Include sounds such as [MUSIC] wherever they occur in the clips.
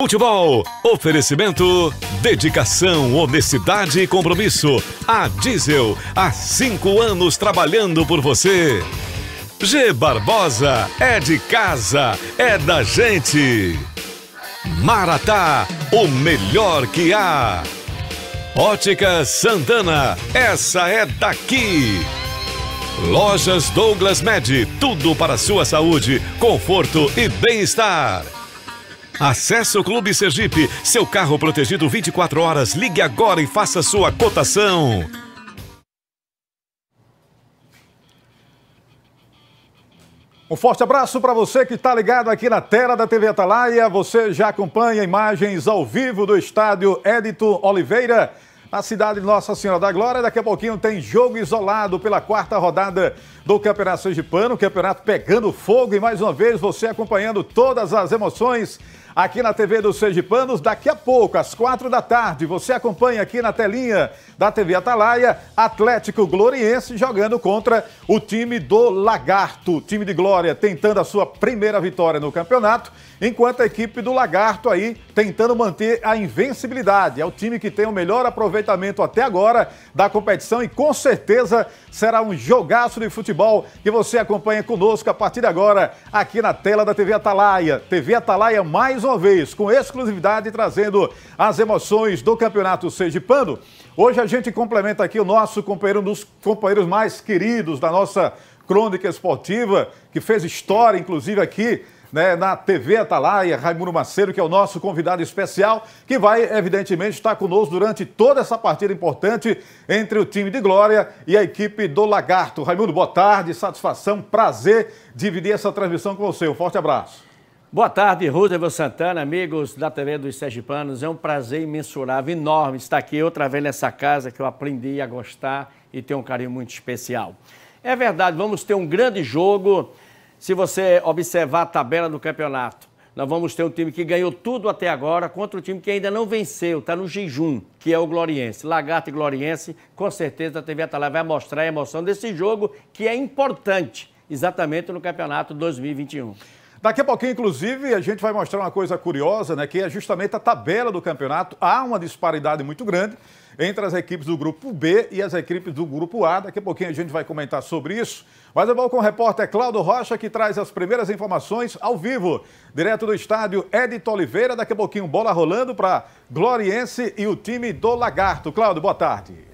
Futebol, oferecimento, dedicação, honestidade e compromisso. A Diesel, há cinco anos trabalhando por você. G Barbosa, é de casa, é da gente. Maratá, o melhor que há. Ótica Santana, essa é daqui. Lojas Douglas Med, tudo para sua saúde, conforto e bem-estar. Acesse o Clube Sergipe, seu carro protegido 24 horas. Ligue agora e faça sua cotação. Um forte abraço para você que está ligado aqui na tela da TV Atalaia. Você já acompanha imagens ao vivo do estádio Edito Oliveira, na cidade de Nossa Senhora da Glória. Daqui a pouquinho tem jogo isolado pela quarta rodada do Campeonato Sergipano. O campeonato pegando fogo e mais uma vez você acompanhando todas as emoções aqui na TV dos Sergipanos. Daqui a pouco, às quatro da tarde, você acompanha aqui na telinha da TV Atalaia, Atlético Gloriense jogando contra o time do Lagarto. Time de Glória tentando a sua primeira vitória no campeonato, enquanto a equipe do Lagarto aí tentando manter a invencibilidade. É o time que tem o melhor aproveitamento até agora da competição e com certeza será um jogaço de futebol que você acompanha conosco a partir de agora aqui na tela da TV Atalaia. TV Atalaia mais uma vez com exclusividade trazendo as emoções do Campeonato Sergipano. Hoje a gente complementa aqui o nosso companheiro, um dos companheiros mais queridos da nossa crônica esportiva, que fez história, inclusive, aqui né, na TV Atalaia, Raimundo Maceiro, que é o nosso convidado especial, que vai, evidentemente, estar conosco durante toda essa partida importante entre o time de Glória e a equipe do Lagarto. Raimundo, boa tarde, satisfação, prazer dividir essa transmissão com você. Um forte abraço. Boa tarde, Roosevelt Santana, amigos da TV dos Sergipanos. É um prazer imensurável, enorme estar aqui outra vez nessa casa que eu aprendi a gostar e tenho um carinho muito especial. É verdade, vamos ter um grande jogo. Se você observar a tabela do campeonato, nós vamos ter um time que ganhou tudo até agora contra o um time que ainda não venceu, está no jejum, que é o Gloriense. Lagarto e Gloriense, com certeza a TV Atalaia vai mostrar a emoção desse jogo que é importante exatamente no campeonato 2021. Daqui a pouquinho, inclusive, a gente vai mostrar uma coisa curiosa, né? Que é justamente a tabela do campeonato. Há uma disparidade muito grande entre as equipes do grupo B e as equipes do grupo A. Daqui a pouquinho a gente vai comentar sobre isso. Mas eu vou com o repórter Cláudio Rocha, que traz as primeiras informações ao vivo, direto do estádio Edito Oliveira. Daqui a pouquinho, bola rolando para Gloriense e o time do Lagarto. Cláudio, boa tarde.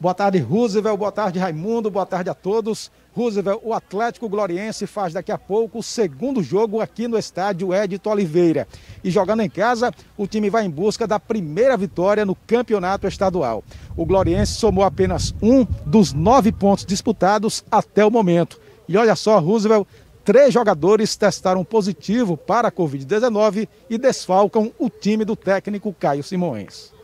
Boa tarde, Roosevelt. Boa tarde, Raimundo. Boa tarde a todos. Roosevelt, o Atlético Gloriense faz daqui a pouco o segundo jogo aqui no estádio Edito Oliveira. E jogando em casa, o time vai em busca da primeira vitória no campeonato estadual. O Gloriense somou apenas um dos nove pontos disputados até o momento. E olha só, Roosevelt, três jogadores testaram positivo para a Covid-19 e desfalcam o time do técnico Caio Simões.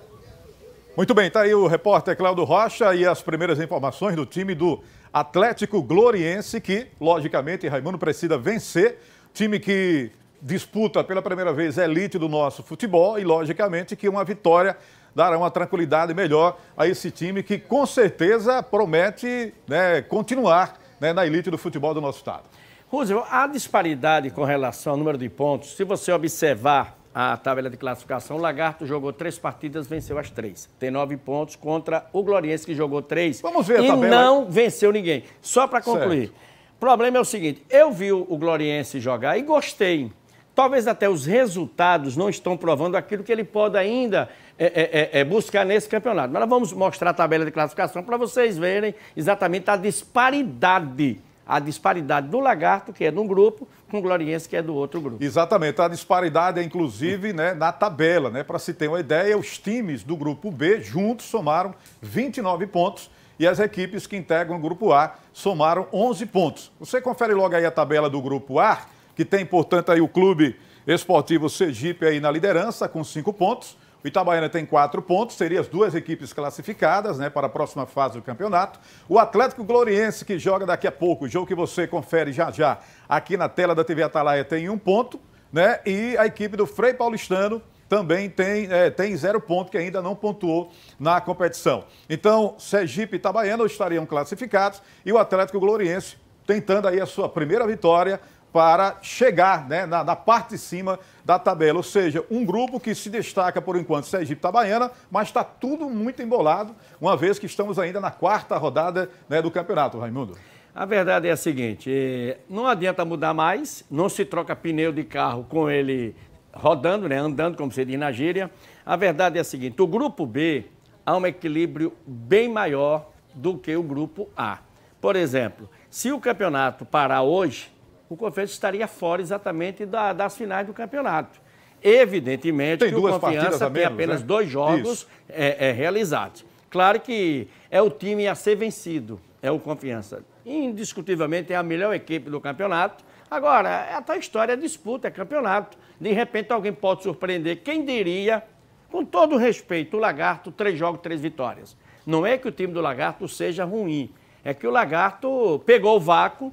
Muito bem, tá aí o repórter Cláudio Rocha e as primeiras informações do time do Atlético Gloriense, que, logicamente, Raimundo precisa vencer. Time que disputa pela primeira vez a elite do nosso futebol e, logicamente, que uma vitória dará uma tranquilidade melhor a esse time que, com certeza, promete né, continuar né, na elite do futebol do nosso estado. Rússio, a disparidade com relação ao número de pontos, se você observar a tabela de classificação, o Lagarto jogou três partidas, venceu as três. Tem nove pontos contra o Gloriense, que jogou três. Vamos ver a e tabela. não venceu ninguém. Só para concluir. O problema é o seguinte, eu vi o Gloriense jogar e gostei. Talvez até os resultados não estão provando aquilo que ele pode ainda é, é, é, é buscar nesse campeonato. Mas nós vamos mostrar a tabela de classificação para vocês verem exatamente a disparidade. A disparidade do Lagarto, que é um grupo, com o Gloriense, que é do outro grupo. Exatamente. A disparidade é, inclusive, né, na tabela. Né? Para se ter uma ideia, os times do grupo B juntos somaram 29 pontos e as equipes que integram o grupo A somaram 11 pontos. Você confere logo aí a tabela do grupo A, que tem, portanto, aí o clube esportivo Sergipe aí na liderança com 5 pontos. O Itabaiana tem quatro pontos, seria as duas equipes classificadas né, para a próxima fase do campeonato. O Atlético Gloriense, que joga daqui a pouco, o jogo que você confere já já aqui na tela da TV Atalaia, tem um ponto. Né? E a equipe do Frei Paulistano também tem, é, tem zero ponto, que ainda não pontuou na competição. Então, Sergipe e Itabaiana estariam classificados e o Atlético Gloriense tentando aí a sua primeira vitória para chegar né, na, na, parte de cima da tabela. Ou seja, um grupo que se destaca por enquanto Sergipe é Tabaiana, mas está tudo muito embolado, uma vez que estamos ainda na quarta rodada né, do campeonato, Raimundo. A verdade é a seguinte: eh, não adianta mudar mais, não se troca pneu de carro com ele rodando, né, andando, como você diz na gíria. A verdade é a seguinte: o grupo B há um equilíbrio bem maior do que o grupo A. Por exemplo, se o campeonato parar hoje, o Confiança estaria fora exatamente da, das finais do campeonato. Evidentemente tem que o Confiança tem menos, apenas né? dois jogos é, é, realizados. Claro que é o time a ser vencido, é o Confiança. Indiscutivelmente é a melhor equipe do campeonato. Agora, é a tal história é disputa, é campeonato. De repente alguém pode surpreender. Quem diria, com todo respeito, o Lagarto, três jogos, três vitórias. Não é que o time do Lagarto seja ruim, é que o Lagarto pegou o vácuo,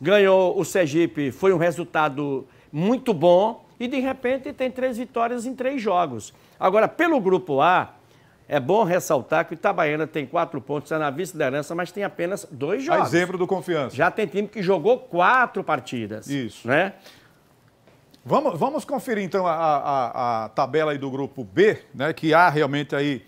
ganhou o Sergipe, foi um resultado muito bom e de repente tem três vitórias em três jogos. Agora, pelo grupo A, é bom ressaltar que o Itabaiana tem quatro pontos, é na vice-liderança, mas tem apenas dois jogos. A exemplo do Confiança. Já tem time que jogou quatro partidas. Isso. Né? Vamos, vamos conferir então a, a, a tabela aí do grupo B, né, que há realmente aí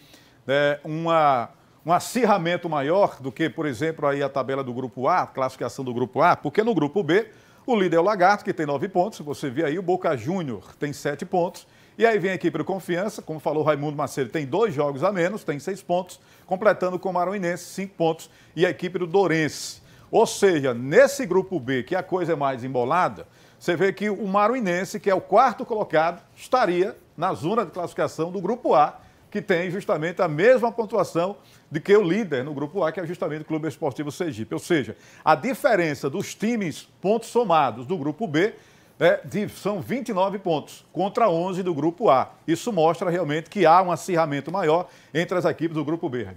né, uma um acirramento maior do que, por exemplo, aí a tabela do grupo A, a classificação do grupo A, porque no grupo B, o líder é o Lagarto, que tem nove pontos, você vê aí o Boca Júnior tem sete pontos, e aí vem aqui para o Confiança, como falou Raimundo Macedo, tem dois jogos a menos, tem seis pontos, completando com o Maranhense, cinco pontos, e a equipe do Dorense. Ou seja, nesse grupo B, que a coisa é mais embolada, você vê que o Maruinense, que é o quarto colocado, estaria na zona de classificação do grupo A, que tem justamente a mesma pontuação de que o líder no grupo A, que é justamente o Clube Esportivo Sergipe. Ou seja, a diferença dos times pontos somados do grupo B é de, são 29 pontos contra 11 do grupo A. Isso mostra realmente que há um acirramento maior entre as equipes do grupo B.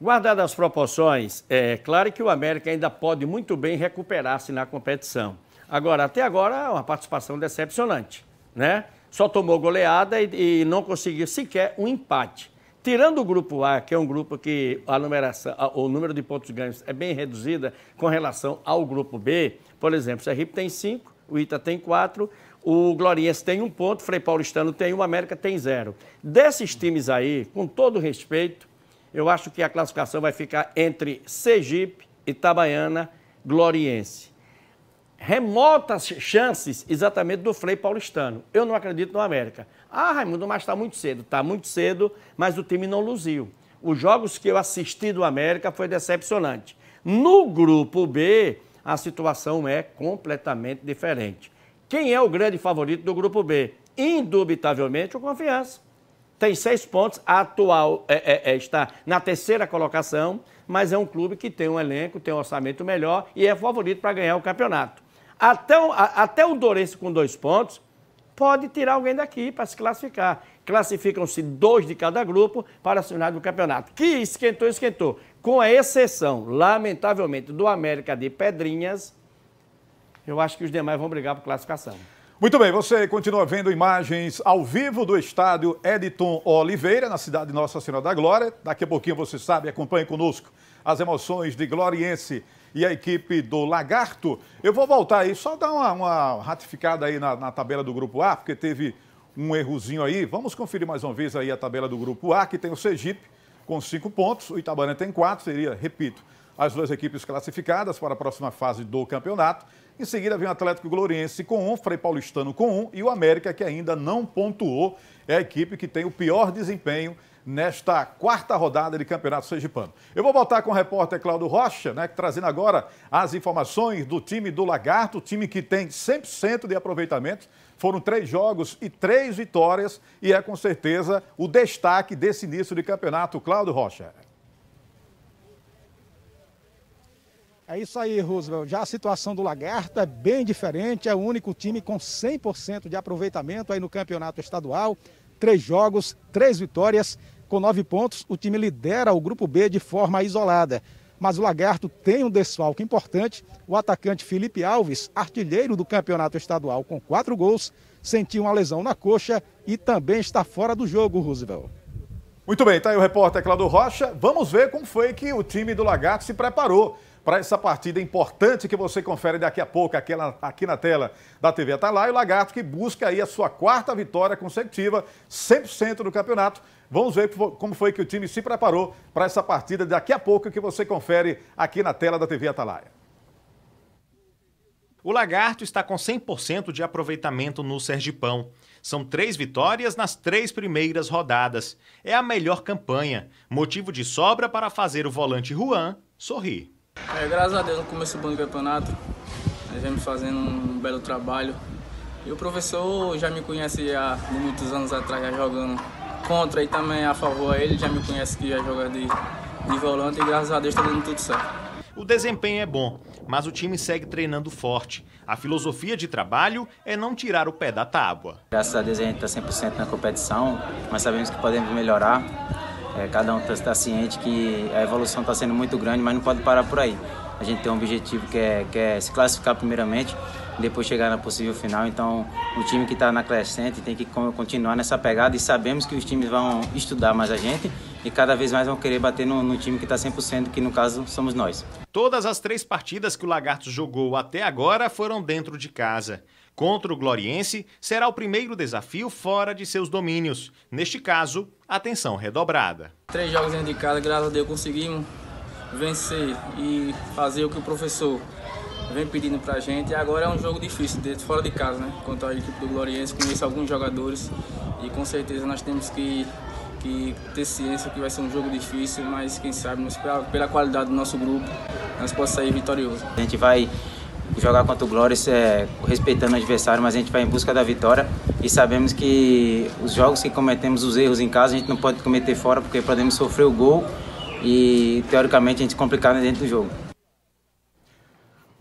Guardadas as proporções, é claro que o América ainda pode muito bem recuperar-se na competição. Agora, até agora, é uma participação decepcionante, né? só tomou goleada e, e não conseguiu sequer um empate. Tirando o grupo A, que é um grupo que a numeração, o número de pontos ganhos é bem reduzida com relação ao grupo B, por exemplo, o Sergipe tem cinco, o Ita tem quatro, o Gloriense tem um ponto, o Frei Paulistano tem um, o América tem zero. Desses times aí, com todo respeito, eu acho que a classificação vai ficar entre Sergipe, Itabaiana, Gloriense remotas chances exatamente do Frei Paulistano. Eu não acredito no América. Ah, Raimundo, mas está muito cedo. Está muito cedo, mas o time não luziu. Os jogos que eu assisti do América foi decepcionante. No grupo B, a situação é completamente diferente. Quem é o grande favorito do grupo B? Indubitavelmente o Confiança. Tem seis pontos, a atual é, é, é está na terceira colocação, mas é um clube que tem um elenco, tem um orçamento melhor e é favorito para ganhar o campeonato. Até o, até o Dourense com dois pontos pode tirar alguém daqui para se classificar. Classificam-se dois de cada grupo para a final do campeonato. Que esquentou, esquentou. Com a exceção, lamentavelmente, do América de Pedrinhas, eu acho que os demais vão brigar por classificação. Muito bem, você continua vendo imagens ao vivo do estádio Editon Oliveira, na cidade Nossa Senhora da Glória. Daqui a pouquinho você sabe, acompanhe conosco as emoções de Gloriense e a equipe do Lagarto. Eu vou voltar aí, só dar uma, uma ratificada aí na, na tabela do grupo A, porque teve um errozinho aí. Vamos conferir mais uma vez aí a tabela do grupo A, que tem o Sergipe com cinco pontos, o Itabana tem quatro, seria, repito, as duas equipes classificadas para a próxima fase do campeonato. Em seguida vem o Atlético Gloriense com um, Frei Paulistano com um e o América, que ainda não pontuou, é a equipe que tem o pior desempenho nesta quarta rodada de Campeonato Sergipano. Eu vou voltar com o repórter Cláudio Rocha, né, trazendo agora as informações do time do Lagarto, time que tem 100% de aproveitamento. Foram três jogos e três vitórias e é com certeza o destaque desse início de campeonato. Cláudio Rocha. É isso aí, Roosevelt. Já a situação do Lagarto é bem diferente. É o único time com 100% de aproveitamento aí no campeonato estadual. Três jogos, três vitórias com nove pontos, o time lidera o Grupo B de forma isolada. Mas o Lagarto tem um desfalque importante. O atacante Felipe Alves, artilheiro do campeonato estadual com quatro gols, sentiu uma lesão na coxa e também está fora do jogo, Roosevelt. Muito bem, tá aí o repórter Cláudio Rocha. Vamos ver como foi que o time do Lagarto se preparou para essa partida importante que você confere daqui a pouco aqui na, aqui na tela da TV Atalai. O Lagarto que busca aí a sua quarta vitória consecutiva, 100% do campeonato, Vamos ver como foi que o time se preparou para essa partida daqui a pouco que você confere aqui na tela da TV Atalaia. O Lagarto está com 100% de aproveitamento no Sergipão. São três vitórias nas três primeiras rodadas. É a melhor campanha, motivo de sobra para fazer o volante Juan sorrir. É, graças a Deus, no começo do bom do campeonato, nós vemos fazendo um belo trabalho. E o professor já me conhece há muitos anos atrás, já jogando contra e também a favor. a Ele já me conhece que já joga de, de volante e graças a Deus está dando tudo certo. O desempenho é bom, mas o time segue treinando forte. A filosofia de trabalho é não tirar o pé da tábua. Graças a Deus a gente está 100% na competição, mas sabemos que podemos melhorar. É, cada um está tá ciente que a evolução está sendo muito grande, mas não pode parar por aí. A gente tem um objetivo que é, que é se classificar primeiramente, depois chegar na possível final. Então, o time que está na crescente tem que continuar nessa pegada e sabemos que os times vão estudar mais a gente e cada vez mais vão querer bater no, no time que está 100%, que no caso somos nós. Todas as três partidas que o Lagarto jogou até agora foram dentro de casa. Contra o Gloriense será o primeiro desafio fora de seus domínios. Neste caso, atenção redobrada. Três jogos dentro de casa, graças a Deus conseguimos vencer e fazer o que o professor vem pedindo pra gente. E agora é um jogo difícil, dentro, fora de casa, né? Quanto à equipe do Gloriense, conheço alguns jogadores e com certeza nós temos que, que ter ciência que vai ser um jogo difícil, mas quem sabe, mas pela, pela qualidade do nosso grupo, nós possamos sair vitorioso. A gente vai jogar contra o Glória é, respeitando o adversário, mas a gente vai em busca da vitória e sabemos que os jogos que cometemos os erros em casa, a gente não pode cometer fora porque podemos sofrer o gol e teoricamente a gente complicar né, dentro do jogo.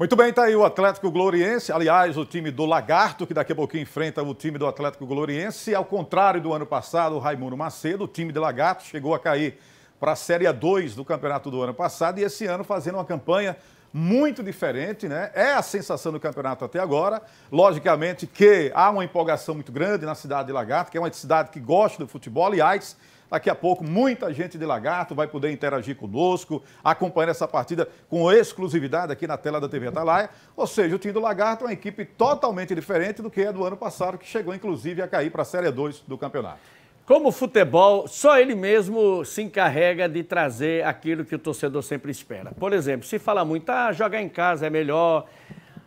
Muito bem, tá aí o Atlético Gloriense, aliás, o time do Lagarto, que daqui a pouquinho enfrenta o time do Atlético Gloriense. Ao contrário do ano passado, o Raimundo Macedo, o time de Lagarto, chegou a cair para a Série 2 do campeonato do ano passado e esse ano fazendo uma campanha muito diferente, né? É a sensação do campeonato até agora. Logicamente que há uma empolgação muito grande na cidade de Lagarto, que é uma cidade que gosta do futebol, aliás, Daqui a pouco, muita gente de Lagarto vai poder interagir conosco, acompanhar essa partida com exclusividade aqui na tela da TV Atalaia. Ou seja, o time do Lagarto é uma equipe totalmente diferente do que é do ano passado, que chegou inclusive a cair para a Série 2 do campeonato. Como futebol, só ele mesmo se encarrega de trazer aquilo que o torcedor sempre espera. Por exemplo, se fala muito, ah, jogar em casa é melhor,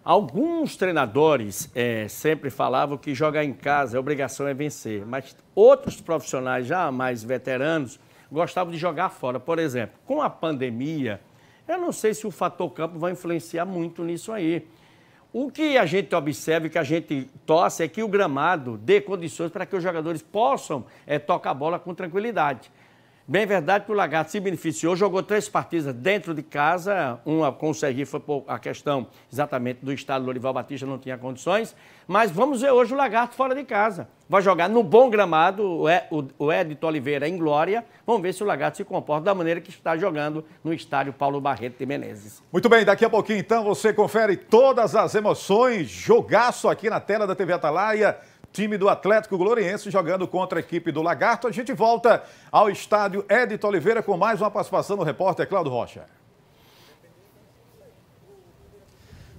Alguns treinadores é, sempre falavam que jogar em casa, a é obrigação é vencer, mas outros profissionais já mais veteranos gostavam de jogar fora. Por exemplo, com a pandemia, eu não sei se o fator campo vai influenciar muito nisso aí. O que a gente observa e que a gente torce é que o gramado dê condições para que os jogadores possam é, tocar a bola com tranquilidade. Bem verdade que o Lagarto se beneficiou, jogou três partidas dentro de casa, uma com o Sergi foi por a questão exatamente do estado Olival Batista não tinha condições, mas vamos ver hoje o Lagarto fora de casa. Vai jogar no bom gramado, o Edito Oliveira em glória, vamos ver se o Lagarto se comporta da maneira que está jogando no estádio Paulo Barreto de Menezes. Muito bem, daqui a pouquinho então você confere todas as emoções, jogaço aqui na tela da TV Atalaia time do Atlético Gloriense jogando contra a equipe do Lagarto. A gente volta ao estádio Edito Oliveira com mais uma participação do repórter Cláudio Rocha.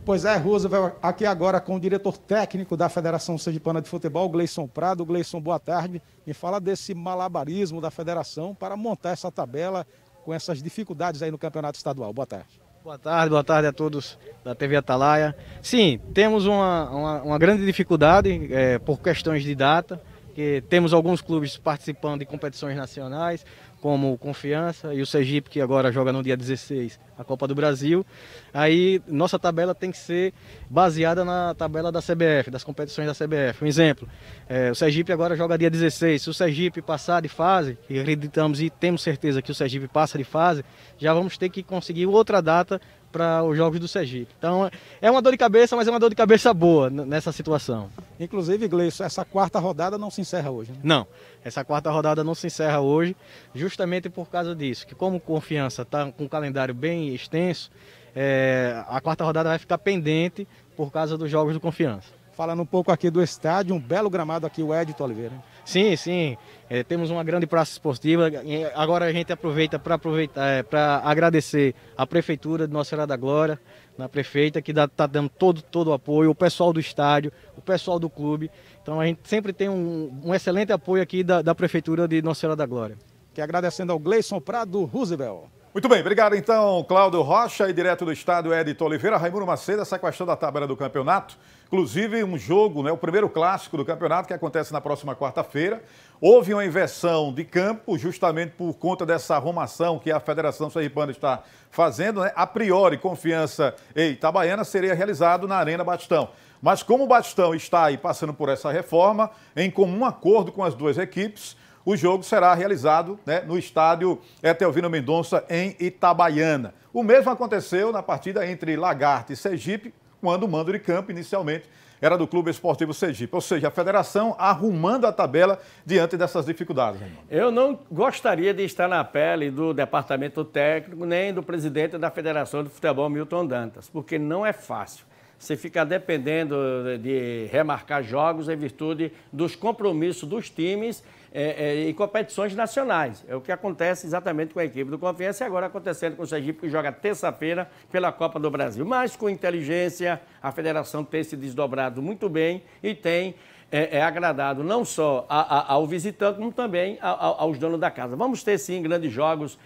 Pois é, Rússia aqui agora com o diretor técnico da Federação Sergipana de Futebol, Gleison Prado. Gleison, boa tarde. Me fala desse malabarismo da federação para montar essa tabela com essas dificuldades aí no campeonato estadual. Boa tarde. Boa tarde, boa tarde a todos da TV Atalaia. Sim, temos uma, uma, uma grande dificuldade é, por questões de data, que temos alguns clubes participando de competições nacionais, como o Confiança e o Sergipe, que agora joga no dia 16 a Copa do Brasil. Aí nossa tabela tem que ser baseada na tabela da CBF, das competições da CBF. Um exemplo, é, o Sergipe agora joga dia 16. Se o Sergipe passar de fase, e acreditamos e temos certeza que o Sergipe passa de fase, já vamos ter que conseguir outra data para os jogos do Sergipe. Então é uma dor de cabeça, mas é uma dor de cabeça boa nessa situação. Inclusive, Gleison, essa quarta rodada não se encerra hoje. Né? Não, essa quarta rodada não se encerra hoje, justamente por causa disso, que como Confiança está com um calendário bem extenso, é, a quarta rodada vai ficar pendente por causa dos jogos do Confiança. Falando um pouco aqui do estádio, um belo gramado aqui, o Edito Oliveira. Sim, sim. É, temos uma grande praça esportiva. Agora a gente aproveita para aproveitar, é, para agradecer a prefeitura de Nossa Senhora da Glória, na prefeita que está dando todo todo o apoio, o pessoal do estádio, o pessoal do clube. Então a gente sempre tem um, um excelente apoio aqui da, da prefeitura de Nossa Senhora da Glória. Que agradecendo ao Gleison Prado Roosevelt. Muito bem, obrigado então, Cláudio Rocha, e direto do Estado, Edito Oliveira. Raimundo Macedo, essa questão da tabela do campeonato. Inclusive, um jogo, né, o primeiro clássico do campeonato, que acontece na próxima quarta-feira. Houve uma inversão de campo, justamente por conta dessa arrumação que a Federação Serripana está fazendo. Né? A priori, confiança em Itabaiana seria realizado na Arena Batistão. Mas como o Batistão está aí passando por essa reforma, em comum acordo com as duas equipes, o jogo será realizado né, no estádio Etelvino Mendonça, em Itabaiana. O mesmo aconteceu na partida entre Lagarto e Sergipe, quando o mando de campo inicialmente era do Clube Esportivo Sergipe. Ou seja, a federação arrumando a tabela diante dessas dificuldades. Irmão. Eu não gostaria de estar na pele do departamento técnico nem do presidente da Federação de Futebol, Milton Dantas, porque não é fácil se fica dependendo de remarcar jogos em virtude dos compromissos dos times é, é, e competições nacionais. É o que acontece exatamente com a equipe do Confiança e agora acontecendo com o Sergipe, que joga terça-feira pela Copa do Brasil. Mas com inteligência, a federação tem se desdobrado muito bem e tem é, é, agradado não só a, a, ao visitante, como também a, aos donos da casa. Vamos ter, sim, grandes jogos.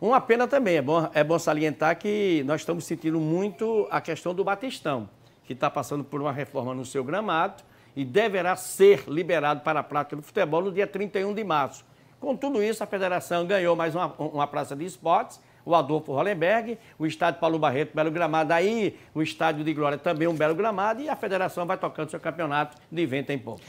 Uma pena também, é bom, é bom salientar que nós estamos sentindo muito a questão do Batistão que está passando por uma reforma no seu gramado e deverá ser liberado para a prática do futebol no dia 31 de março. Com tudo isso, a federação ganhou mais uma, uma praça de esportes, o Adolfo Hollenberg, o estádio Paulo Barreto, belo gramado aí, o estádio de Glória também um belo gramado e a federação vai tocando seu campeonato de vento em pouco.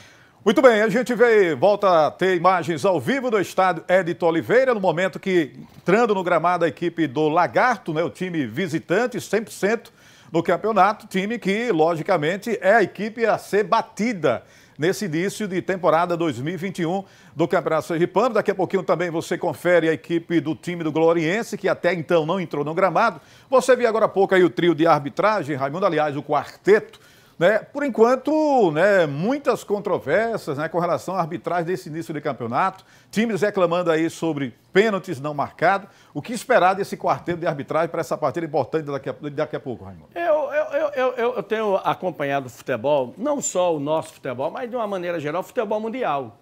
Muito bem, a gente vê, volta a ter imagens ao vivo do estádio Edito Oliveira, no momento que, entrando no gramado, a equipe do Lagarto, né, o time visitante, 100% no campeonato, time que, logicamente, é a equipe a ser batida nesse início de temporada 2021 do Campeonato Sergipano. Daqui a pouquinho também você confere a equipe do time do Gloriense, que até então não entrou no gramado. Você viu agora há pouco aí o trio de arbitragem, Raimundo, aliás, o quarteto né? Por enquanto, né, muitas controvérsias né, com relação à arbitragem desse início de campeonato, times reclamando aí sobre pênaltis não marcados. O que esperar desse quarteto de arbitragem para essa partida importante daqui a, daqui a pouco, Raimundo? Eu, eu, eu, eu, eu tenho acompanhado o futebol, não só o nosso futebol, mas de uma maneira geral, o futebol mundial.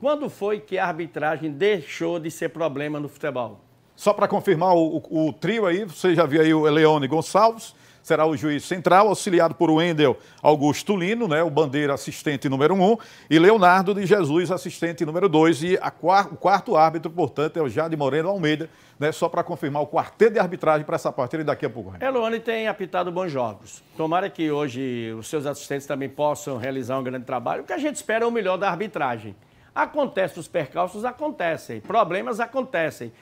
Quando foi que a arbitragem deixou de ser problema no futebol? Só para confirmar o, o, o, trio aí, você já viu aí o Leone Gonçalves, será o juiz central, auxiliado por Wendel Augusto Lino, né, o bandeira assistente número 1, um, e Leonardo de Jesus, assistente número 2. E o quarto árbitro, portanto, é o Jade Moreno Almeida, né, só para confirmar o quarteto de arbitragem para essa partida e daqui a pouco. Eloane tem apitado bons jogos. Tomara que hoje os seus assistentes também possam realizar um grande trabalho. O que a gente espera é o melhor da arbitragem. Acontece os percalços, acontecem. Problemas acontecem.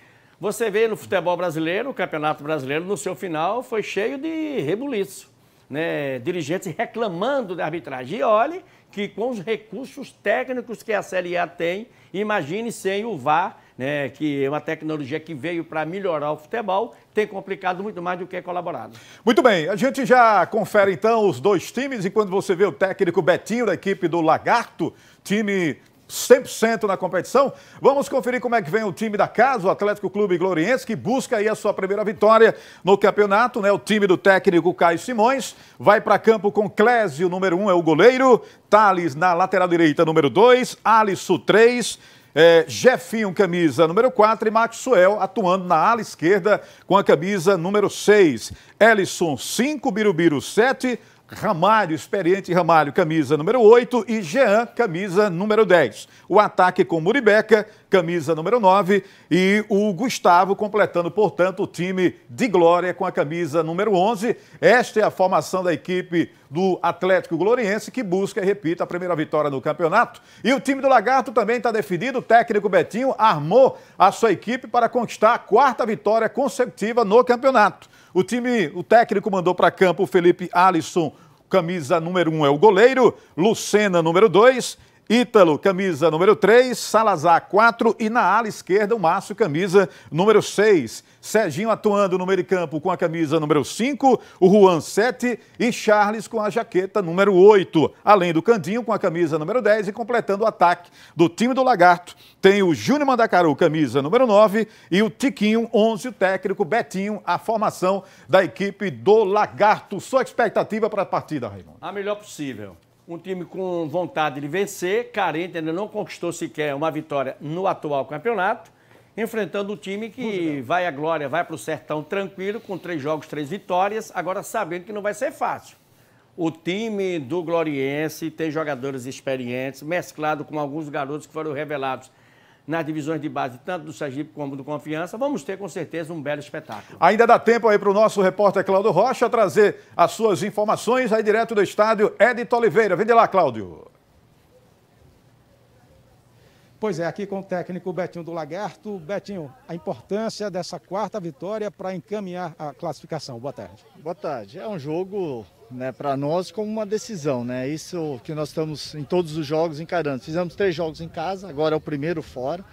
Você vê no futebol brasileiro, o Campeonato Brasileiro, no seu final, foi cheio de rebuliço. Né? Dirigentes reclamando da arbitragem. E olhe que com os recursos técnicos que a Série A tem, imagine sem o VAR, né? que é uma tecnologia que veio para melhorar o futebol, tem complicado muito mais do que colaborado. Muito bem, a gente já confere então os dois times, e quando você vê o técnico Betinho da equipe do Lagarto, time 100% na competição. Vamos conferir como é que vem o time da casa, o Atlético Clube Gloriense, que busca aí a sua primeira vitória no campeonato, né? O time do técnico Caio Simões vai para campo com Clésio, número 1 um é o goleiro, Thales na lateral direita, número 2, Alisson 3, é, Jefinho, camisa número 4, e Maxwell atuando na ala esquerda com a camisa número 6. Ellison 5, Birubiru 7, Ramalho, experiente Ramalho, camisa número 8 e Jean, camisa número 10. O ataque com Muribeca, camisa número 9 e o Gustavo completando, portanto, o time de glória com a camisa número 11. Esta é a formação da equipe do Atlético Gloriense que busca, repita a primeira vitória no campeonato. E o time do Lagarto também está definido. O técnico Betinho armou a sua equipe para conquistar a quarta vitória consecutiva no campeonato. O time, o técnico mandou para campo Felipe Alisson, camisa número 1 um é o goleiro, Lucena número 2 Ítalo, camisa número 3, Salazar 4 e na ala esquerda o Márcio, camisa número 6. Serginho atuando no meio de campo com a camisa número 5, o Juan 7 e Charles com a jaqueta número 8. Além do Candinho com a camisa número 10 e completando o ataque do time do Lagarto, tem o Júnior Mandacaru, camisa número 9 e o Tiquinho 11, o técnico Betinho, a formação da equipe do Lagarto. Sua expectativa para a partida, Raimundo? A melhor possível um time com vontade de vencer, carente, ainda não conquistou sequer uma vitória no atual campeonato, enfrentando um time que é. vai à glória, vai para o sertão tranquilo, com três jogos, três vitórias, agora sabendo que não vai ser fácil. O time do Gloriense tem jogadores experientes, mesclado com alguns garotos que foram revelados nas divisões de base, tanto do Sergipe como do Confiança, vamos ter com certeza um belo espetáculo. Ainda dá tempo aí para o nosso repórter Cláudio Rocha trazer as suas informações aí direto do estádio Edito Oliveira. Vem de lá, Cláudio. Pois é, aqui com o técnico Betinho do Lagarto. Betinho, a importância dessa quarta vitória para encaminhar a classificação. Boa tarde. Boa tarde. É um jogo né, para nós como uma decisão, né? Isso que nós estamos em todos os jogos encarando. Fizemos três jogos em casa, agora é o primeiro fora.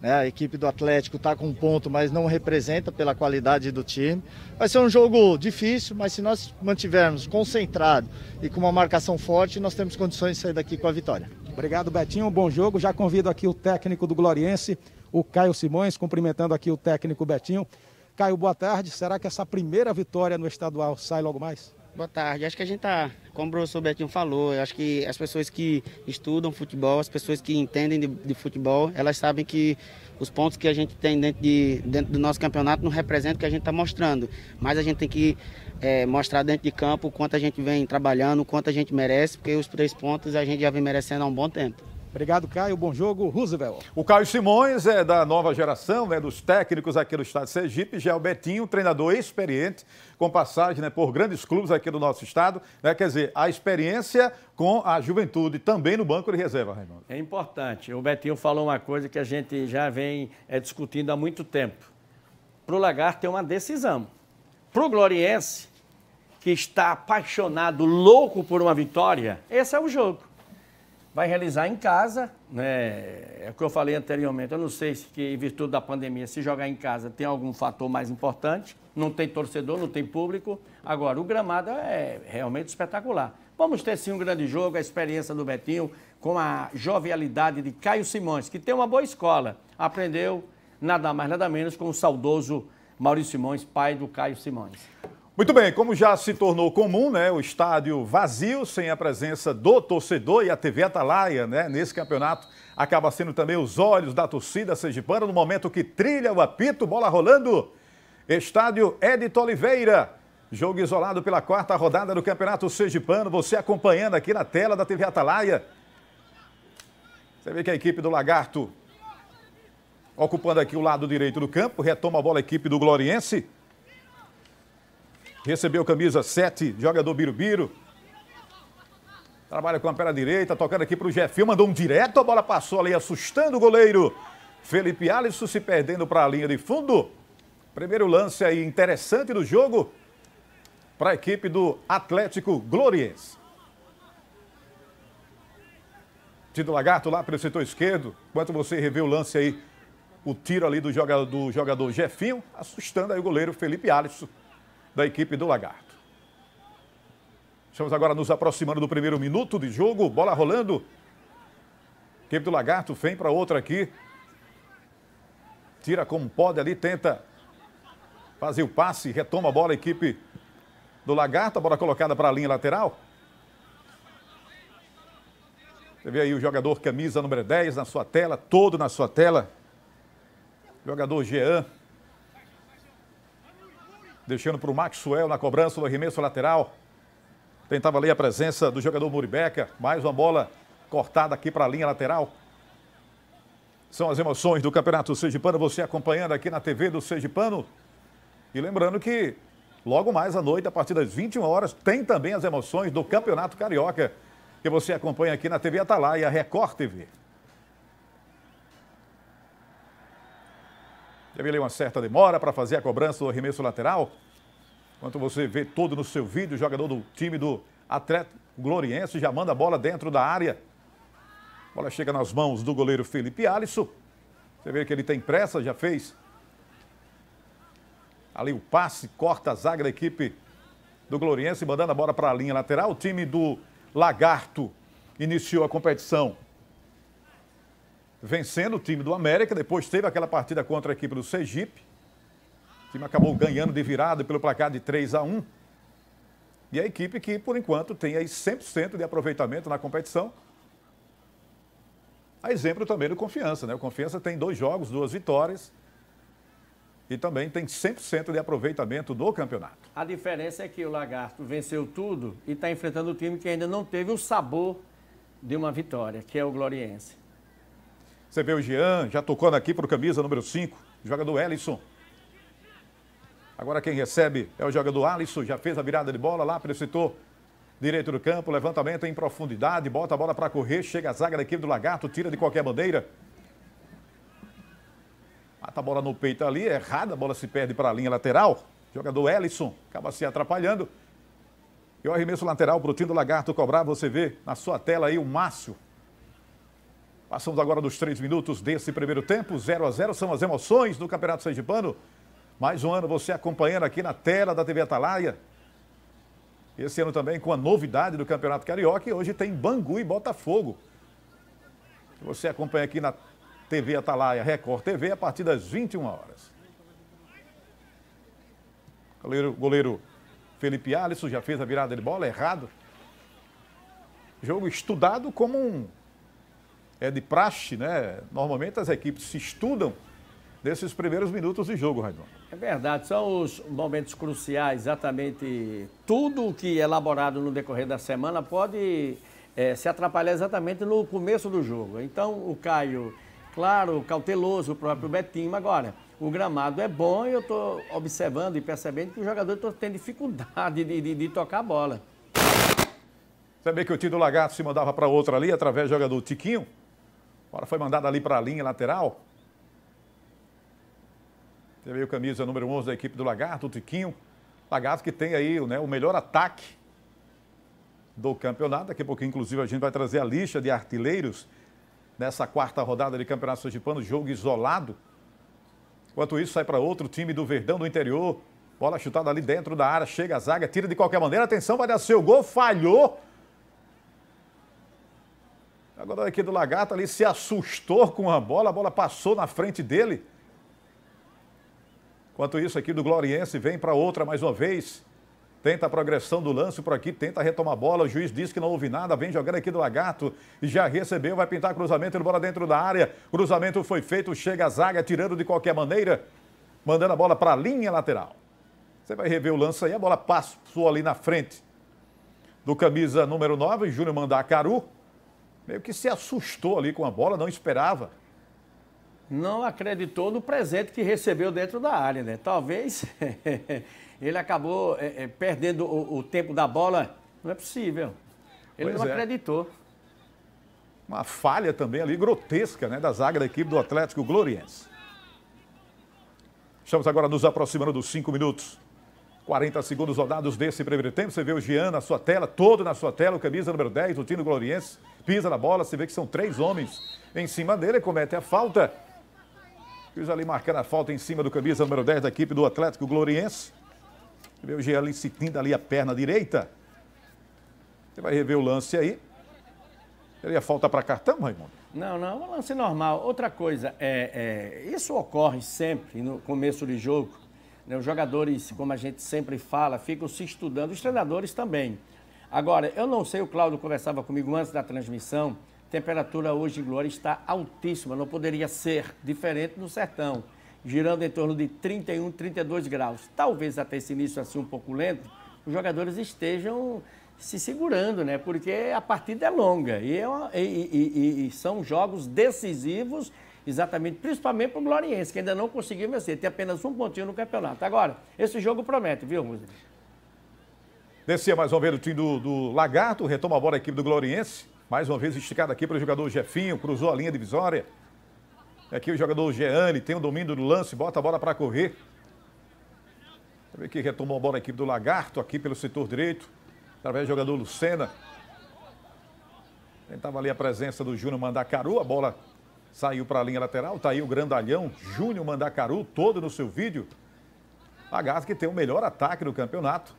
Né? A equipe do Atlético está com um ponto, mas não representa pela qualidade do time. Vai ser um jogo difícil, mas se nós mantivermos concentrado e com uma marcação forte, nós temos condições de sair daqui com a vitória. Obrigado, Betinho. Um bom jogo. Já convido aqui o técnico do Gloriense, o Caio Simões, cumprimentando aqui o técnico Betinho. Caio, boa tarde. Será que essa primeira vitória no estadual sai logo mais? Boa tarde. Acho que a gente tá, como o professor Betinho falou, acho que as pessoas que estudam futebol, as pessoas que entendem de, de, futebol, elas sabem que os pontos que a gente tem dentro, de, dentro do nosso campeonato não representam o que a gente está mostrando. Mas a gente tem que é, mostrar dentro de campo o quanto a gente vem trabalhando, o quanto a gente merece, porque os três pontos a gente já vem merecendo há um bom tempo. Obrigado, Caio. Bom jogo, Roosevelt. O Caio Simões é da nova geração, né, dos técnicos aqui do estado de Sergipe. Já é o Betinho, treinador experiente, com passagem né, por grandes clubes aqui do nosso estado. Né, quer dizer, a experiência com a juventude, também no banco de reserva, Raimundo. É importante. O Betinho falou uma coisa que a gente já vem é, discutindo há muito tempo. Para o Lagarto é uma decisão. Para o Gloriense, que está apaixonado, louco por uma vitória, esse é o jogo vai realizar em casa, né? É o que eu falei anteriormente. Eu não sei se, que, em virtude da pandemia, se jogar em casa tem algum fator mais importante. Não tem torcedor, não tem público. Agora, o gramado é realmente espetacular. Vamos ter sim um grande jogo, a experiência do Betinho, com a jovialidade de Caio Simões, que tem uma boa escola. Aprendeu nada mais, nada menos com o saudoso Maurício Simões, pai do Caio Simões. Muito bem, como já se tornou comum, né, o estádio vazio, sem a presença do torcedor e a TV Atalaia, né, nesse campeonato, acaba sendo também os olhos da torcida sergipana no momento que trilha o apito, bola rolando. Estádio Edito Oliveira, jogo isolado pela quarta rodada do Campeonato Sergipano, você acompanhando aqui na tela da TV Atalaia. Você vê que a equipe do Lagarto, ocupando aqui o lado direito do campo, retoma a bola a equipe do Gloriense. Recebeu camisa 7, jogador Birubiru. Trabalha com a perna direita, tocando aqui para o Jefinho Mandou um direto, a bola passou ali, assustando o goleiro. Felipe Alisson se perdendo para a linha de fundo. Primeiro lance aí interessante do jogo para a equipe do Atlético Gloriense. Tito Lagarto lá pelo setor esquerdo. Enquanto você revê o lance aí, o tiro ali do jogador, do jogador Jefinho, assustando aí o goleiro Felipe Alisson da equipe do Lagarto. Estamos agora nos aproximando do primeiro minuto de jogo, bola rolando. equipe do Lagarto vem para outra aqui. Tira como pode ali, tenta fazer o passe, retoma a bola, a equipe do Lagarto, a bola colocada para a linha lateral. Você vê aí o jogador camisa número 10 na sua tela, todo na sua tela. Jogador Jean, deixando para o Maxwell na cobrança do arremesso lateral. Tentava ali a presença do jogador Muribeca. Mais uma bola cortada aqui para a linha lateral. São as emoções do Campeonato Sergipano, você acompanhando aqui na TV do Sergipano. E lembrando que logo mais à noite, a partir das 21 horas, tem também as emoções do Campeonato Carioca, que você acompanha aqui na TV Atalaia, Record TV. Teve ali uma certa demora para fazer a cobrança do arremesso lateral. Enquanto você vê todo no seu vídeo, o jogador do time do Atlético Gloriense já manda a bola dentro da área. A bola chega nas mãos do goleiro Felipe Alisson. Você vê que ele tem pressa, já fez. Ali o passe, corta a zaga da equipe do Gloriense, mandando a bola para a linha lateral. O time do Lagarto iniciou a competição vencendo o time do América. Depois teve aquela partida contra a equipe do Sergipe. O time acabou ganhando de virada pelo placar de 3 a 1. E a equipe que, por enquanto, tem aí 100% de aproveitamento na competição. A exemplo também do Confiança, né? O Confiança tem dois jogos, duas vitórias. E também tem 100% de aproveitamento do campeonato. A diferença é que o Lagarto venceu tudo e está enfrentando o time que ainda não teve o sabor de uma vitória, que é o Gloriense. Você vê o Jean, já tocando aqui para o camisa número 5, jogador Ellison. Agora quem recebe é o jogador Alisson, já fez a virada de bola lá para o setor direito do campo, levantamento em profundidade, bota a bola para correr, chega a zaga da equipe do Lagarto, tira de qualquer bandeira. Mata a bola no peito ali, é errada, a bola se perde para a linha lateral. Jogador Ellison acaba se atrapalhando. E o arremesso lateral para o time do Lagarto cobrar, você vê na sua tela aí o Márcio. Passamos agora dos três minutos desse primeiro tempo. 0 a 0 são as emoções do Campeonato Sergipano. Mais um ano você acompanhando aqui na tela da TV Atalaia. Esse ano também com a novidade do Campeonato Carioca. E hoje tem Bangu e Botafogo. Você acompanha aqui na TV Atalaia Record TV a partir das 21 horas. Goleiro, goleiro Felipe Alisson já fez a virada de bola, errado. Jogo estudado como um é de praxe, né? Normalmente as equipes se estudam nesses primeiros minutos de jogo, Raimundo. É verdade, são os momentos cruciais, exatamente tudo o que é elaborado no decorrer da semana pode é, se atrapalhar exatamente no começo do jogo. Então o Caio, claro, cauteloso, o próprio Betinho, agora o gramado é bom e eu estou observando e percebendo que o jogador tem tendo dificuldade de, de, de, tocar a bola. Sabia que o Tito Lagarto se mandava para outra ali através do jogador Tiquinho? Bola foi mandada ali para a linha lateral. Teve aí o camisa número 11 da equipe do Lagarto, o Tiquinho. Lagarto que tem aí né, o melhor ataque do campeonato. Daqui a pouquinho, inclusive, a gente vai trazer a lista de artilheiros nessa quarta rodada de Campeonato Sergipano, jogo isolado. Enquanto isso, sai para outro time do Verdão do interior. Bola chutada ali dentro da área, chega a zaga, tira de qualquer maneira. Atenção, vai dar seu gol, falhou. Agora aqui do Lagarto ali se assustou com a bola, a bola passou na frente dele. Enquanto isso aqui do Gloriense vem para outra mais uma vez. Tenta a progressão do lance por aqui, tenta retomar a bola. O juiz diz que não houve nada, vem jogando aqui do Lagarto. Já recebeu, vai pintar cruzamento, ele bola dentro da área. Cruzamento foi feito, chega a zaga, tirando de qualquer maneira. Mandando a bola para a linha lateral. Você vai rever o lance aí, a bola passou ali na frente do camisa número 9, Júnior Mandacaru meio que se assustou ali com a bola, não esperava. Não acreditou no presente que recebeu dentro da área, né? Talvez [LAUGHS] ele acabou é, é, perdendo o, tempo da bola. Não é possível. Ele pois não é. acreditou. Uma falha também ali grotesca, né, da zaga da equipe do Atlético Gloriense. Estamos agora nos aproximando dos cinco minutos 40 segundos rodados desse primeiro tempo. Você vê o Jean na sua tela, todo na sua tela, o camisa número 10, o Tino Gloriense, pisa na bola. Você vê que são três homens em cima dele, comete a falta. Fiz ali marcando a falta em cima do camisa número 10 da equipe do Atlético Gloriense. Você vê o Jean ali sentindo ali a perna direita. Você vai rever o lance aí. Seria falta para cartão, Raimundo? Não, não, é um lance normal. Outra coisa, é, é isso ocorre sempre no começo de jogo né? Os jogadores, como a gente sempre fala, ficam se estudando, os treinadores também. Agora, eu não sei, o Cláudio conversava comigo antes da transmissão, temperatura hoje em Glória está altíssima, não poderia ser diferente no sertão, girando em torno de 31, 32 graus. Talvez até esse início assim um pouco lento, os jogadores estejam se segurando, né? Porque a partida é longa e, é uma, e, e, e, são jogos decisivos exatamente, principalmente para o Gloriense, que ainda não conseguiu vencer, tem apenas um pontinho no campeonato. Agora, esse jogo promete, viu, Música? Descia mais uma vez o time do, do Lagarto, retoma a bola a equipe do Gloriense. Mais uma vez esticada aqui para o jogador Jefinho, cruzou a linha divisória. É aqui o jogador Geane tem o domínio do lance, bota a bola para correr. Vê que retomou a bola a equipe do Lagarto aqui pelo setor direito, através do jogador Lucena. Tentava ali a presença do Júnior Mandacaru, a bola saiu para a linha lateral, está aí o grandalhão, Júnior Mandacaru, todo no seu vídeo. A Gás que tem o melhor ataque do campeonato.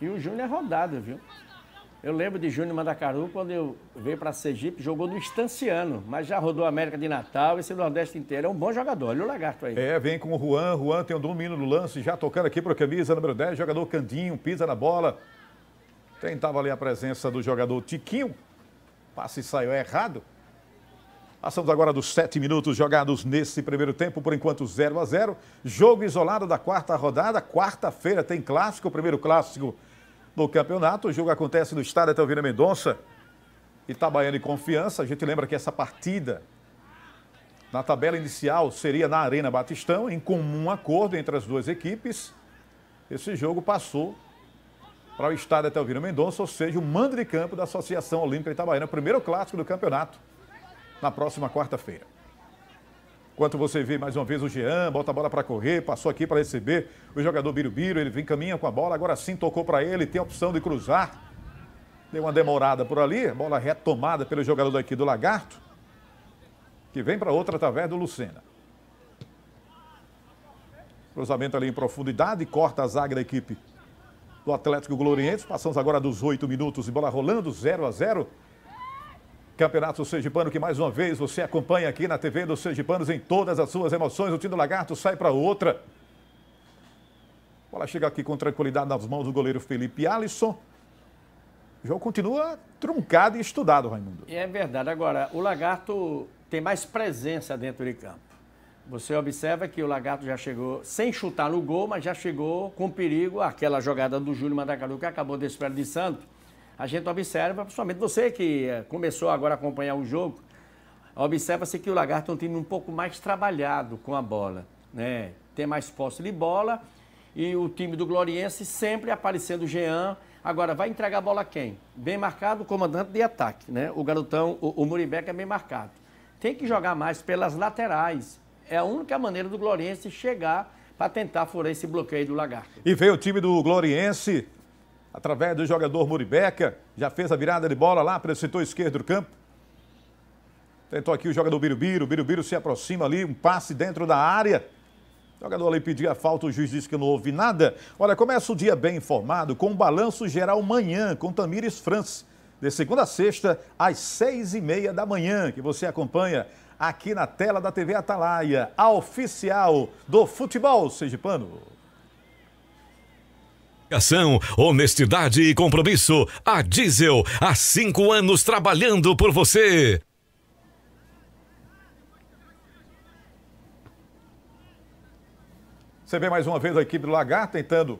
E o Júnior é rodado, viu? Eu lembro de Júnior Mandacaru quando eu veio para Sergipe, jogou no Estanciano, mas já rodou a América de Natal, esse Nordeste inteiro. É um bom jogador, olha o lagarto aí. É, vem com o Juan, Juan tem o um domínio no lance, já tocando aqui para a camisa número 10, jogador Candinho, pisa na bola. Tentava ali a presença do jogador Tiquinho, passe saiu errado. Passamos agora dos sete minutos jogados nesse primeiro tempo, por enquanto 0 a 0 Jogo isolado da quarta rodada. Quarta-feira tem clássico, o primeiro clássico do campeonato. O jogo acontece no estádio Etelvina Mendonça, Itabaiana e Confiança. A gente lembra que essa partida, na tabela inicial, seria na Arena Batistão, em comum acordo entre as duas equipes. Esse jogo passou para o estádio Etelvina Mendonça, ou seja, o mando de campo da Associação Olímpica Itabaiana. Primeiro clássico do campeonato na próxima quarta-feira. Enquanto você vê mais uma vez o Jean, bota a bola para correr, passou aqui para receber o jogador Birubiru, ele vem caminha com a bola, agora sim tocou para ele, tem a opção de cruzar. Deu uma demorada por ali, bola retomada pelo jogador daqui do Lagarto, que vem para outra através do Lucena. Cruzamento ali em profundidade, corta a zaga da equipe do Atlético Gloriense. Passamos agora dos oito minutos e bola rolando, 0 a 0 Campeonato Sergipano que mais uma vez você acompanha aqui na TV dos Sergipanos em todas as suas emoções. O time do Lagarto sai para outra. A bola chega aqui com tranquilidade nas mãos do goleiro Felipe Alisson. O jogo continua truncado e estudado, Raimundo. É verdade. Agora, o Lagarto tem mais presença dentro de campo. Você observa que o Lagarto já chegou sem chutar no gol, mas já chegou com perigo. Aquela jogada do Júlio Mandacaru que acabou desperdiçando a gente observa, principalmente você que eh, começou agora a acompanhar o jogo, observa-se que o Lagarto é um time um pouco mais trabalhado com a bola, né? Tem mais posse de bola e o time do Gloriense sempre aparecendo o Jean. Agora, vai entregar a bola quem? Bem marcado, o comandante de ataque, né? O garotão, o, o Muribeca é bem marcado. Tem que jogar mais pelas laterais. É a única maneira do Gloriense chegar para tentar furar esse bloqueio do Lagarto. E veio o time do Gloriense através do jogador Muribeca, já fez a virada de bola lá para o setor esquerdo do campo. Tentou aqui o jogador Birubiru, Birubiru se aproxima ali, um passe dentro da área. O jogador ali pedia falta, o juiz disse que não houve nada. Olha, começa o dia bem informado com o balanço geral manhã com Tamires França. De segunda a sexta, às seis e meia da manhã, que você acompanha aqui na tela da TV Atalaia, a oficial do futebol sergipano. Ação, honestidade e compromisso. A Diesel, há cinco anos trabalhando por você. Você vê mais uma vez a equipe do Lagar tentando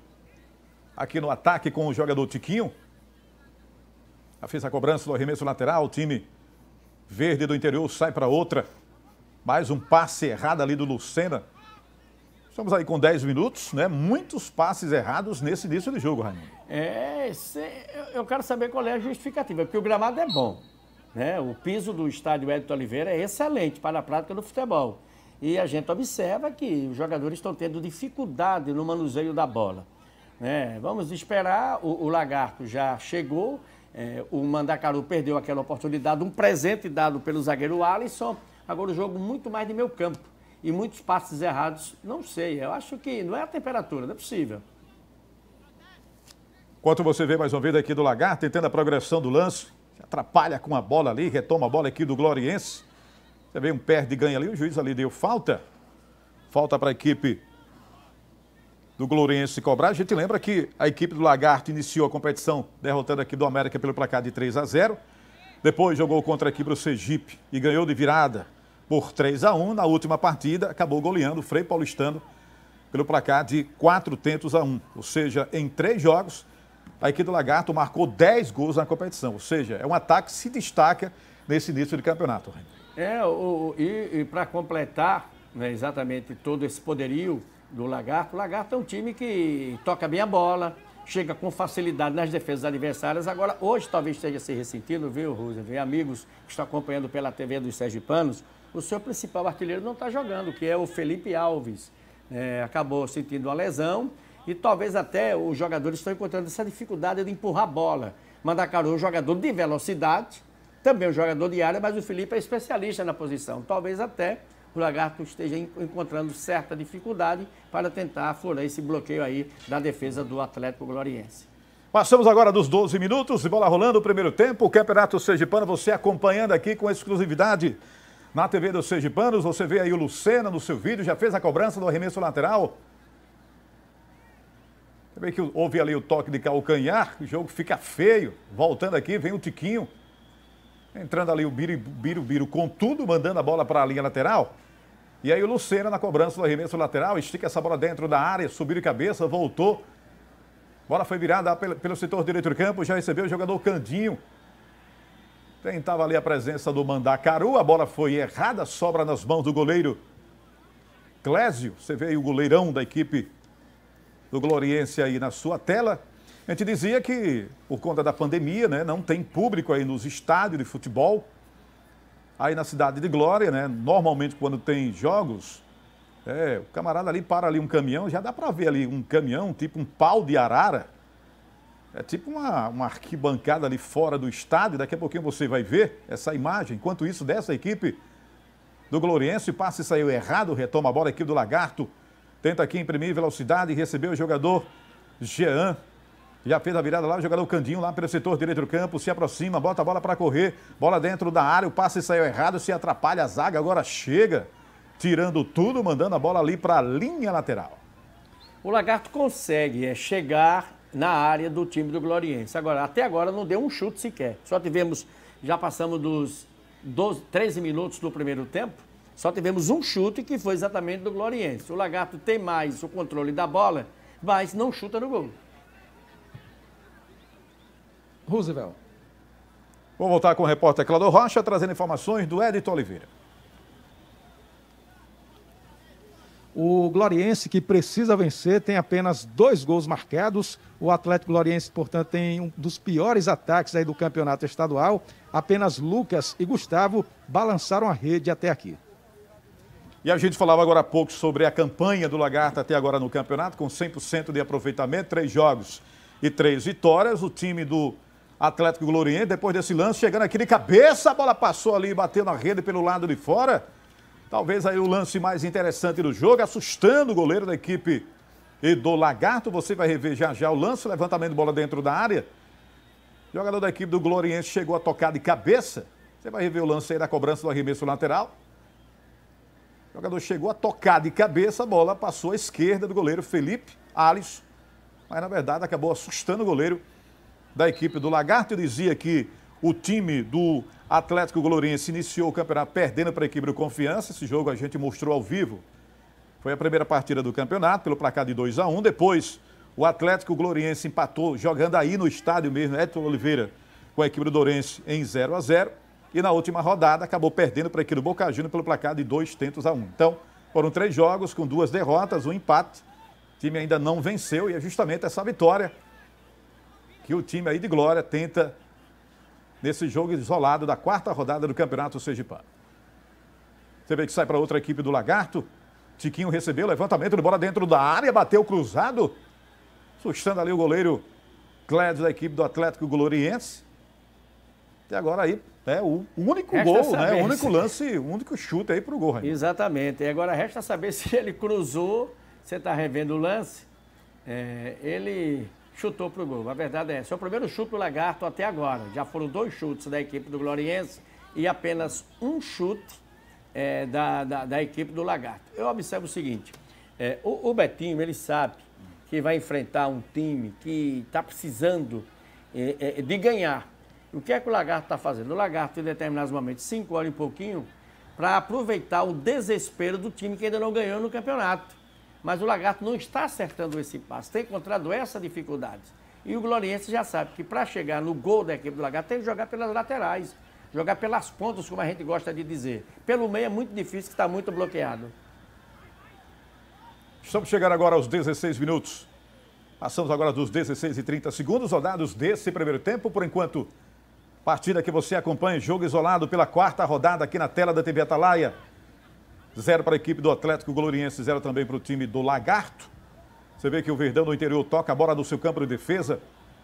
aqui no ataque com o jogador Tiquinho. A fez a cobrança do arremesso lateral, o time verde do interior sai para outra. Mais um passe errado ali do Lucena. Estamos aí com 10 minutos, né? Muitos passes errados nesse início de jogo, Raimundo. É, eu quero saber qual é a justificativa, porque o gramado é bom. Né? O piso do estádio Edito Oliveira é excelente para a prática do futebol. E a gente observa que os jogadores estão tendo dificuldade no manuseio da bola. Né? Vamos esperar, o, o Lagarto já chegou, é, o Mandacaru perdeu aquela oportunidade, um presente dado pelo zagueiro Alisson. Agora o jogo muito mais de meio campo e muitos passes errados. Não sei, eu acho que não é a temperatura, não é possível. Enquanto você vê mais um vídeo aqui do Lagarto, tentando a progressão do lance, atrapalha com a bola ali, retoma a bola aqui do Gloriense. Você vê um perde e ganha ali, o juiz ali deu falta. Falta para a equipe do Gloriense cobrar. A gente lembra que a equipe do Lagarto iniciou a competição derrotando aqui do América pelo placar de 3 a 0. Depois jogou contra aqui para o Sergipe e ganhou de virada por 3 a 1 Na última partida, acabou goleando o Frei Paulistano pelo placar de 4 tentos a 1. Ou seja, em três jogos, a equipe do Lagarto marcou 10 gols na competição. Ou seja, é um ataque que se destaca nesse início de campeonato. É, o, e, e para completar né, exatamente todo esse poderio do Lagarto, o Lagarto é um time que toca bem a bola, chega com facilidade nas defesas adversárias. Agora, hoje talvez esteja se ressentindo, viu, Roosevelt? Amigos que estão acompanhando pela TV dos Sérgio Panos o seu principal artilheiro não está jogando, que é o Felipe Alves. É, acabou sentindo uma lesão e talvez até os jogadores estão encontrando essa dificuldade de empurrar a bola. Mandacaru é um jogador de velocidade, também um jogador de área, mas o Felipe é especialista na posição. Talvez até o Lagarto esteja encontrando certa dificuldade para tentar aflorar esse bloqueio aí da defesa do Atlético Gloriense. Passamos agora dos 12 minutos, bola rolando o primeiro tempo, o Campeonato Sergipano, você acompanhando aqui com exclusividade na TV dos Sergipanos. Você vê aí o Lucena no seu vídeo, já fez a cobrança do arremesso lateral. Você vê que houve ali o toque de calcanhar, o jogo fica feio. Voltando aqui, vem o Tiquinho. Entrando ali o Biro, Biro, Biro com tudo, mandando a bola para a linha lateral. E aí o Lucena na cobrança do arremesso lateral, estica essa bola dentro da área, subiu de cabeça, voltou. Bola foi virada pelo setor direito do campo, já recebeu o jogador Candinho. Tentava ali a presença do Mandacaru, a bola foi errada, sobra nas mãos do goleiro Clésio. Você vê aí o goleirão da equipe do Gloriense aí na sua tela. A gente dizia que, por conta da pandemia, né, não tem público aí nos estádios de futebol. Aí na cidade de Glória, né, normalmente quando tem jogos, é, o camarada ali para ali um caminhão, já dá para ver ali um caminhão, tipo um pau de arara, é tipo uma, uma arquibancada ali fora do estádio. Daqui a pouquinho você vai ver essa imagem. Enquanto isso, dessa equipe do Gloriense, passe saiu errado, retoma a bola, a equipe do Lagarto. Tenta aqui imprimir velocidade, recebeu o jogador Jean. Já fez a virada lá, o jogador Candinho lá pelo setor direito do campo, se aproxima, bota a bola para correr, bola dentro da área, o passe saiu errado, se atrapalha a zaga, agora chega, tirando tudo, mandando a bola ali para a linha lateral. O Lagarto consegue é, chegar na área do time do Gloriense. Agora, até agora não deu um chute sequer. Só tivemos, já passamos dos 12, 13 minutos do primeiro tempo, só tivemos um chute que foi exatamente do Gloriense. O Lagarto tem mais o controle da bola, mas não chuta no gol. Roosevelt. Vou voltar com o repórter Cláudio Rocha, trazendo informações do Edito Oliveira. O Gloriense, que precisa vencer, tem apenas dois gols marcados. O Atlético Gloriense, portanto, tem um dos piores ataques aí do campeonato estadual. Apenas Lucas e Gustavo balançaram a rede até aqui. E a gente falava agora há pouco sobre a campanha do Lagarta até agora no campeonato, com 100% de aproveitamento, três jogos e três vitórias. O time do Atlético Gloriense, depois desse lance, chegando aqui de cabeça, a bola passou ali, bateu na rede pelo lado de fora. Talvez aí o lance mais interessante do jogo, assustando o goleiro da equipe e do Lagarto. Você vai rever já já o lance, levantamento de bola dentro da área. O jogador da equipe do Gloriense chegou a tocar de cabeça. Você vai rever o lance aí da cobrança do arremesso lateral. O jogador chegou a tocar de cabeça, a bola passou à esquerda do goleiro Felipe Alisson. Mas, na verdade, acabou assustando o goleiro da equipe do Lagarto. Eu dizia que o time do Atlético Gloriense iniciou o campeonato perdendo para a equipe do Confiança. Esse jogo a gente mostrou ao vivo. Foi a primeira partida do campeonato, pelo placar de 2 a 1 um. Depois, o Atlético Gloriense empatou, jogando aí no estádio mesmo, né? Edson Oliveira, com a equipe do Dourense em 0 a 0 E na última rodada, acabou perdendo para a equipe do Boca Juniors pelo placar de dois tentos a um. Então, foram três jogos com duas derrotas, um empate. O time ainda não venceu e é justamente essa vitória que o time aí de Glória tenta nesse jogo isolado da quarta rodada do Campeonato Sergipano. Você vê que sai para outra equipe do Lagarto. Tiquinho recebeu, levantamento de bola dentro da área, bateu cruzado. Sustando ali o goleiro Clédio da equipe do Atlético Gloriense. E agora aí é o único resta gol, né? O único lance, o único chute aí para o gol. Hein? Exatamente. E agora resta saber [LAUGHS] se ele cruzou. Você está revendo o lance? É, ele chutou para o gol. A verdade é essa. É o primeiro chute do Lagarto até agora. Já foram dois chutes da equipe do Gloriense e apenas um chute é, da, da, da, equipe do Lagarto. Eu observo o seguinte: é, o, o, Betinho, ele sabe que vai enfrentar um time que está precisando é, é, de ganhar. O que é que o Lagarto está fazendo? O Lagarto, em determinados momentos, cinco horas e pouquinho, para aproveitar o desespero do time que ainda não ganhou no campeonato. Mas o lagarto não está acertando esse passo, tem encontrado essa dificuldade. E o Gloriense já sabe que para chegar no gol da equipe do lagarto tem que jogar pelas laterais, jogar pelas pontas, como a gente gosta de dizer. Pelo meio é muito difícil, está muito bloqueado. Estamos chegando agora aos 16 minutos. Passamos agora dos 16 e 30 segundos rodados desse primeiro tempo. Por enquanto, partida que você acompanha, jogo isolado pela quarta rodada aqui na tela da TV Atalaia. Zero para a equipe do Atlético Gloriense, zero também para o time do Lagarto. Você vê que o Verdão do interior toca a bola do seu campo de defesa.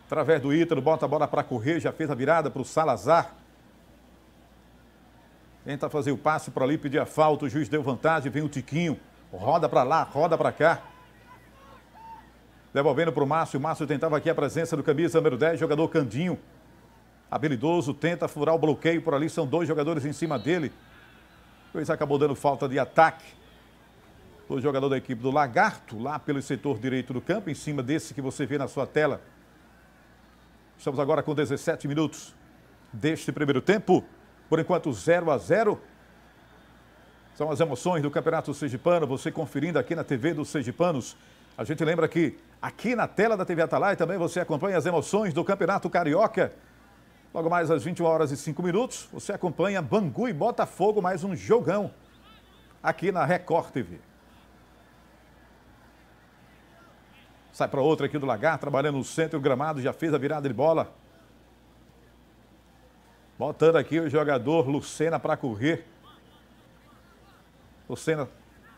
Através do Ítalo, bota a bola para correr, já fez a virada para o Salazar. Tenta fazer o passe para ali, pedir a falta. O juiz deu vantagem, vem o Tiquinho. Roda para lá, roda para cá. Devolvendo para o Márcio. O Márcio tentava aqui a presença do camisa número 10, jogador Candinho. Habilidoso, tenta furar o bloqueio por ali. São dois jogadores em cima dele. Luiz acabou dando falta de ataque o jogador da equipe do Lagarto, lá pelo setor direito do campo, em cima desse que você vê na sua tela. Estamos agora com 17 minutos deste primeiro tempo. Por enquanto, 0 a 0. São as emoções do Campeonato Sergipano, você conferindo aqui na TV dos Sergipanos. A gente lembra que aqui na tela da TV Atalaia também você acompanha as emoções do Campeonato Carioca. Logo mais às 21 horas e 5 minutos, você acompanha Bangu e Botafogo, mais um jogão aqui na Record TV. Sai para outra aqui do Lagar, trabalhando no centro, o gramado já fez a virada de bola. Botando aqui o jogador Lucena para correr. Lucena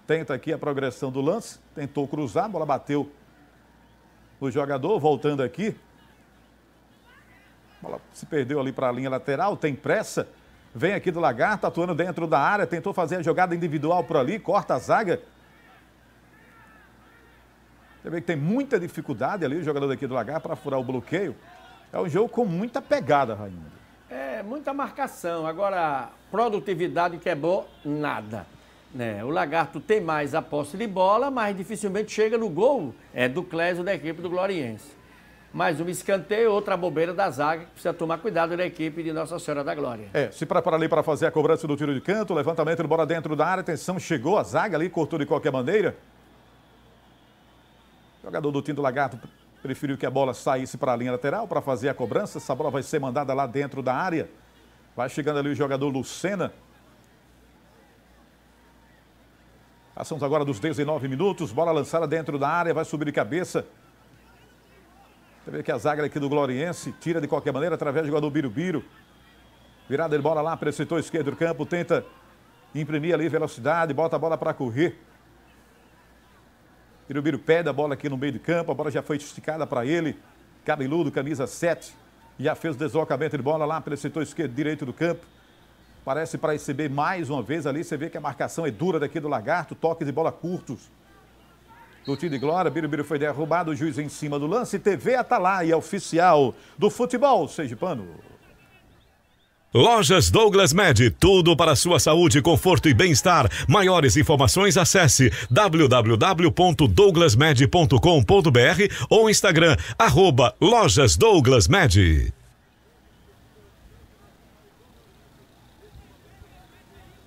tenta aqui a progressão do lance, tentou cruzar, a bola bateu o jogador, voltando aqui bola se perdeu ali para a linha lateral, tem pressa. Vem aqui do Lagarto, atuando dentro da área, tentou fazer a jogada individual por ali, corta a zaga. Você vê que tem muita dificuldade ali, o jogador daqui do Lagarto, para furar o bloqueio. É um jogo com muita pegada, Raimundo. É, muita marcação. Agora, produtividade quebrou é nada. Né? O Lagarto tem mais a posse de bola, mas dificilmente chega no gol é, do Clésio da equipe do Gloriense mais um escanteio, outra bobeira da zaga, que precisa tomar cuidado da equipe de Nossa Senhora da Glória. É, se prepara ali para fazer a cobrança do tiro de canto, levantamento, ele bola dentro da área, atenção, chegou a zaga ali, cortou de qualquer maneira. jogador do time do Lagarto preferiu que a bola saísse para a linha lateral para fazer a cobrança, essa bola vai ser mandada lá dentro da área. Vai chegando ali o jogador Lucena. Passamos agora dos 19 minutos, bola lançada dentro da área, vai subir de cabeça. Você vê que a zaga aqui do Gloriense tira de qualquer maneira através do jogador Birubiru. Virada de bola lá para o setor esquerdo do campo, tenta imprimir ali velocidade, bota a bola para correr. Birubiru pede a bola aqui no meio de campo, a bola já foi esticada para ele. Cabeludo, camisa 7, já fez o deslocamento de bola lá o setor esquerdo direito do campo. Parece para receber mais uma vez ali, você vê que a marcação é dura daqui do Lagarto, toque de bola curtos do Lutino e Glória, Birubiru foi derrubado, o juiz em cima do lance. TV Atalaia, oficial do futebol sergipano. Lojas Douglas Med, tudo para sua saúde, conforto e bem-estar. Maiores informações acesse www.douglasmed.com.br ou Instagram arroba Lojas Douglas Med.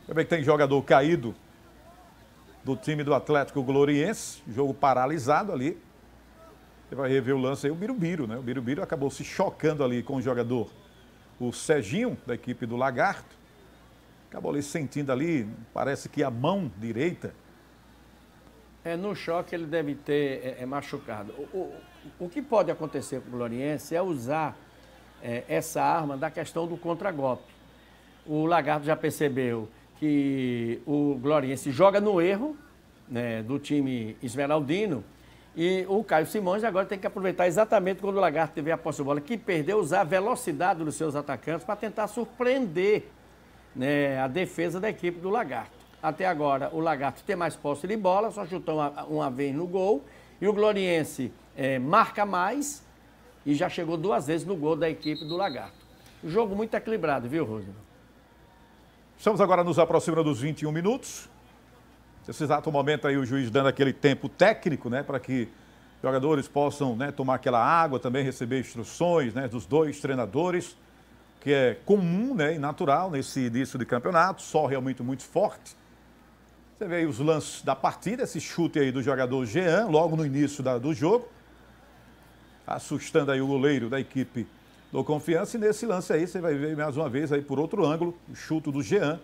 Também tem jogador caído do time do Atlético Gloriense, jogo paralisado ali. Você vai rever o lance aí, o Birubiru, né? O Birubiru acabou se chocando ali com o jogador, o Serginho, da equipe do Lagarto. Acabou ali sentindo ali, parece que a mão direita. É, no choque ele deve ter é, é machucado. O, o, o, que pode acontecer com o Gloriense é usar é, essa arma da questão do contragolpe. O Lagarto já percebeu que o Gloriense joga no erro né, do time esmeraldino. E o Caio Simões agora tem que aproveitar exatamente quando o Lagarto teve a posse de bola, que perdeu, usar a velocidade dos seus atacantes para tentar surpreender né, a defesa da equipe do Lagarto. Até agora, o Lagarto tem mais posse de bola, só chutou uma, uma vez no gol. E o Gloriense é, marca mais e já chegou duas vezes no gol da equipe do Lagarto. Jogo muito equilibrado, viu, Rodrigo? Estamos agora nos aproximando dos 21 minutos. Nesse exato momento aí o juiz dando aquele tempo técnico, né, para que jogadores possam né, tomar aquela água, também receber instruções né, dos dois treinadores, que é comum né, e natural nesse início de campeonato, sol realmente muito forte. Você vê aí os lances da partida, esse chute aí do jogador Jean, logo no início da, do jogo, assustando aí o goleiro da equipe Dou confiança e nesse lance aí você vai ver mais uma vez aí por outro ângulo, o chute do Jean.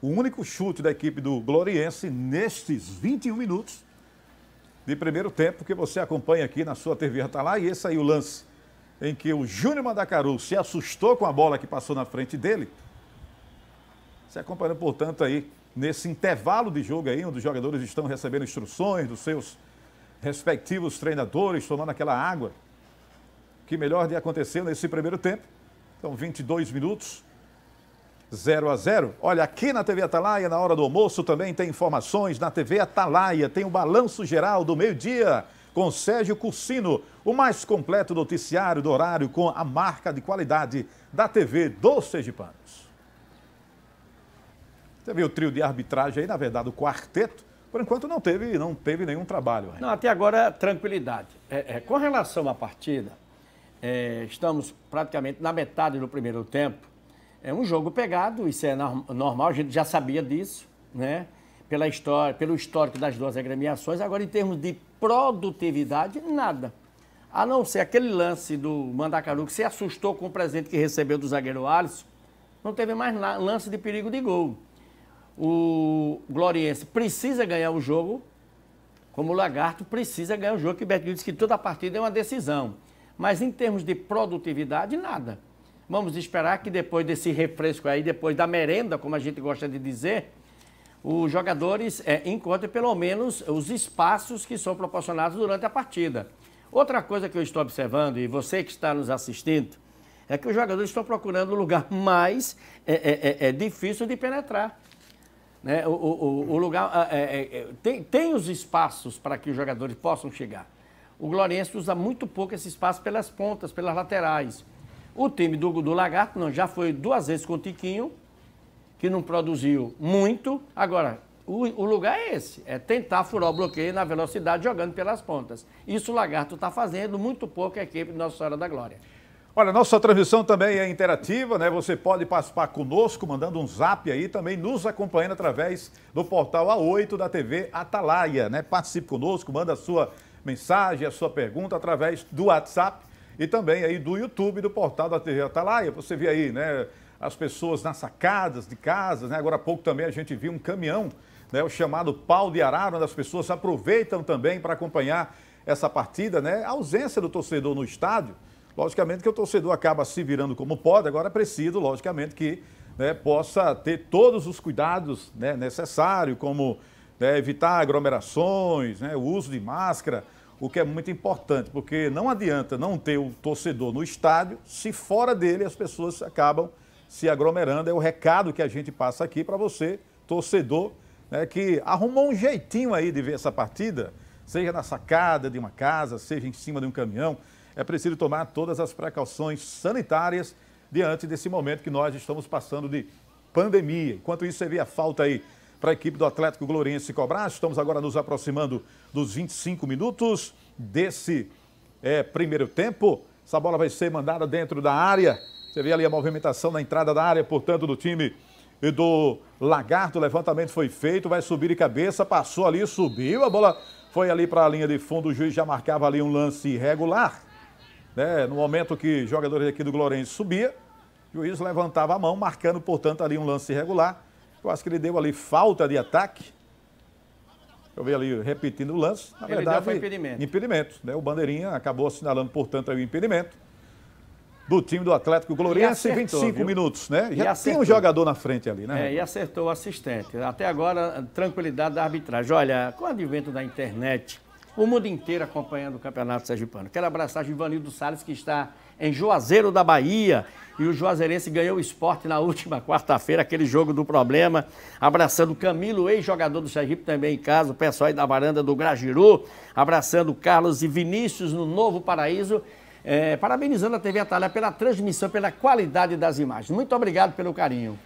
O único chute da equipe do Gloriense nestes 21 minutos de primeiro tempo que você acompanha aqui na sua TV está lá E esse aí o lance em que o Júnior Mandacaru se assustou com a bola que passou na frente dele. Você acompanha portanto, aí nesse intervalo de jogo aí, onde os jogadores estão recebendo instruções dos seus respectivos treinadores, tomando aquela água que melhor de acontecer nesse primeiro tempo. Então, 22 minutos, 0 a 0. Olha, aqui na TV Atalaia, na hora do almoço, também tem informações. Na TV Atalaia tem o balanço geral do meio-dia com Sérgio Cursino, o mais completo noticiário do horário com a marca de qualidade da TV dos Sergipanos. Teve o trio de arbitragem aí, na verdade, o quarteto. Por enquanto não teve, não teve nenhum trabalho. Ainda. Não, até agora, tranquilidade. É, é, com relação à partida, é, estamos praticamente na metade do primeiro tempo. É um jogo pegado, isso é normal, a gente já sabia disso, né? Pela história, pelo histórico das duas agremiações. Agora, em termos de produtividade, nada. A não ser aquele lance do Mandacaru que se assustou com o presente que recebeu do zagueiro Alisson, não teve mais lance de perigo de gol. O Gloriense precisa ganhar o jogo, como o Lagarto precisa ganhar o jogo, que beto disse que toda a partida é uma decisão. Mas em termos de produtividade, nada. Vamos esperar que depois desse refresco aí, depois da merenda, como a gente gosta de dizer, os jogadores é, encontrem pelo menos os espaços que são proporcionados durante a partida. Outra coisa que eu estou observando, e você que está nos assistindo, é que os jogadores estão procurando o lugar [LAUGHS] mais é, é, é, é, difícil de penetrar. Né? O, o, o lugar é, é, tem, tem os espaços para que os jogadores possam chegar o Gloriense usa muito pouco esse espaço pelas pontas, pelas laterais. O time do, do Lagarto não, já foi duas vezes com o Tiquinho, que não produziu muito. Agora, o, o, lugar é esse, é tentar furar o bloqueio na velocidade jogando pelas pontas. Isso o Lagarto está fazendo, muito pouco a equipe de Nossa Senhora da Glória. Olha, nossa transmissão também é interativa, né? Você pode participar conosco, mandando um zap aí, também nos acompanhando através do portal A8 da TV Atalaia, né? Participe conosco, manda a sua mensagem, a sua pergunta através do WhatsApp e também aí do YouTube do portal da TV Atalaia. Você vê aí, né, as pessoas nas sacadas de casas, né? Agora há pouco também a gente viu um caminhão, né, o chamado pau de arara, onde as pessoas aproveitam também para acompanhar essa partida, né? A ausência do torcedor no estádio, logicamente que o torcedor acaba se virando como pode, agora é preciso, logicamente, que né, possa ter todos os cuidados né, necessários, como né, evitar aglomerações, né, o uso de máscara, o que é muito importante, porque não adianta não ter o torcedor no estádio se fora dele as pessoas acabam se aglomerando. É o recado que a gente passa aqui para você, torcedor, né, que arrumou um jeitinho aí de ver essa partida, seja na sacada de uma casa, seja em cima de um caminhão. É preciso tomar todas as precauções sanitárias diante desse momento que nós estamos passando de pandemia. Enquanto isso, você vê a falta aí para a equipe do Atlético Gloriense cobrar. Estamos agora nos aproximando dos 25 minutos desse é, primeiro tempo. Essa bola vai ser mandada dentro da área. Você vê ali a movimentação na entrada da área, portanto, do time do Lagarto. O levantamento foi feito, vai subir de cabeça, passou ali, subiu. A bola foi ali para a linha de fundo. O juiz já marcava ali um lance irregular. Né? No momento que jogadores aqui do Gloriense subia, o juiz levantava a mão, marcando, portanto, ali um lance irregular. Eu acho que ele deu ali falta de ataque. Eu vi ali repetindo o lance. Na ele verdade, foi impedimento. impedimento né? O Bandeirinha acabou assinalando, portanto, o impedimento do time do Atlético Gloriense, 25 viu? minutos, né? Já tem um jogador na frente ali, né? É, e acertou o assistente. Até agora, tranquilidade da arbitragem. Olha, com o advento da internet, o mundo inteiro acompanhando o Campeonato Sergipano. Quero abraçar Givanildo Salles, que está em Juazeiro da Bahia. E o Juazeirense ganhou o esporte na última quarta-feira, aquele jogo do problema, abraçando Camilo, ex-jogador do Sergipe também em casa, o pessoal aí da varanda do Grajiru, abraçando Carlos e Vinícius no Novo Paraíso. É, parabenizando a TV Atalha pela transmissão, pela qualidade das imagens. Muito obrigado pelo carinho.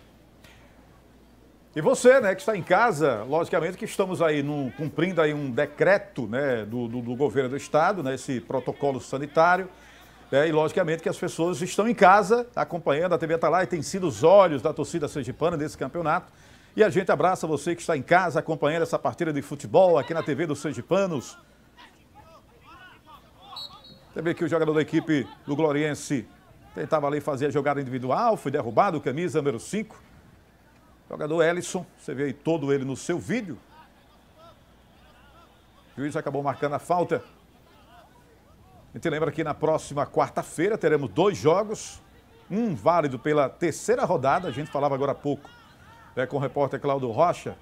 E você, né, que está em casa, logicamente que estamos aí cumprindo aí um decreto né, do, do, do governo do estado, né, esse protocolo sanitário. Né? E logicamente que as pessoas estão em casa acompanhando, a TV está lá e tem sido os olhos da torcida sergipana desse campeonato. E a gente abraça você que está em casa acompanhando essa partida de futebol aqui na TV dos Sergipanos. Você vê que o jogador da equipe do Gloriense tentava ali fazer a jogada individual, foi derrubado, camisa número 5. Jogador Ellison, você vê aí todo ele no seu vídeo. O juiz acabou marcando a falta. E te lembra que na próxima quarta-feira teremos dois jogos, um válido pela terceira rodada, a gente falava agora há pouco né, com o repórter Cláudio Rocha,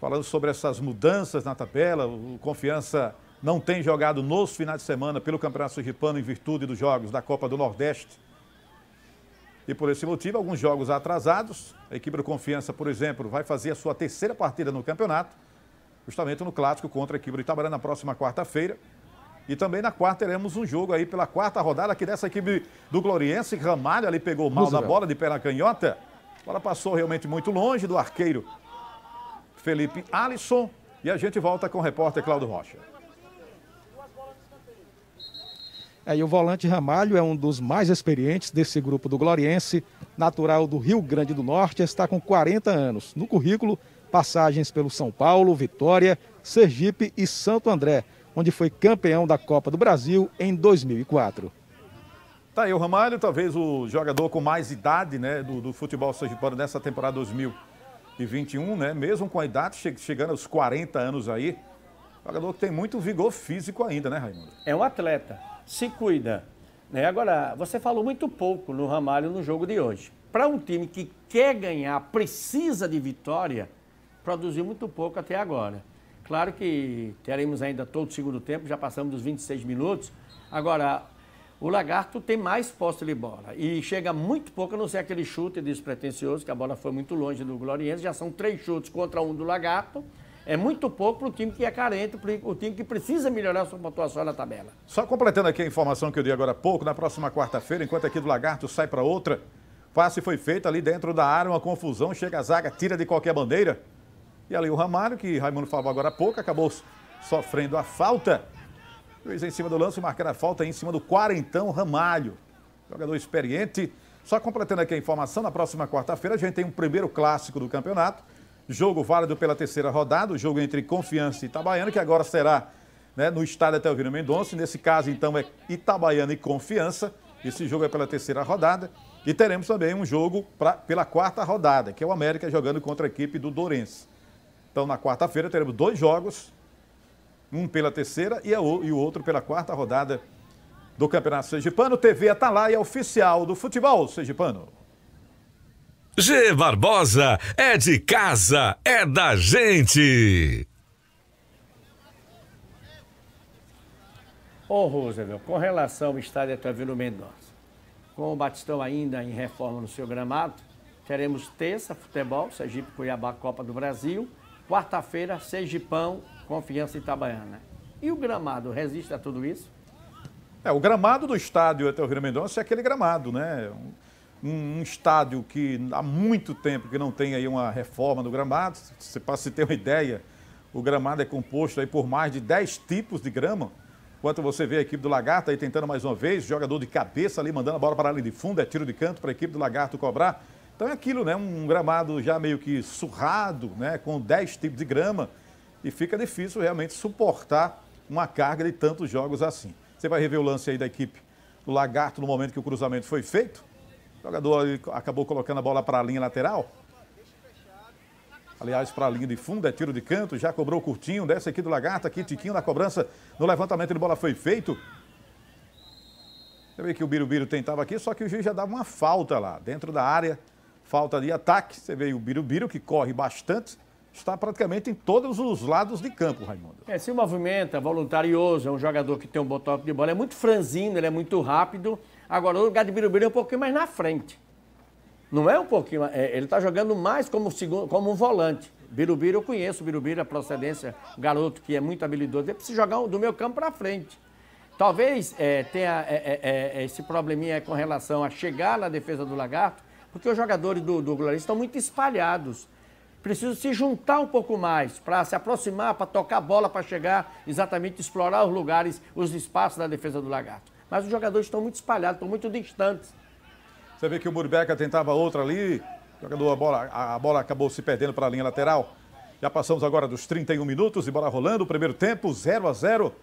falando sobre essas mudanças na tabela, o Confiança não tem jogado nos finais de semana pelo Campeonato Sergipano em virtude dos jogos da Copa do Nordeste. E por esse motivo, alguns jogos atrasados. A equipe do Confiança, por exemplo, vai fazer a sua terceira partida no campeonato, justamente no clássico contra a equipe do Itabarã na próxima quarta-feira. E também na quarta teremos um jogo aí pela quarta rodada aqui dessa equipe do Gloriense. Ramalho ali pegou mal na bola de pé na canhota. A bola passou realmente muito longe do arqueiro Felipe Alisson. E a gente volta com o repórter Cláudio Rocha. É, e o volante Ramalho é um dos mais experientes desse grupo do Gloriense, natural do Rio Grande do Norte, está com 40 anos. No currículo, passagens pelo São Paulo, Vitória, Sergipe e Santo André onde foi campeão da Copa do Brasil em 2004. Tá aí o Ramalho, talvez o jogador com mais idade né, do, do futebol sergipano nessa temporada 2021, né? Mesmo com a idade, che chegando aos 40 anos aí, jogador que tem muito vigor físico ainda, né, Raimundo? É um atleta, se cuida. Né? Agora, você falou muito pouco no Ramalho no jogo de hoje. Para um time que quer ganhar, precisa de vitória, produziu muito pouco até agora. Claro que teremos ainda todo o segundo tempo, já passamos dos 26 minutos. Agora, o Lagarto tem mais posse de bola e chega muito pouco, a não ser aquele chute despretensioso, que a bola foi muito longe do Gloriense. Já são três chutes contra um do Lagarto. É muito pouco para o time que é carente, para o time que precisa melhorar sua pontuação na tabela. Só completando aqui a informação que eu dei agora há pouco, na próxima quarta-feira, enquanto aqui do Lagarto sai para outra, passe foi feito ali dentro da área, uma confusão, chega a zaga, tira de qualquer bandeira. E ali o Ramalho, que Raimundo falou agora há pouco, acabou sofrendo a falta. Juiz em cima do lance, marcando a falta em cima do quarentão Ramalho. Jogador experiente. Só completando aqui a informação, na próxima quarta-feira a gente tem um primeiro clássico do campeonato. Jogo válido pela terceira rodada, o jogo entre Confiança e Itabaiana, que agora será né, no estádio até Vino Mendonça. Nesse caso, então, é Itabaiana e Confiança. Esse jogo é pela terceira rodada. E teremos também um jogo pra, pela quarta rodada, que é o América jogando contra a equipe do Dourense. Então, na quarta-feira, teremos dois jogos, um pela terceira e, o outro pela quarta rodada do Campeonato Sergipano. TV Atalaia tá é Oficial do Futebol Sergipano. G Barbosa é de casa, é da gente. Ô, Roosevelt, com relação ao estádio Otávio Mendonça, com o Batistão ainda em reforma no seu gramado, teremos terça, futebol, Sergipe Cuiabá, Copa do Brasil, Quarta-feira, Sergipão, Confiança Itabaiana. E o gramado resiste a tudo isso? É, o gramado do estádio Rio Mendonça é aquele gramado, né? Um, um, estádio que há muito tempo que não tem aí uma reforma do gramado. Para se ter uma ideia, o gramado é composto aí por mais de 10 tipos de grama. Enquanto você vê a equipe do Lagarto aí tentando mais uma vez, jogador de cabeça ali mandando a bola para a linha de fundo, é tiro de canto para a equipe do Lagarto cobrar. Então é aquilo, né? Um gramado já meio que surrado, né? Com 10 tipos de grama. E fica difícil realmente suportar uma carga de tantos jogos assim. Você vai rever o lance aí da equipe do Lagarto no momento que o cruzamento foi feito. O jogador acabou colocando a bola para a linha lateral. Aliás, para a linha de fundo, é tiro de canto, já cobrou curtinho, dessa aqui do Lagarto, aqui Tiquinho na cobrança, no levantamento de bola foi feito. Você vê que o Birubiru tentava aqui, só que o juiz já dava uma falta lá, dentro da área falta de ataque. Você vê o Birubiru, que corre bastante, está praticamente em todos os lados de campo, Raimundo. É, se movimenta, voluntarioso, é um jogador que tem um bom toque de bola, é muito franzino, ele é muito rápido. Agora, o lugar de Birubiru é um pouquinho mais na frente. Não é um pouquinho, é, ele está jogando mais como, segundo, como um volante. Birubiru eu conheço, Birubiru, a procedência, garoto que é muito habilidoso, ele precisa jogar do meu campo para frente. Talvez é, tenha é, é, é, é esse probleminha com relação a chegar na defesa do Lagarto, porque os jogadores do, do Glorinense estão muito espalhados. Precisam se juntar um pouco mais para se aproximar, para tocar a bola, para chegar exatamente, explorar os lugares, os espaços da defesa do Lagarto. Mas os jogadores estão muito espalhados, estão muito distantes. Você vê que o Muribeca tentava outra ali, jogador, a bola, a bola acabou se perdendo para a linha lateral. Já passamos agora dos 31 minutos e bola rolando, primeiro tempo, 0 a 0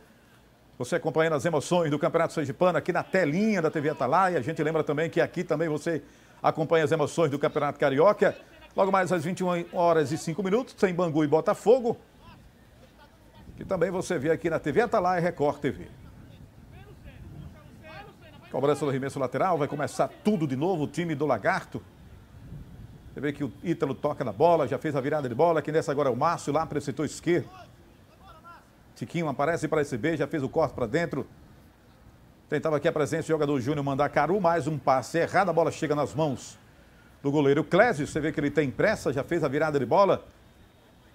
você acompanhando as emoções do Campeonato Sergipano aqui na telinha da TV Atalaia. A gente lembra também que aqui também você acompanhe as emoções do Campeonato Carioca. Logo mais às 21 horas e 5 minutos, tem Bangu e Botafogo. Que também você vê aqui na TV Atalaia Record TV. Cobrança do arremesso lateral, vai começar tudo de novo, o time do Lagarto. Você vê que o Ítalo toca na bola, já fez a virada de bola. Aqui nessa agora é o Márcio, lá para esquerdo. Tiquinho aparece para receber, já fez o corte para dentro. Tentava aqui a presença do jogador Júnior mandar Caru, mais um passe errado, a bola chega nas mãos do goleiro Clésio. Você vê que ele tem pressa, já fez a virada de bola.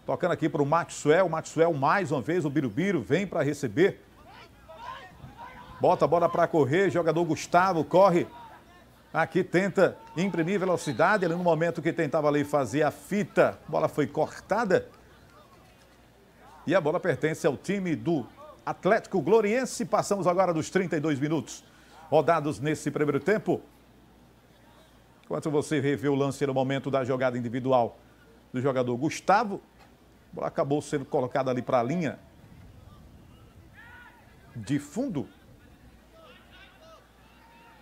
Tocando aqui para o Maxwell. Maxwell mais uma vez, o Birubiru vem para receber. Bota a bola para correr, jogador Gustavo corre. Aqui tenta imprimir velocidade. Ele no momento que tentava ali fazer a fita, a bola foi cortada. E a bola pertence ao time do Atlético Gloriense. Passamos agora dos 32 minutos rodados nesse primeiro tempo. Enquanto você revê o lance no momento da jogada individual do jogador Gustavo, a bola acabou sendo colocada ali para a linha de fundo.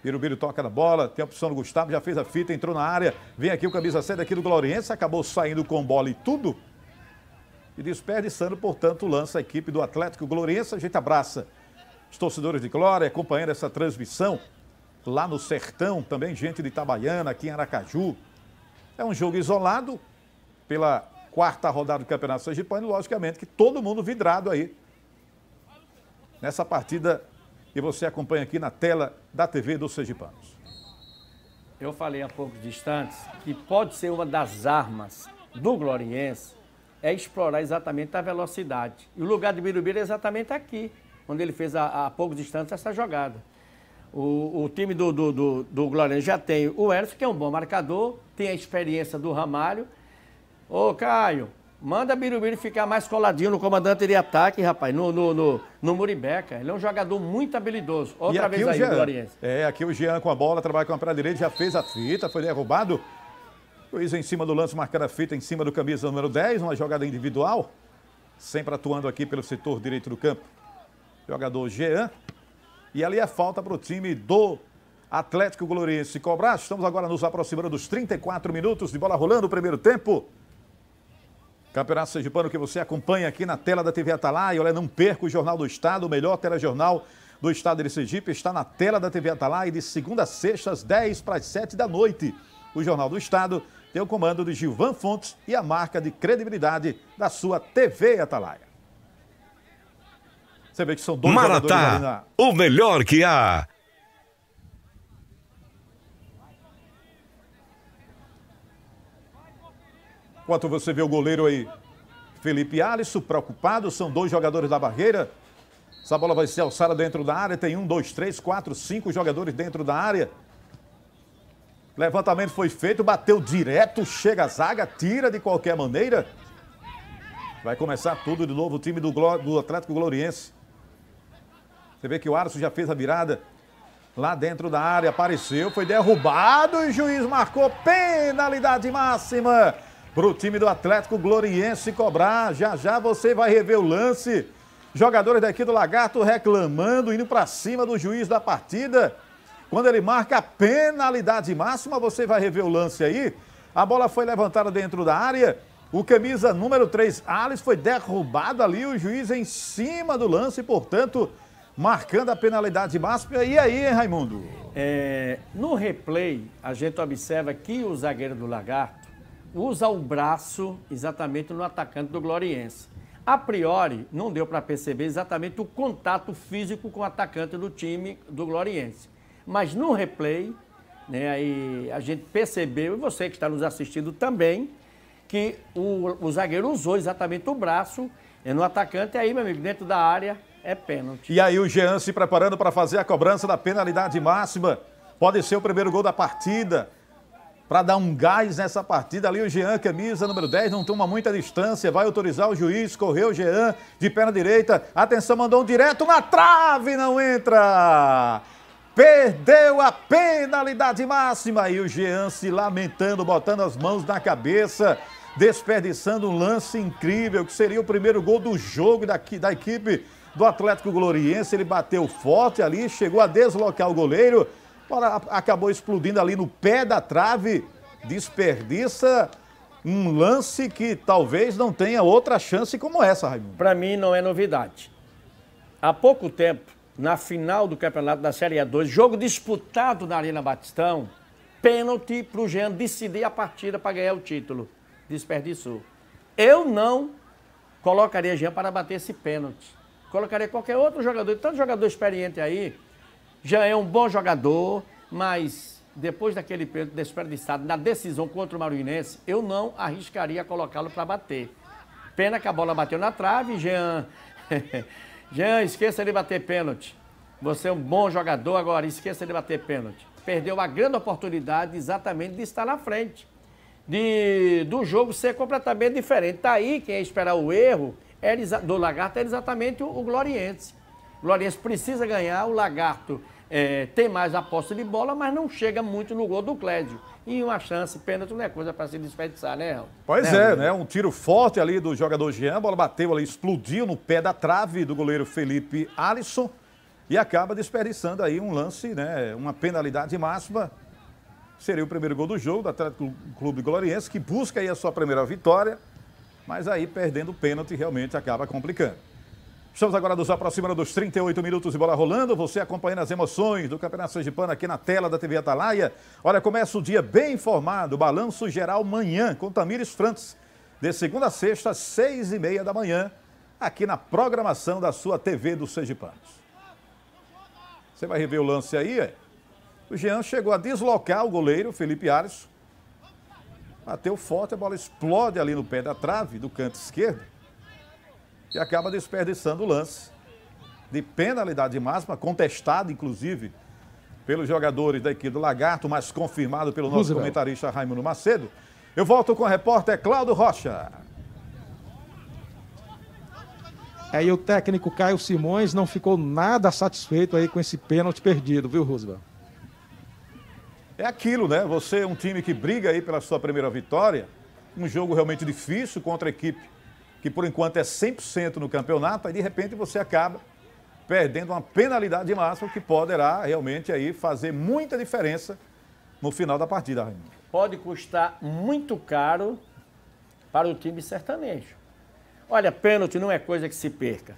Birubiru toca na bola, tem a opção do Gustavo, já fez a fita, entrou na área, vem aqui o camisa 7 aqui do Gloriense, acabou saindo com bola e tudo e desperdiçando, portanto, lança a equipe do Atlético Gloriense. A gente abraça os torcedores de Glória acompanhando essa transmissão lá no Sertão, também gente de Itabaiana, aqui em Aracaju. É um jogo isolado pela quarta rodada do Campeonato Sergipano, logicamente que todo mundo vidrado aí nessa partida que você acompanha aqui na tela da TV dos Sergipanos. Eu falei há poucos instantes que pode ser uma das armas do Gloriense é explorar exatamente a velocidade. E o lugar de Birubiru é exatamente aqui, onde ele fez a, poucos instantes essa jogada. O, o time do, do, do, do já tem o Elson, que é um bom marcador, tem a experiência do Ramalho. Ô, Caio, manda Birubiru ficar mais coladinho no comandante de ataque, rapaz, no, no, no, no Muribeca. Ele é um jogador muito habilidoso. Outra vez aí, Jean, Glorioso. É, aqui o Jean com a bola, trabalha com a perna direita, já fez a fita, foi derrubado. Luiz em cima do lance, marcada a fita em cima do camisa número 10, uma jogada individual. Sempre atuando aqui pelo setor direito do campo. Jogador Jean. E ali é falta para o time do Atlético Gloriense cobrar. Estamos agora nos aproximando dos 34 minutos de bola rolando o primeiro tempo. Campeonato Sergipano que você acompanha aqui na tela da TV Atalaia. Olha, não perca o Jornal do Estado, o melhor telejornal do estado de Sergipe. Está na tela da TV Atalaia de segunda a sexta, às 10 para as 7 da noite. O Jornal do Estado tem o comando de Gilvan Fontes e a marca de credibilidade da sua TV Atalaia. Você vê que são dois Maratá, na... o melhor que há. Enquanto você vê o goleiro aí, Felipe Alisson, preocupado, são dois jogadores da barreira. Essa bola vai ser alçada dentro da área, tem um, dois, três, quatro, cinco jogadores dentro da área. Levantamento foi feito, bateu direto, chega a zaga, tira de qualquer maneira. Vai começar tudo de novo o time do, do Atlético Gloriense. Você vê que o Arson já fez a virada lá dentro da área, apareceu, foi derrubado e o juiz marcou penalidade máxima para o time do Atlético Gloriense cobrar. Já já você vai rever o lance. Jogadores daqui do Lagarto reclamando, indo para cima do juiz da partida. Quando ele marca a penalidade máxima, você vai rever o lance aí. A bola foi levantada dentro da área. O camisa número 3, Alice, foi derrubado ali. O juiz em cima do lance, portanto, marcando a penalidade máxima. E aí, hein, Raimundo? É, no replay, a gente observa que o zagueiro do Lagarto usa o braço exatamente no atacante do Gloriense. A priori, não deu para perceber exatamente o contato físico com o atacante do time do Gloriense. Mas no replay, né, aí a gente percebeu, e você que está nos assistindo também, que o, o zagueiro usou exatamente o braço né, no atacante, aí, meu amigo, dentro da área é pênalti. E aí o Jean se preparando para fazer a cobrança da penalidade máxima. Pode ser o primeiro gol da partida. Para dar um gás nessa partida, ali o Jean, camisa número 10, não toma muita distância, vai autorizar o juiz, correu o Jean de perna direita, atenção, mandou um direto na trave, não entra! Perdeu a penalidade máxima e o Jean se lamentando, botando as mãos na cabeça, desperdiçando um lance incrível, que seria o primeiro gol do jogo da, da equipe do Atlético Gloriense. Ele bateu forte ali, chegou a deslocar o goleiro, acabou explodindo ali no pé da trave, desperdiça um lance que talvez não tenha outra chance como essa, Raimundo. Para mim não é novidade. Há pouco tempo, na final do campeonato da Série A2, jogo disputado na Arena Batistão, pênalti para o Jean decidir a partida para ganhar o título. Desperdiçou. Eu não colocaria Jean para bater esse pênalti. Colocaria qualquer outro jogador, tanto jogador experiente aí. Jean é um bom jogador, mas depois daquele pênalti desperdiçado na decisão contra o Maruinense, eu não arriscaria colocá-lo para bater. Pena que a bola bateu na trave, Jean [LAUGHS] Jean, esqueça de bater pênalti. Você é um bom jogador agora, esqueça de bater pênalti. Perdeu a grande oportunidade exatamente de estar na frente, de do jogo ser completamente diferente. Tá aí quem ia esperar o erro é era, do Lagarto era é exatamente o, o Gloriense. O Gloriense precisa ganhar, o Lagarto é, tem mais a posse de bola, mas não chega muito no gol do Clédio e uma chance. Pênalti não é coisa para se desperdiçar, né, Pois né, é, né? Um tiro forte ali do jogador Jean, a bola bateu ali, explodiu no pé da trave do goleiro Felipe Alisson e acaba desperdiçando aí um lance, né? Uma penalidade máxima. Seria o primeiro gol do jogo do Atlético Clube Gloriense, que busca aí a sua primeira vitória, mas aí perdendo o pênalti realmente acaba complicando. Estamos agora nos aproximando dos 38 minutos de bola rolando. Você acompanhando as emoções do Campeonato Sergipano aqui na tela da TV Atalaia. Olha, começa o dia bem informado. Balanço geral manhã com Tamires Frantz. De segunda a sexta, às seis e meia da manhã, aqui na programação da sua TV do Sergipano. Você vai rever o lance aí. É? O Jean chegou a deslocar o goleiro, Felipe Ares. Bateu forte, a bola explode ali no pé da trave, do canto esquerdo e acaba desperdiçando o lance de penalidade máxima, contestado inclusive pelos jogadores da equipe do Lagarto, mas confirmado pelo nosso Roosevelt. comentarista Raimundo Macedo. Eu volto com o repórter Cláudio Rocha. Aí é, o técnico Caio Simões não ficou nada satisfeito aí com esse pênalti perdido, viu, Roosevelt? É aquilo, né? Você é um time que briga aí pela sua primeira vitória, um jogo realmente difícil contra a equipe que por enquanto é 100% no campeonato, aí de repente você acaba perdendo uma penalidade máxima que poderá realmente aí fazer muita diferença no final da partida, Raimundo. Pode custar muito caro para o time sertanejo. Olha, pênalti não é coisa que se perca.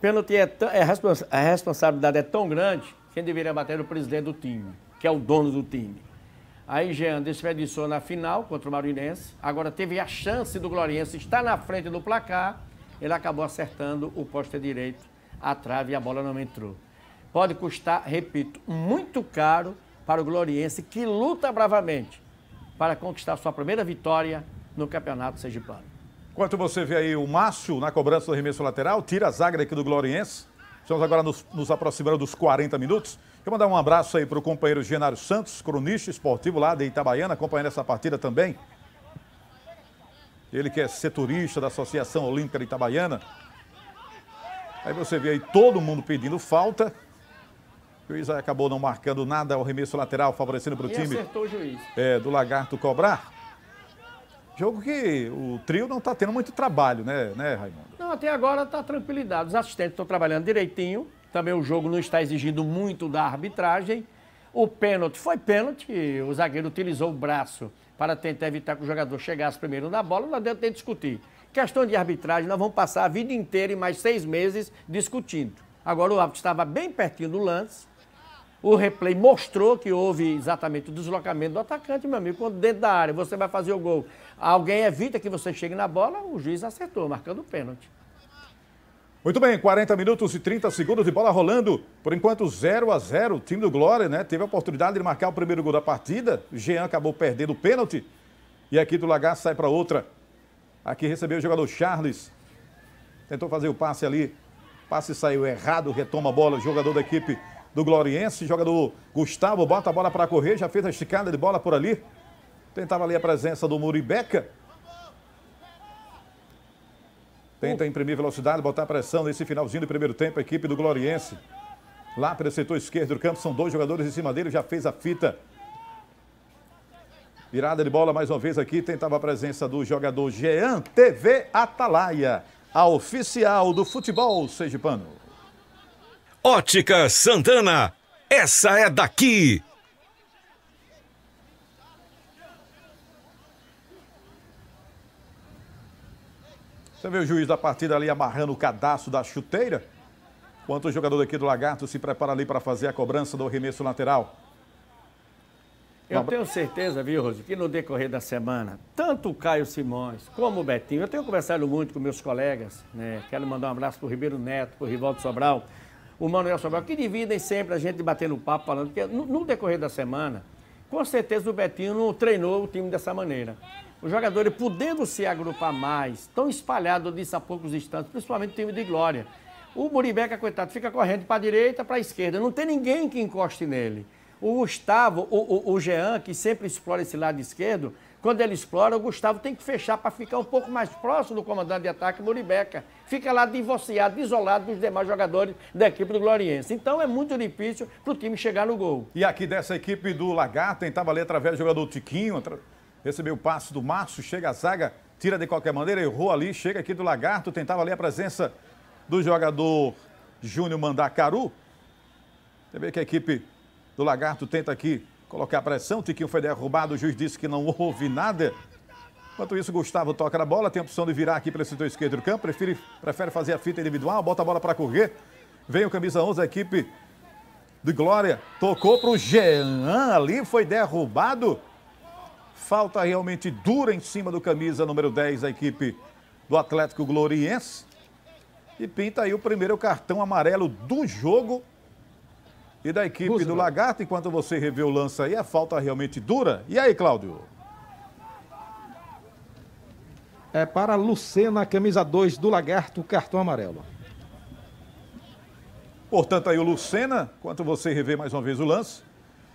Pênalti é, é a responsabilidade é tão grande que deveria bater o presidente do time, que é o dono do time. Aí Jean desperdiçou na final contra o Marinense. Agora teve a chance do Gloriense estar na frente do placar. Ele acabou acertando o poste direito, a trave e a bola não entrou. Pode custar, repito, muito caro para o Gloriense que luta bravamente para conquistar sua primeira vitória no Campeonato Sergipano. Enquanto você vê aí o Márcio na cobrança do arremesso lateral, tira a zaga aqui do Gloriense. Estamos agora nos, nos aproximando dos 40 minutos. Quero mandar um abraço aí para o companheiro Genário Santos, cronista esportivo lá de Itabaiana, acompanhando essa partida também. Ele que é setorista da Associação Olímpica de Itabaiana. Aí você vê aí todo mundo pedindo falta. O juiz acabou não marcando nada, o arremesso lateral favorecendo para o time. Acertou o juiz. É, do Lagarto cobrar. Jogo que o trio não está tendo muito trabalho, né, né Raimundo? Não, até agora está tranquilidade. Os assistentes estão trabalhando direitinho. Também o jogo não está exigindo muito da arbitragem. O pênalti foi pênalti. O zagueiro utilizou o braço para tentar evitar que o jogador chegasse primeiro na bola. Não adianta discutir. Questão de arbitragem, nós vamos passar a vida inteira e mais seis meses discutindo. Agora o árbitro estava bem pertinho do lance o replay mostrou que houve exatamente o deslocamento do atacante, meu amigo. Quando dentro da área você vai fazer o gol, alguém evita que você chegue na bola, o juiz acertou, marcando o pênalti. Muito bem, 40 minutos e 30 segundos de bola rolando. Por enquanto, 0 a 0 O time do Glória né, teve a oportunidade de marcar o primeiro gol da partida. Jean acabou perdendo o pênalti. E aqui do Lagar sai para outra. Aqui recebeu o jogador Charles. Tentou fazer o passe ali. Passe saiu errado, retoma a bola. O jogador da equipe do Gloriense, jogador Gustavo, bota a bola para correr, já fez a esticada de bola por ali. Tentava ali a presença do Muribeca. Tenta imprimir velocidade, botar pressão nesse finalzinho do primeiro tempo, a equipe do Gloriense. Lá o setor esquerdo do campo, são dois jogadores em cima dele, já fez a fita. Virada de bola mais uma vez aqui, tentava a presença do jogador Jean TV Atalaia, a oficial do futebol sergipano. Ótica Santana, essa é daqui. Você vê o juiz da partida ali amarrando o cadastro da chuteira? Enquanto o jogador aqui do Lagarto se prepara ali para fazer a cobrança do arremesso lateral. Eu tenho certeza, viu, Rose, que no decorrer da semana, tanto o Caio Simões como o Betinho, eu tenho conversado muito com meus colegas, né? Quero mandar um abraço para o Ribeiro Neto, para o Rivaldo Sobral, o Manuel Sobral, que dividem sempre a gente batendo papo, falando, porque no, no decorrer da semana, com certeza o Betinho não treinou o time dessa maneira. Os jogadores podendo se agrupar mais, tão espalhados, eu disse há poucos instantes, principalmente o time de Glória. O Muribeca, coitado, fica correndo para a direita, para a esquerda. Não tem ninguém que encoste nele. O Gustavo, o, o, o Jean, que sempre explora esse lado esquerdo, quando ele explora, o Gustavo tem que fechar para ficar um pouco mais próximo do comandante de ataque, Muribeca. Fica lá divorciado, isolado dos demais jogadores da equipe do Gloriense. Então é muito difícil para o time chegar no gol. E aqui dessa equipe do Lagarto tentava ali através do jogador Tiquinho, recebeu o passe do Márcio, chega a zaga, tira de qualquer maneira, errou ali, chega aqui do Lagarto, tentava ali a presença do jogador Júnior Mandacaru. Você vê que a equipe do Lagarto tenta aqui colocar pressão. Tiquinho foi derrubado, o juiz disse que não houve nada. Enquanto isso, Gustavo toca na bola, tem a opção de virar aqui pelo setor esquerdo do campo, prefere, prefere fazer a fita individual, bota a bola para correr. Vem o camisa 11, a equipe de Glória, tocou para o Jean ali, foi derrubado. Falta realmente dura em cima do camisa número 10, a equipe do Atlético Gloriense. E pinta aí o primeiro cartão amarelo do jogo e da equipe Busca. do Lagarto. Enquanto você revê o lance aí, a falta realmente dura. E aí, Cláudio? É para Lucena, camisa 2 do Lagarto, cartão amarelo. Portanto, aí o Lucena, enquanto você revê mais uma vez o lance.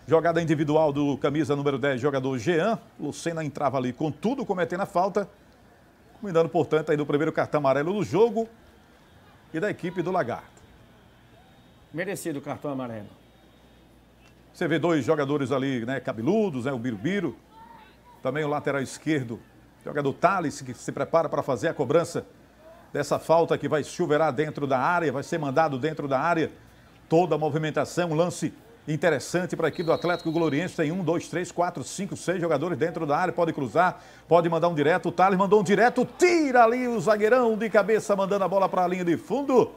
Jogada individual do camisa número 10, jogador Jean. Lucena entrava ali com tudo, cometendo a falta. Comendando, portanto, aí do primeiro cartão amarelo do jogo e da equipe do Lagarto. Merecido o cartão amarelo. Você vê dois jogadores ali, né, cabeludos, né, o Birubiru, também o lateral esquerdo, o jogador Thales, que se prepara para fazer a cobrança dessa falta que vai choverá dentro da área, vai ser mandado dentro da área. Toda a movimentação, um lance interessante para a equipe do Atlético Gloriense. Tem um, dois, três, quatro, cinco, seis jogadores dentro da área. Pode cruzar, pode mandar um direto. O Thales mandou um direto, tira ali o zagueirão de cabeça, mandando a bola para a linha de fundo.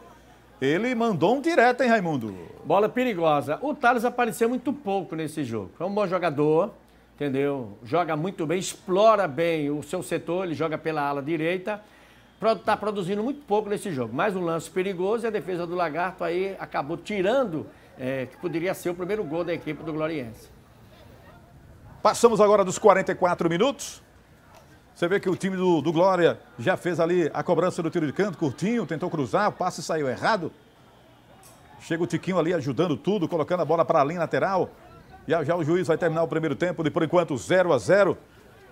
Ele mandou um direto, hein, Raimundo? Bola perigosa. O Thales apareceu muito pouco nesse jogo. É um bom jogador, entendeu? Joga muito bem, explora bem o seu setor, ele joga pela ala direita. Está produzindo muito pouco nesse jogo. Mais um lance perigoso e a defesa do Lagarto aí acabou tirando, é, que poderia ser o primeiro gol da equipe do Gloriense. Passamos agora dos 44 minutos. Você vê que o time do, do Glória já fez ali a cobrança do tiro de canto, curtinho, tentou cruzar, o passe saiu errado. Chega o Tiquinho ali ajudando tudo, colocando a bola para a linha lateral. E já, já o juiz vai terminar o primeiro tempo de, por enquanto, 0 a 0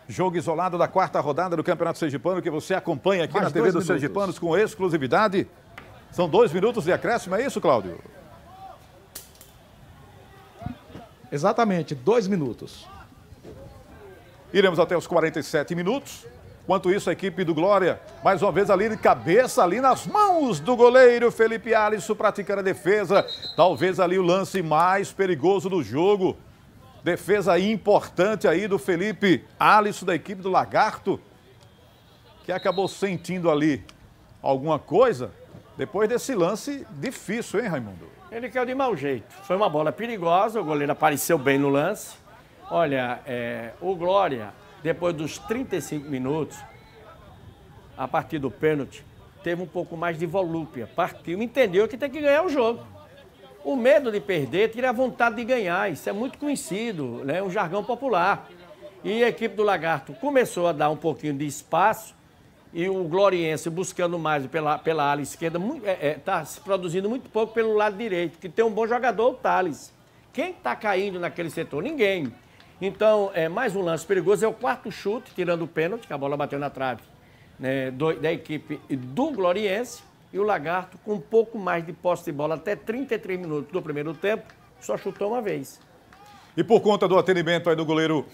Jogo isolado da quarta rodada do Campeonato Sergipano, que você acompanha aqui Mais na TV dos Sergipanos com exclusividade. São dois minutos de acréscimo, é isso, Cláudio? Exatamente, dois minutos. Iremos até os 47 minutos. Enquanto isso, a equipe do Glória, mais uma vez ali de cabeça, ali nas mãos do goleiro Felipe Alisson, praticando a defesa. Talvez ali o lance mais perigoso do jogo. Defesa importante aí do Felipe Alisson, da equipe do Lagarto, que acabou sentindo ali alguma coisa depois desse lance difícil, hein, Raimundo? Ele caiu de mau jeito. Foi uma bola perigosa, o goleiro apareceu bem no lance. Olha, é, o Glória, depois dos 35 minutos, a partir do pênalti, teve um pouco mais de volúpia. Partiu, entendeu que tem que ganhar o jogo. O medo de perder tira a vontade de ganhar. Isso é muito conhecido, né? um jargão popular. E a equipe do Lagarto começou a dar um pouquinho de espaço e o Gloriense buscando mais pela, pela ala esquerda, está é, é tá se produzindo muito pouco pelo lado direito, que tem um bom jogador, o Thales. Quem está caindo naquele setor? Ninguém. Então, é, mais um lance perigoso, é o quarto chute, tirando o pênalti, que a bola bateu na trave né, do, da equipe do Gloriense. E o Lagarto, com um pouco mais de posse de bola, até 33 minutos do primeiro tempo, só chutou uma vez. E por conta do atendimento aí do goleiro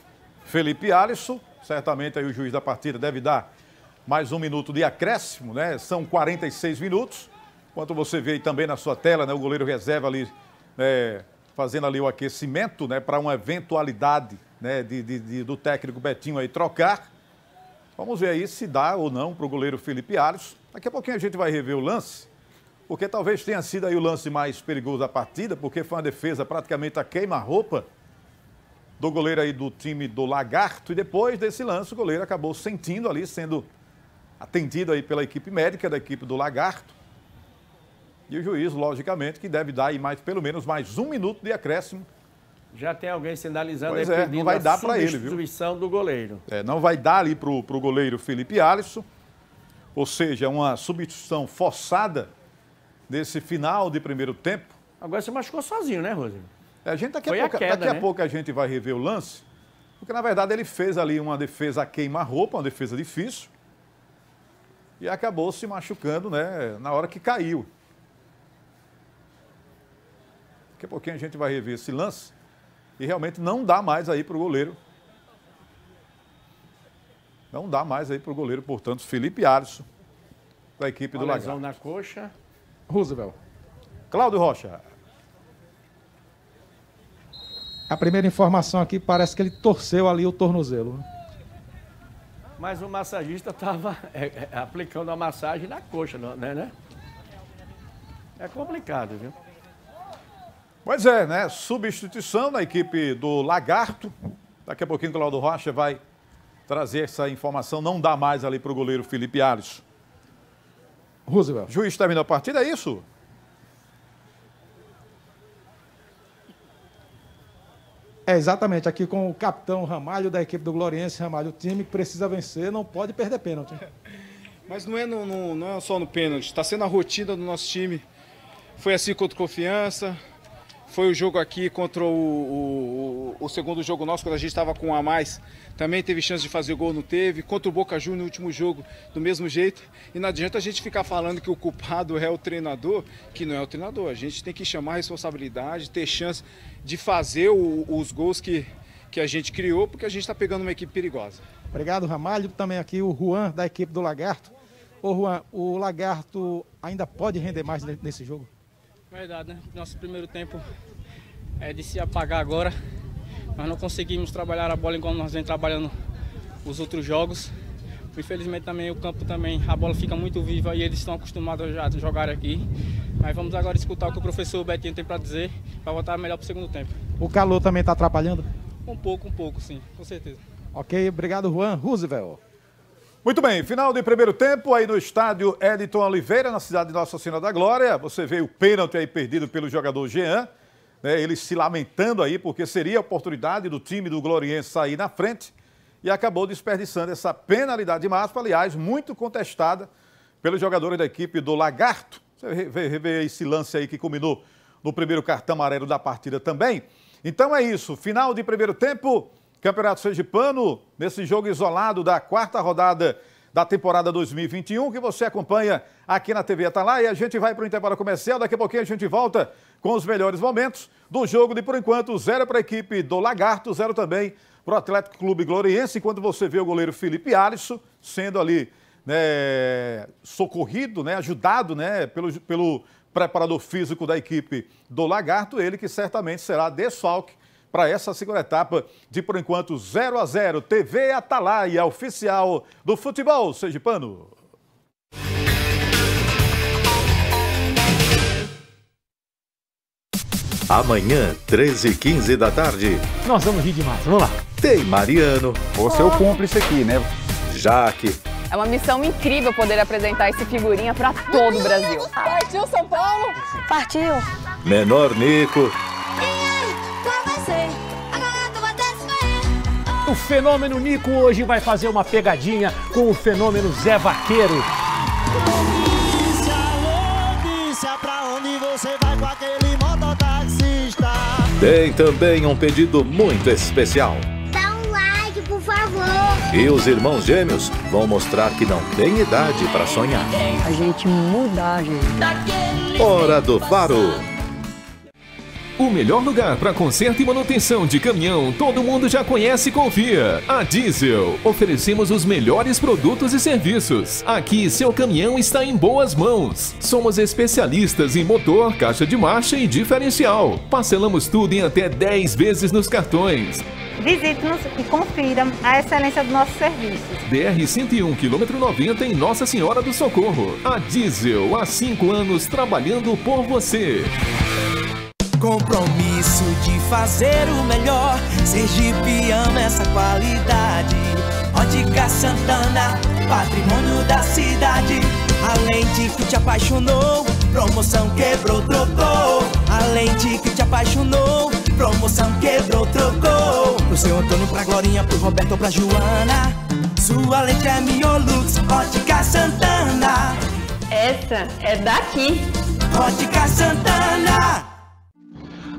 Felipe Alisson, certamente aí o juiz da partida deve dar mais um minuto de acréscimo, né? São 46 minutos. Enquanto você vê aí também na sua tela, né, o goleiro reserva ali é, fazendo ali o aquecimento, né, para uma eventualidade né, de, de, de, do técnico Betinho aí trocar. Vamos ver aí se dá ou não para o goleiro Felipe Alves. Daqui a pouquinho a gente vai rever o lance, porque talvez tenha sido aí o lance mais perigoso da partida, porque foi uma defesa praticamente a queima-roupa do goleiro aí do time do Lagarto. E depois desse lance, o goleiro acabou sentindo ali, sendo atendido aí pela equipe médica da equipe do Lagarto. E o juiz, logicamente, que deve dar aí mais, pelo menos mais um minuto de acréscimo. Já tem alguém sinalizando pois aí é, pedindo não vai dar a substituição ele, do goleiro. É, não vai dar ali para o goleiro Felipe Alisson, ou seja, uma substituição forçada nesse final de primeiro tempo. Agora você machucou sozinho, né, Rose? É, a gente daqui, Foi a, pouco, a, queda, daqui né? a pouco a gente vai rever o lance, porque na verdade ele fez ali uma defesa queima-roupa, uma defesa difícil, e acabou se machucando né, na hora que caiu. Daqui a pouquinho a gente vai rever esse lance. E realmente não dá mais aí para o goleiro. Não dá mais aí para o goleiro, portanto, Felipe Arso, da equipe Uma do Lagarto. na coxa. Roosevelt. Cláudio Rocha. A primeira informação aqui parece que ele torceu ali o tornozelo. Né? Mas o massagista estava [LAUGHS] é, é, aplicando a massagem na coxa, né, né? É complicado, viu? Pois é, né? Substituição na equipe do Lagarto. Daqui a pouquinho o Claudio Rocha vai trazer essa informação. Não dá mais ali para o goleiro Felipe Alisson. Roosevelt. Juiz termina a partida, é isso? É, exatamente. Aqui com o capitão Ramalho da equipe do Gloriense. Ramalho, o time que precisa vencer não pode perder pênalti. [LAUGHS] Mas não é, no, no, não é só no pênalti. Está sendo a rotina do nosso time. Foi assim contra confiança foi o jogo aqui contra o, o, o segundo jogo nosso, quando a gente estava com um a mais. Também teve chance de fazer gol, não teve. Contra o Boca Juniors no último jogo, do mesmo jeito. E não adianta a gente ficar falando que o culpado é o treinador, que não é o treinador. A gente tem que chamar a responsabilidade, ter chance de fazer o, os gols que, que a gente criou, porque a gente está pegando uma equipe perigosa. Obrigado, Ramalho. Também aqui o Juan, da equipe do Lagarto. Ô Juan, o Lagarto ainda pode render mais nesse jogo? Verdade, né? Nosso primeiro tempo é de se apagar agora. Nós não conseguimos trabalhar a bola igual nós vem trabalhando os outros jogos. Infelizmente também o campo também, a bola fica muito viva e eles estão acostumados já a jogar aqui. Mas vamos agora escutar o que o professor Betinho tem para dizer para voltar melhor para o segundo tempo. O calor também está atrapalhando? Um pouco, um pouco sim, com certeza. Ok, obrigado Juan Roosevelt. Muito bem, final de primeiro tempo aí no estádio Edson Oliveira, na cidade de Nossa Senhora da Glória. Você vê o pênalti aí perdido pelo jogador Jean, né, ele se lamentando aí porque seria a oportunidade do time do Gloriense sair na frente e acabou desperdiçando essa penalidade máxima, aliás, muito contestada pelos jogadores da equipe do Lagarto. Você vê, vê esse lance aí que culminou no primeiro cartão amarelo da partida também. Então é isso, final de primeiro tempo. Campeonato Sergipano, nesse jogo isolado da quarta rodada da temporada 2021, que você acompanha aqui na TV e A gente vai para o intervalo comercial, daqui a pouquinho a gente volta com os melhores momentos do jogo de, por enquanto, zero para a equipe do Lagarto, zero também para o Atlético Clube Gloriense, enquanto você vê o goleiro Felipe Alisson sendo ali né, socorrido, né, ajudado né, pelo, pelo preparador físico da equipe do Lagarto, ele que certamente será desfalque para essa segunda etapa de, por enquanto, 0 a 0 TV Atalaia, oficial do futebol sergipano. Amanhã, 13h15 da tarde. Nós vamos rir demais, vamos lá. Tem Mariano. Você é o cúmplice aqui, né? Jaque. É uma missão incrível poder apresentar esse figurinha para todo o Brasil. Partiu São Paulo? Partiu. Menor Nico. O fenômeno Nico hoje vai fazer uma pegadinha com o fenômeno Zé Vaqueiro. Tem também um pedido muito especial. Dá um like, por favor. E os irmãos gêmeos vão mostrar que não tem idade para sonhar. A gente muda, a gente. Hora do Faro o melhor lugar para conserto e manutenção de caminhão todo mundo já conhece e confia. A Diesel. Oferecemos os melhores produtos e serviços. Aqui seu caminhão está em boas mãos. Somos especialistas em motor, caixa de marcha e diferencial. Parcelamos tudo em até 10 vezes nos cartões. Visite-nos e confira a excelência do nosso serviço. BR 101, quilômetro 90, em Nossa Senhora do Socorro. A Diesel, há 5 anos trabalhando por você compromisso de fazer o melhor. Sergipe ama essa qualidade. Ótica Santana, patrimônio da cidade. Além de que te apaixonou, promoção quebrou, trocou. Além de que te apaixonou, promoção quebrou, trocou. Pro seu Antônio, pra Glorinha, pro Roberto ou pra Joana. Sua lente é Miolux, Ótica Santana. Essa é daqui. Ótica Santana.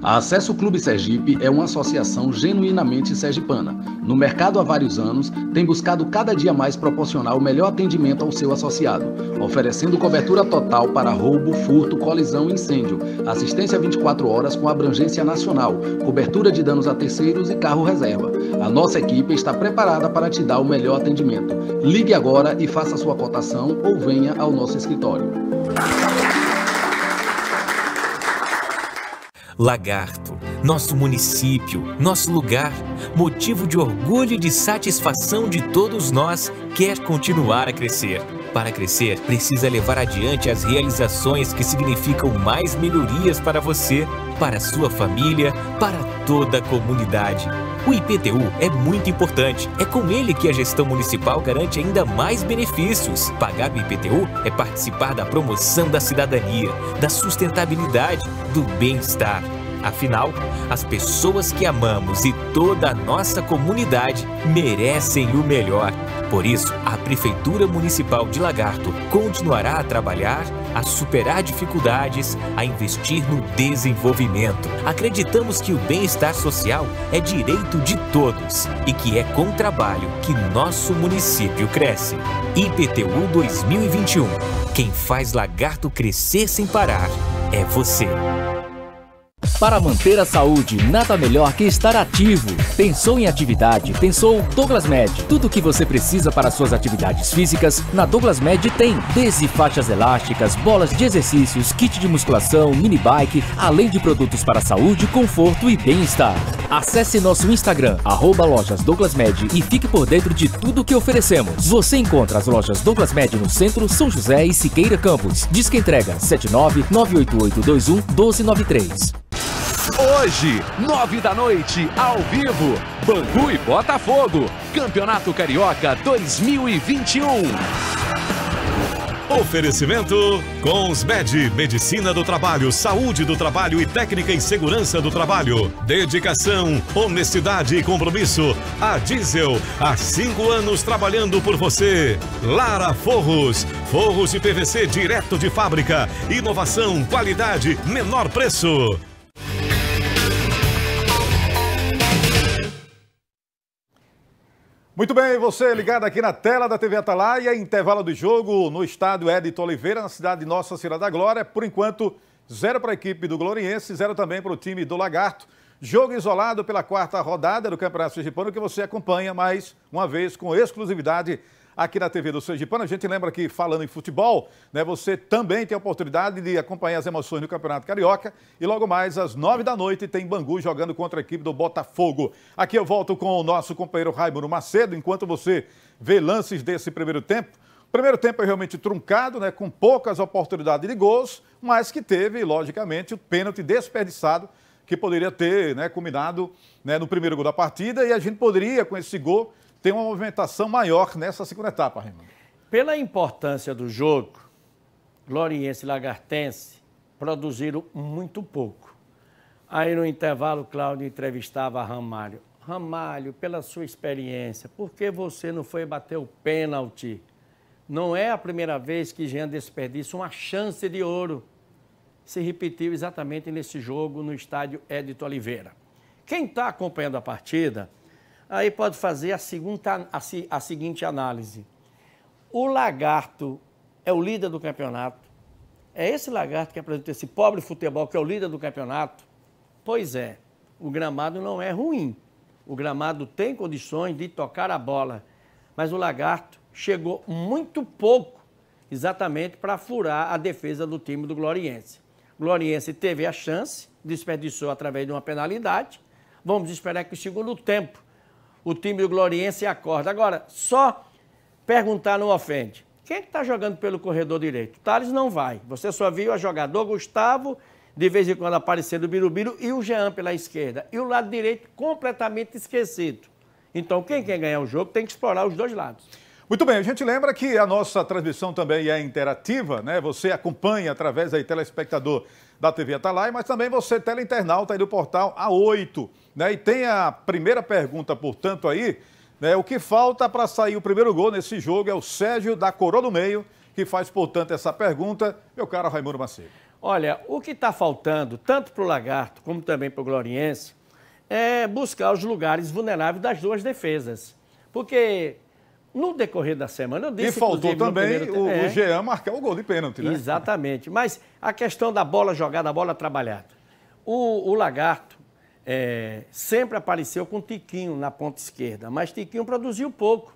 A Acesso Clube Sergipe é uma associação genuinamente sergipana. No mercado há vários anos, tem buscado cada dia mais proporcionar o melhor atendimento ao seu associado, oferecendo cobertura total para roubo, furto, colisão e incêndio, assistência 24 horas com abrangência nacional, cobertura de danos a terceiros e carro reserva. A nossa equipe está preparada para te dar o melhor atendimento. Ligue agora e faça sua cotação ou venha ao nosso escritório. Lagarto, nosso município, nosso lugar, motivo de orgulho e de satisfação de todos nós, quer continuar a crescer. Para crescer, precisa levar adiante as realizações que significam mais melhorias para você, para sua família, para toda a comunidade. O IPTU é muito importante. É com ele que a gestão municipal garante ainda mais benefícios. Pagar o IPTU é participar da promoção da cidadania, da sustentabilidade, do bem-estar. Afinal, as pessoas que amamos e toda a nossa comunidade merecem o melhor. Por isso, a Prefeitura Municipal de Lagarto continuará a trabalhar, a superar dificuldades, a investir no desenvolvimento. Acreditamos que o bem-estar social é direito de todos e que é com trabalho que nosso município cresce. IPTU 2021. Quem faz Lagarto crescer sem parar é você. Para manter a saúde, nada melhor que estar ativo. Pensou em atividade? Pensou Douglas Med. Tudo o que você precisa para suas atividades físicas, na Douglas Med tem. Desde faixas elásticas, bolas de exercícios, kit de musculação, mini bike, além de produtos para saúde, conforto e bem-estar. Acesse nosso Instagram, arroba lojas Douglas Med e fique por dentro de tudo o que oferecemos. Você encontra as lojas Douglas Med no centro, São José e Siqueira Campos. Disque entrega 79 21 1293. Hoje, nove da noite, ao vivo, Bangu e Botafogo, Campeonato Carioca 2021. Oferecimento Consmed, Medicina do Trabalho, Saúde do Trabalho e Técnica em Segurança do Trabalho. Dedicação, honestidade e compromisso. A Diesel, há cinco anos trabalhando por você. Lara Forros, forros de PVC direto de fábrica. Inovação, qualidade, menor preço. Muito bem, você ligado aqui na tela da TV Atalaia, intervalo do jogo no estádio Edito Oliveira, na cidade de Nossa Senhora da Glória. Por enquanto, zero para a equipe do Gloriense, zero também para o time do Lagarto. Jogo isolado pela quarta rodada do Campeonato Sergipano que você acompanha mais uma vez com exclusividade aqui na TV do Sergipano. A gente lembra que, falando em futebol, né, você também tem a oportunidade de acompanhar as emoções do Campeonato Carioca. E logo mais, às nove da noite, tem Bangu jogando contra a equipe do Botafogo. Aqui eu volto com o nosso companheiro Raimundo Macedo, enquanto você vê lances desse primeiro tempo. O primeiro tempo é realmente truncado, né, com poucas oportunidades de gols, mas que teve, logicamente, o pênalti desperdiçado que poderia ter né, culminado né, no primeiro gol da partida e a gente poderia, com esse gol, tem uma movimentação maior nessa segunda etapa, Raimundo. Pela importância do jogo, Gloriense e Lagartense produziram muito pouco. Aí no intervalo, Cláudio entrevistava Ramalho. Ramalho, pela sua experiência, por que você não foi bater o pênalti? Não é a primeira vez que Jean desperdiça uma chance de ouro. Se repetiu exatamente nesse jogo no estádio Edito Oliveira. Quem está acompanhando a partida Aí pode fazer a, segunda, a, a seguinte análise. O lagarto é o líder do campeonato. É esse lagarto que apresenta esse pobre futebol que é o líder do campeonato? Pois é, o gramado não é ruim. O gramado tem condições de tocar a bola, mas o lagarto chegou muito pouco exatamente para furar a defesa do time do Gloriense. O Gloriense teve a chance, desperdiçou através de uma penalidade. Vamos esperar que o segundo tempo o time do Gloriense acorda. Agora, só perguntar não ofende. Quem é está jogando pelo corredor direito? Thales não vai. Você só viu a jogador Gustavo, de vez em quando aparecendo o Birubiru, e o Jean pela esquerda. E o lado direito completamente esquecido. Então, quem quer ganhar o jogo tem que explorar os dois lados. Muito bem, a gente lembra que a nossa transmissão também é interativa, né? Você acompanha através aí, telespectador da TV Atalai, mas também você, teleinternauta aí do portal A8. Né? E tem a primeira pergunta, portanto, aí. Né? O que falta para sair o primeiro gol nesse jogo é o Sérgio da Coroa do Meio, que faz, portanto, essa pergunta, meu caro Raimundo Macedo. Olha, o que está faltando, tanto para o Lagarto como também para o Gloriense, é buscar os lugares vulneráveis das duas defesas. Porque no decorrer da semana, eu disse... E faltou também o, é, o Jean marcar o gol de pênalti, né? Exatamente. Mas a questão da bola jogada, a bola trabalhada. O, o Lagarto é, sempre apareceu com Tiquinho na ponta esquerda, mas Tiquinho produziu pouco.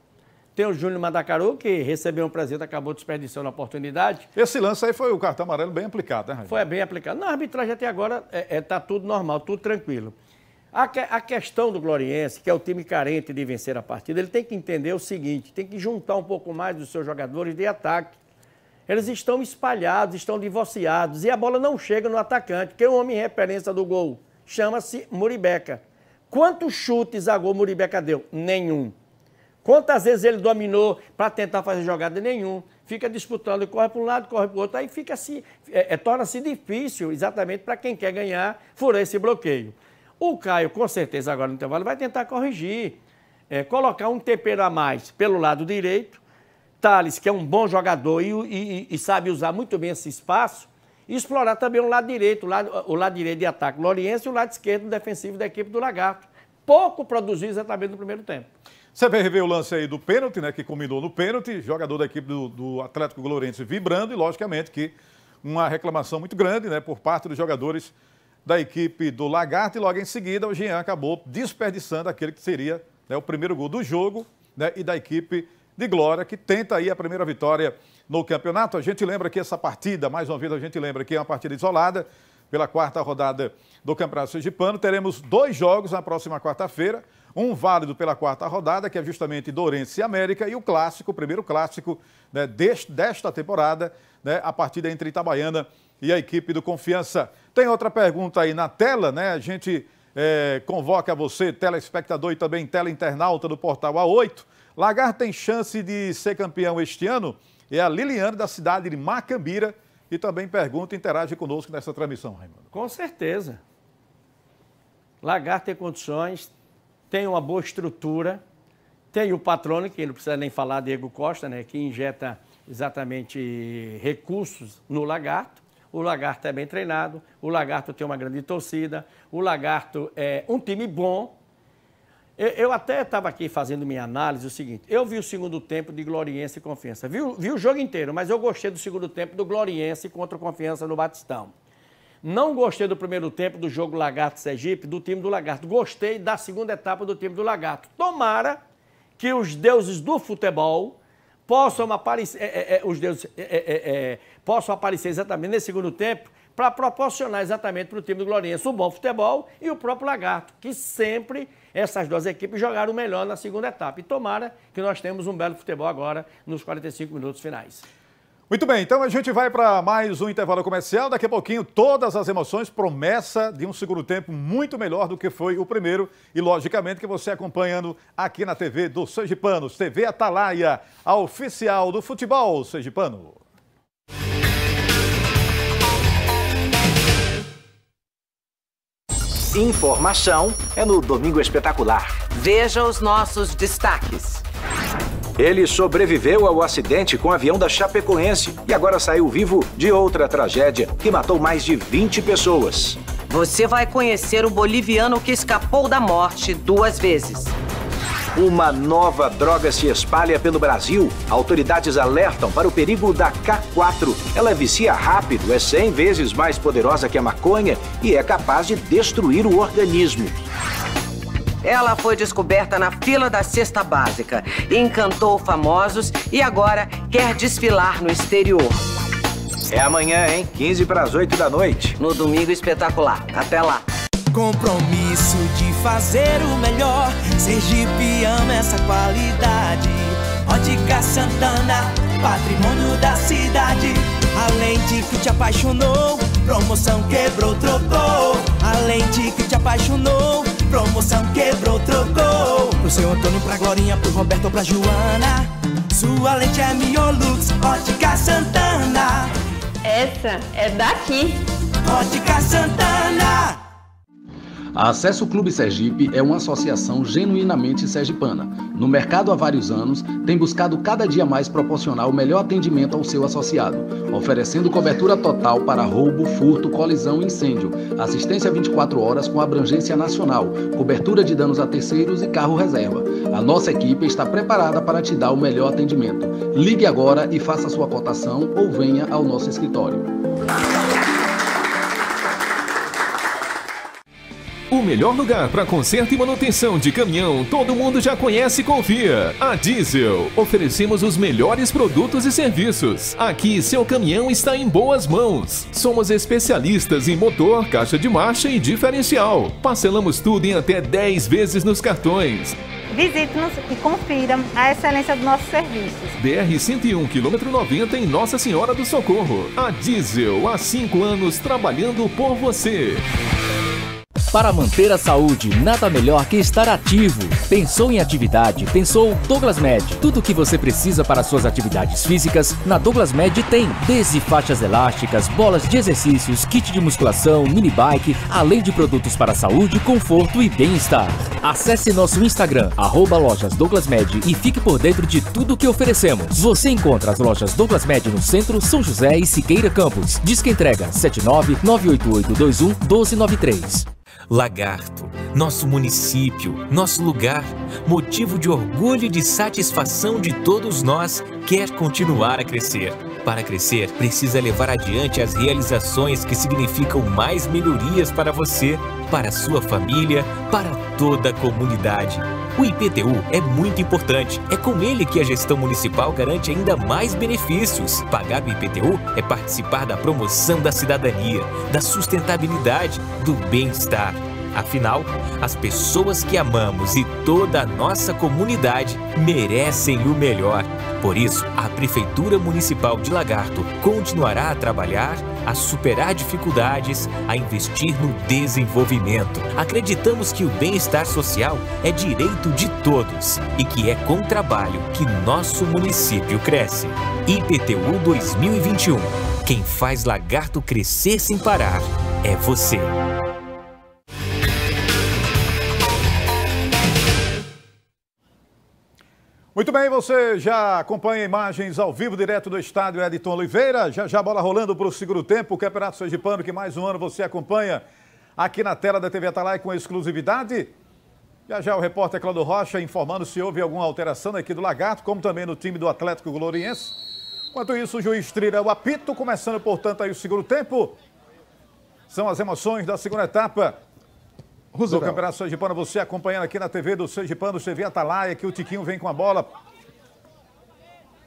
Tem o Júnior Madacaru, que recebeu um presente, acabou desperdiçando a oportunidade. Esse lance aí foi o cartão amarelo bem aplicado, né, Raimundo? Foi bem aplicado. Na arbitragem até agora está é, é tá tudo normal, tudo tranquilo. A, que, a questão do Gloriense, que é o time carente de vencer a partida, ele tem que entender o seguinte: tem que juntar um pouco mais dos seus jogadores de ataque. Eles estão espalhados, estão divorciados e a bola não chega no atacante, que é o homem referência do gol. Chama-se Muribeca. Quantos chutes a gol Muribeca deu? Nenhum. Quantas vezes ele dominou para tentar fazer jogada? Nenhum. Fica disputando, corre para um lado, corre para o outro. Aí fica se, é, é, torna-se difícil exatamente para quem quer ganhar furar esse bloqueio. O Caio, com certeza, agora no intervalo, vai tentar corrigir, é, colocar um tempero a mais pelo lado direito. Thales, que é um bom jogador e, e, e sabe usar muito bem esse espaço, e explorar também o lado direito, o lado, o lado direito de ataque loriense e o lado esquerdo defensivo da equipe do Lagarto. Pouco produziu exatamente no primeiro tempo. Você vai rever o lance aí do pênalti, né? Que combinou no pênalti, jogador da equipe do, do Atlético Glorense vibrando e, logicamente, que uma reclamação muito grande, né? Por parte dos jogadores da equipe do Lagarto e logo em seguida o Jean acabou desperdiçando aquele que seria né, o primeiro gol do jogo né, e da equipe de Glória, que tenta aí a primeira vitória no campeonato. A gente lembra que essa partida, mais uma vez a gente lembra que é uma partida isolada pela quarta rodada do Campeonato Sergipano. Teremos dois jogos na próxima quarta-feira, um válido pela quarta rodada, que é justamente Dourense e América, e o clássico, o primeiro clássico né, desta temporada, né, a partida entre Itabaiana e a equipe do Confiança. Tem outra pergunta aí na tela, né? A gente é, convoca você, telespectador e também teleinternauta do portal A8. Lagar tem chance de ser campeão este ano? É a Liliane, da cidade de Macambira, e também pergunta e interage conosco nessa transmissão, Raimundo. Com certeza. Lagar tem condições, tem uma boa estrutura, tem o patrono, que não precisa nem falar, Diego Costa, né, que injeta exatamente recursos no Lagarto o Lagarto é bem treinado, o Lagarto tem uma grande torcida, o Lagarto é um time bom. Eu, eu até estava aqui fazendo minha análise, o seguinte, eu vi o segundo tempo de Gloriense e Confiança, vi, vi o jogo inteiro, mas eu gostei do segundo tempo do Gloriense contra o Confiança no Batistão. Não gostei do primeiro tempo do jogo Lagarto-Sergipe, do time do Lagarto. Gostei da segunda etapa do time do Lagarto. Tomara que os deuses do futebol possam aparecer. É, é, é, os deuses é, é, é, possam aparecer exatamente nesse segundo tempo para proporcionar exatamente para o time do Gloriense o um bom futebol e o próprio Lagarto, que sempre essas duas equipes jogaram melhor na segunda etapa. E tomara que nós temos um belo futebol agora nos 45 minutos finais. Muito bem, então a gente vai para mais um intervalo comercial. Daqui a pouquinho, todas as emoções, promessa de um segundo tempo muito melhor do que foi o primeiro. E, logicamente, que você acompanhando aqui na TV do Sergipanos, TV Atalaia, a oficial do futebol sergipano. Informação é no Domingo Espetacular. Veja os nossos destaques. Ele sobreviveu ao acidente com o avião da Chapecoense e agora saiu vivo de outra tragédia que matou mais de 20 pessoas. Você vai conhecer o boliviano que escapou da morte duas vezes. Uma nova droga se espalha pelo Brasil. Autoridades alertam para o perigo da K4. Ela vicia rápido, é 100 vezes mais poderosa que a maconha e é capaz de destruir o organismo. Ela foi descoberta na fila da cesta básica, encantou famosos e agora quer desfilar no exterior. É amanhã, hein? 15 para as 8 da noite. No domingo espetacular. Até lá. Compromisso de fazer o melhor. Sergipe ama essa qualidade. Ótica Santana, patrimônio da cidade. A lente que te apaixonou, promoção quebrou, trocou. A lente que te apaixonou, promoção quebrou, trocou. Pro seu Antônio, pra Glorinha, pro Roberto pra Joana. Sua lente é Miolux, Ótica Santana. Essa é daqui. Ótica Santana. A Acesso Clube Sergipe é uma associação genuinamente sergipana. No mercado há vários anos, tem buscado cada dia mais proporcionar o melhor atendimento ao seu associado, oferecendo cobertura total para roubo, furto, colisão e incêndio, assistência 24 horas com abrangência nacional, cobertura de danos a terceiros e carro reserva. A nossa equipe está preparada para te dar o melhor atendimento. Ligue agora e faça sua cotação ou venha ao nosso escritório. O melhor lugar para conserto e manutenção de caminhão todo mundo já conhece e confia. A Diesel. Oferecemos os melhores produtos e serviços. Aqui seu caminhão está em boas mãos. Somos especialistas em motor, caixa de marcha e diferencial. Parcelamos tudo em até 10 vezes nos cartões. Visite-nos e confira a excelência dos nossos serviços. BR 101, quilômetro 90, em Nossa Senhora do Socorro. A Diesel, há 5 anos trabalhando por você. Para manter a saúde, nada melhor que estar ativo. Pensou em atividade? Pensou Douglas Med. Tudo o que você precisa para suas atividades físicas, na Douglas Med tem. Desde faixas elásticas, bolas de exercícios, kit de musculação, mini bike, além de produtos para saúde, conforto e bem-estar. Acesse nosso Instagram, arroba lojas Douglas Med e fique por dentro de tudo o que oferecemos. Você encontra as lojas Douglas Med no centro, São José e Siqueira Campos. Disque entrega 79 988 21 1293. Lagarto, nosso município, nosso lugar, motivo de orgulho e de satisfação de todos nós quer continuar a crescer. Para crescer, precisa levar adiante as realizações que significam mais melhorias para você, para sua família, para toda a comunidade. O IPTU é muito importante. É com ele que a gestão municipal garante ainda mais benefícios. Pagar o IPTU é participar da promoção da cidadania, da sustentabilidade, do bem-estar. Afinal, as pessoas que amamos e toda a nossa comunidade merecem o melhor. Por isso, a Prefeitura Municipal de Lagarto continuará a trabalhar, a superar dificuldades, a investir no desenvolvimento. Acreditamos que o bem-estar social é direito de todos e que é com trabalho que nosso município cresce. IPTU 2021. Quem faz Lagarto crescer sem parar é você. Muito bem, você já acompanha imagens ao vivo direto do estádio Edson Oliveira. Já já bola rolando para o segundo tempo, o Campeonato Sergipano, que mais um ano você acompanha aqui na tela da TV Atalai com exclusividade. Já já o repórter Claudio Rocha informando se houve alguma alteração aqui do Lagarto, como também no time do Atlético Gloriense. Enquanto isso, o juiz trilha o apito, começando, portanto, aí o segundo tempo. São as emoções da segunda etapa. Russo. Do Campeonato Sergipano, você acompanhando aqui na TV do Sergipano, você vê Atalaia, que o Tiquinho vem com a bola.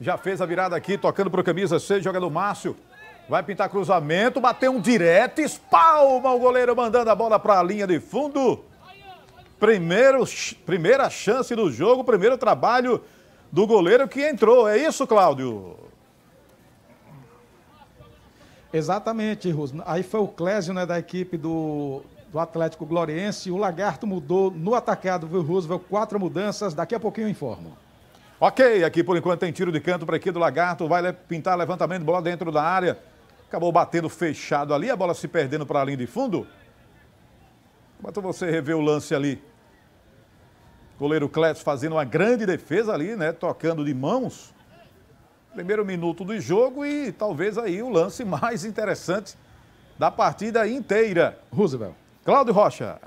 Já fez a virada aqui, tocando para o camisa 6, joga do Márcio. Vai pintar cruzamento, bateu um direto, espalma o goleiro, mandando a bola para a linha de fundo. Primeiro, primeira chance do jogo, primeiro trabalho do goleiro que entrou. É isso, Cláudio? Exatamente, Russo. Aí foi o Clésio, né, da equipe do, do Atlético Gloriense. O Lagarto mudou no atacado, viu, Roosevelt? Quatro mudanças. Daqui a pouquinho eu informo. Ok, aqui por enquanto tem tiro de canto para aqui do Lagarto. Vai pintar levantamento, bola dentro da área. Acabou batendo fechado ali, a bola se perdendo para a linha de fundo. Enquanto você revê o lance ali. Goleiro Clécio fazendo uma grande defesa ali, né? Tocando de mãos. Primeiro minuto do jogo e talvez aí o lance mais interessante da partida inteira. Roosevelt. Cláudio Rocha.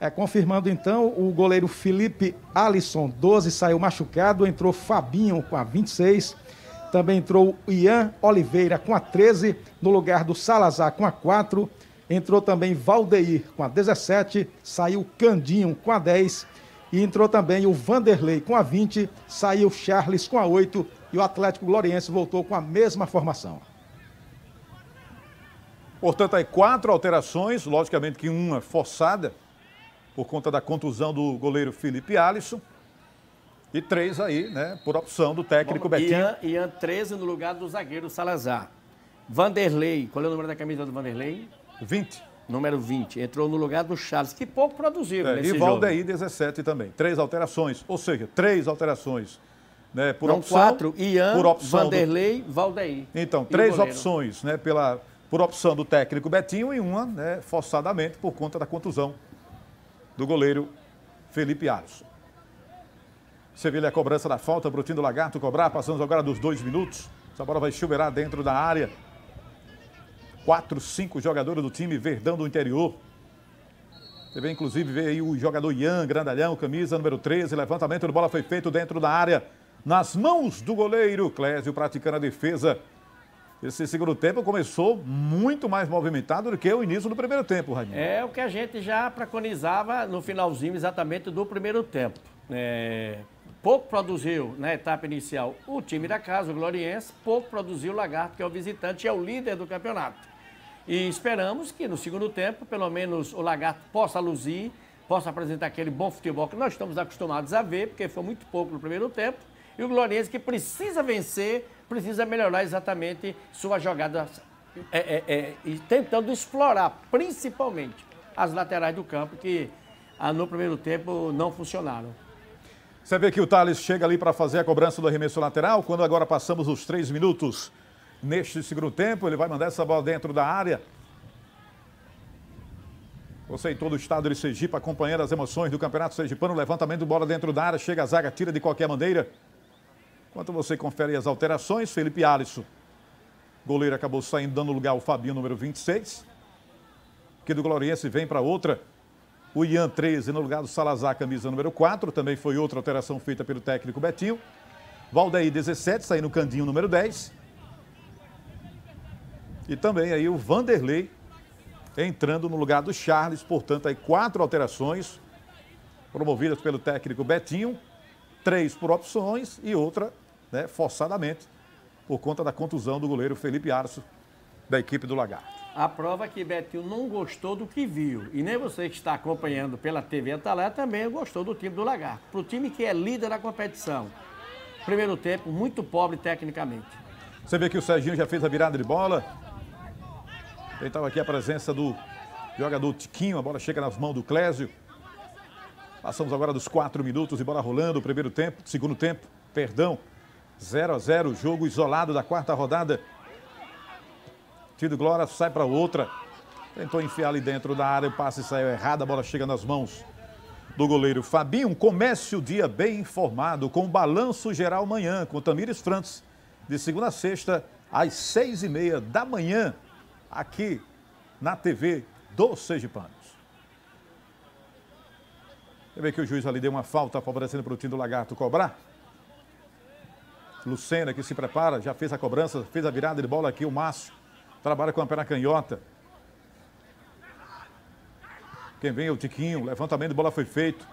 É, confirmando então, o goleiro Felipe Alisson, 12, saiu machucado, entrou Fabinho com a 26. Também entrou Ian Oliveira com a 13, no lugar do Salazar com a 4. Entrou também Valdeir com a 17, saiu Candinho com a 10. E entrou também o Vanderlei com a 20, saiu Charles com a 8. E o Atlético Gloriense voltou com a mesma formação. Portanto, aí quatro alterações, logicamente que uma forçada, por conta da contusão do goleiro Felipe Alisson. E três aí, né, por opção do técnico Vamos, Betinho. Ian, Ian 13 no lugar do zagueiro Salazar. Vanderlei, qual é o número da camisa do Vanderlei? 20. Número 20. Entrou no lugar do Charles, que pouco produziu. É, e Valdeir, 17 também. Três alterações, ou seja, três alterações. Né, por Não, opção, quatro. Ian, por opção Vanderlei, do... Valdeir. Então, três opções né, pela por opção do técnico Betinho e uma, né, forçadamente, por conta da contusão do goleiro Felipe Alisson. Sevilha é cobrança da falta Brutinho o do Lagarto cobrar. Passamos agora dos dois minutos. Essa bola vai chuveirar dentro da área. Quatro, cinco jogadores do time Verdão do interior. Você vê, inclusive, vê aí o jogador Ian Grandalhão, camisa número 13. Levantamento de bola foi feito dentro da área. Nas mãos do goleiro, Clésio praticando a defesa esse segundo tempo começou muito mais movimentado do que o início do primeiro tempo, Radinho. É o que a gente já preconizava no finalzinho exatamente do primeiro tempo. É, pouco produziu na etapa inicial o time da casa, o Gloriense, pouco produziu o Lagarto, que é o visitante e é o líder do campeonato. E esperamos que no segundo tempo, pelo menos, o Lagarto possa luzir, possa apresentar aquele bom futebol que nós estamos acostumados a ver, porque foi muito pouco no primeiro tempo. E o Gloriense que precisa vencer precisa melhorar exatamente sua jogada, é, é, é, e tentando explorar principalmente as laterais do campo que ah, no primeiro tempo não funcionaram. Você vê que o Thales chega ali para fazer a cobrança do arremesso lateral. Quando agora passamos os três minutos neste segundo tempo, ele vai mandar essa bola dentro da área. Você em todo o estado de Sergipe acompanhando as emoções do Campeonato Sergipano, levantamento de bola dentro da área, chega a zaga, tira de qualquer maneira. Enquanto você confere as alterações, Felipe Alisson, goleiro acabou saindo, dando lugar ao Fabinho, número 26. Que do Gloriense vem para outra. O Ian 13 no lugar do Salazar, camisa número 4. Também foi outra alteração feita pelo técnico Betinho. Valdeir 17, saindo Candinho, número 10. E também aí o Vanderlei entrando no lugar do Charles. Portanto, aí quatro alterações promovidas pelo técnico Betinho. Três por opções e outra né, forçadamente, por conta da contusão do goleiro Felipe Arço, da equipe do Lagarto. A prova é que Betinho não gostou do que viu. E nem você que está acompanhando pela TV Atalé também gostou do time do Lagarto. Para o time que é líder da competição. Primeiro tempo, muito pobre tecnicamente. Você vê que o Serginho já fez a virada de bola. estava aqui a presença do jogador Tiquinho. A bola chega nas mãos do Clésio. Passamos agora dos quatro minutos e bola rolando. Primeiro tempo, segundo tempo, perdão. 0 a 0 jogo isolado da quarta rodada. Tido Glória sai para outra. Tentou enfiar ali dentro da área, o passe saiu errado, a bola chega nas mãos do goleiro Fabinho. Comece o dia bem informado com o Balanço Geral amanhã, com o Tamires Frantz, de segunda a sexta, às seis e meia da manhã, aqui na TV do Sergipanos. Você vê que o juiz ali deu uma falta favorecendo para o time do Lagarto cobrar. Lucena, que se prepara, já fez a cobrança, fez a virada de bola aqui. O Márcio trabalha com a perna canhota. Quem vem é o Tiquinho. Levantamento de bola foi feito.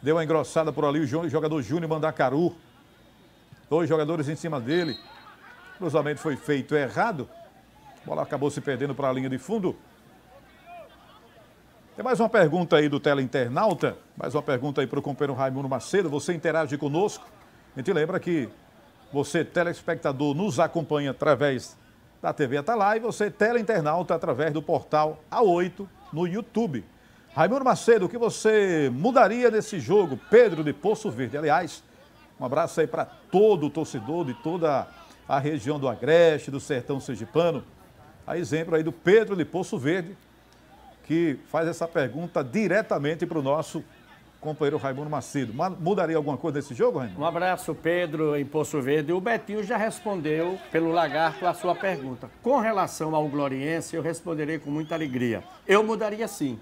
Deu uma engrossada por ali o jogador Júnior Mandacaru. Dois jogadores em cima dele. Cruzamento foi feito errado. A bola acabou se perdendo para a linha de fundo. Tem mais uma pergunta aí do teleinternauta. Mais uma pergunta aí para o companheiro Raimundo Macedo. Você interage conosco. A gente lembra que você, telespectador, nos acompanha através da TV Atalá e você, teleinternauta, através do portal A8 no YouTube. Raimundo Macedo, o que você mudaria nesse jogo? Pedro de Poço Verde. Aliás, um abraço aí para todo o torcedor de toda a região do Agreste, do Sertão Sergipano. A exemplo aí do Pedro de Poço Verde, que faz essa pergunta diretamente para o nosso companheiro Raimundo Macedo. Mudaria alguma coisa desse jogo, Raimundo? Um abraço, Pedro, em Poço Verde. O Betinho já respondeu pelo Lagarto a sua pergunta. Com relação ao Gloriense, eu responderei com muita alegria. Eu mudaria sim.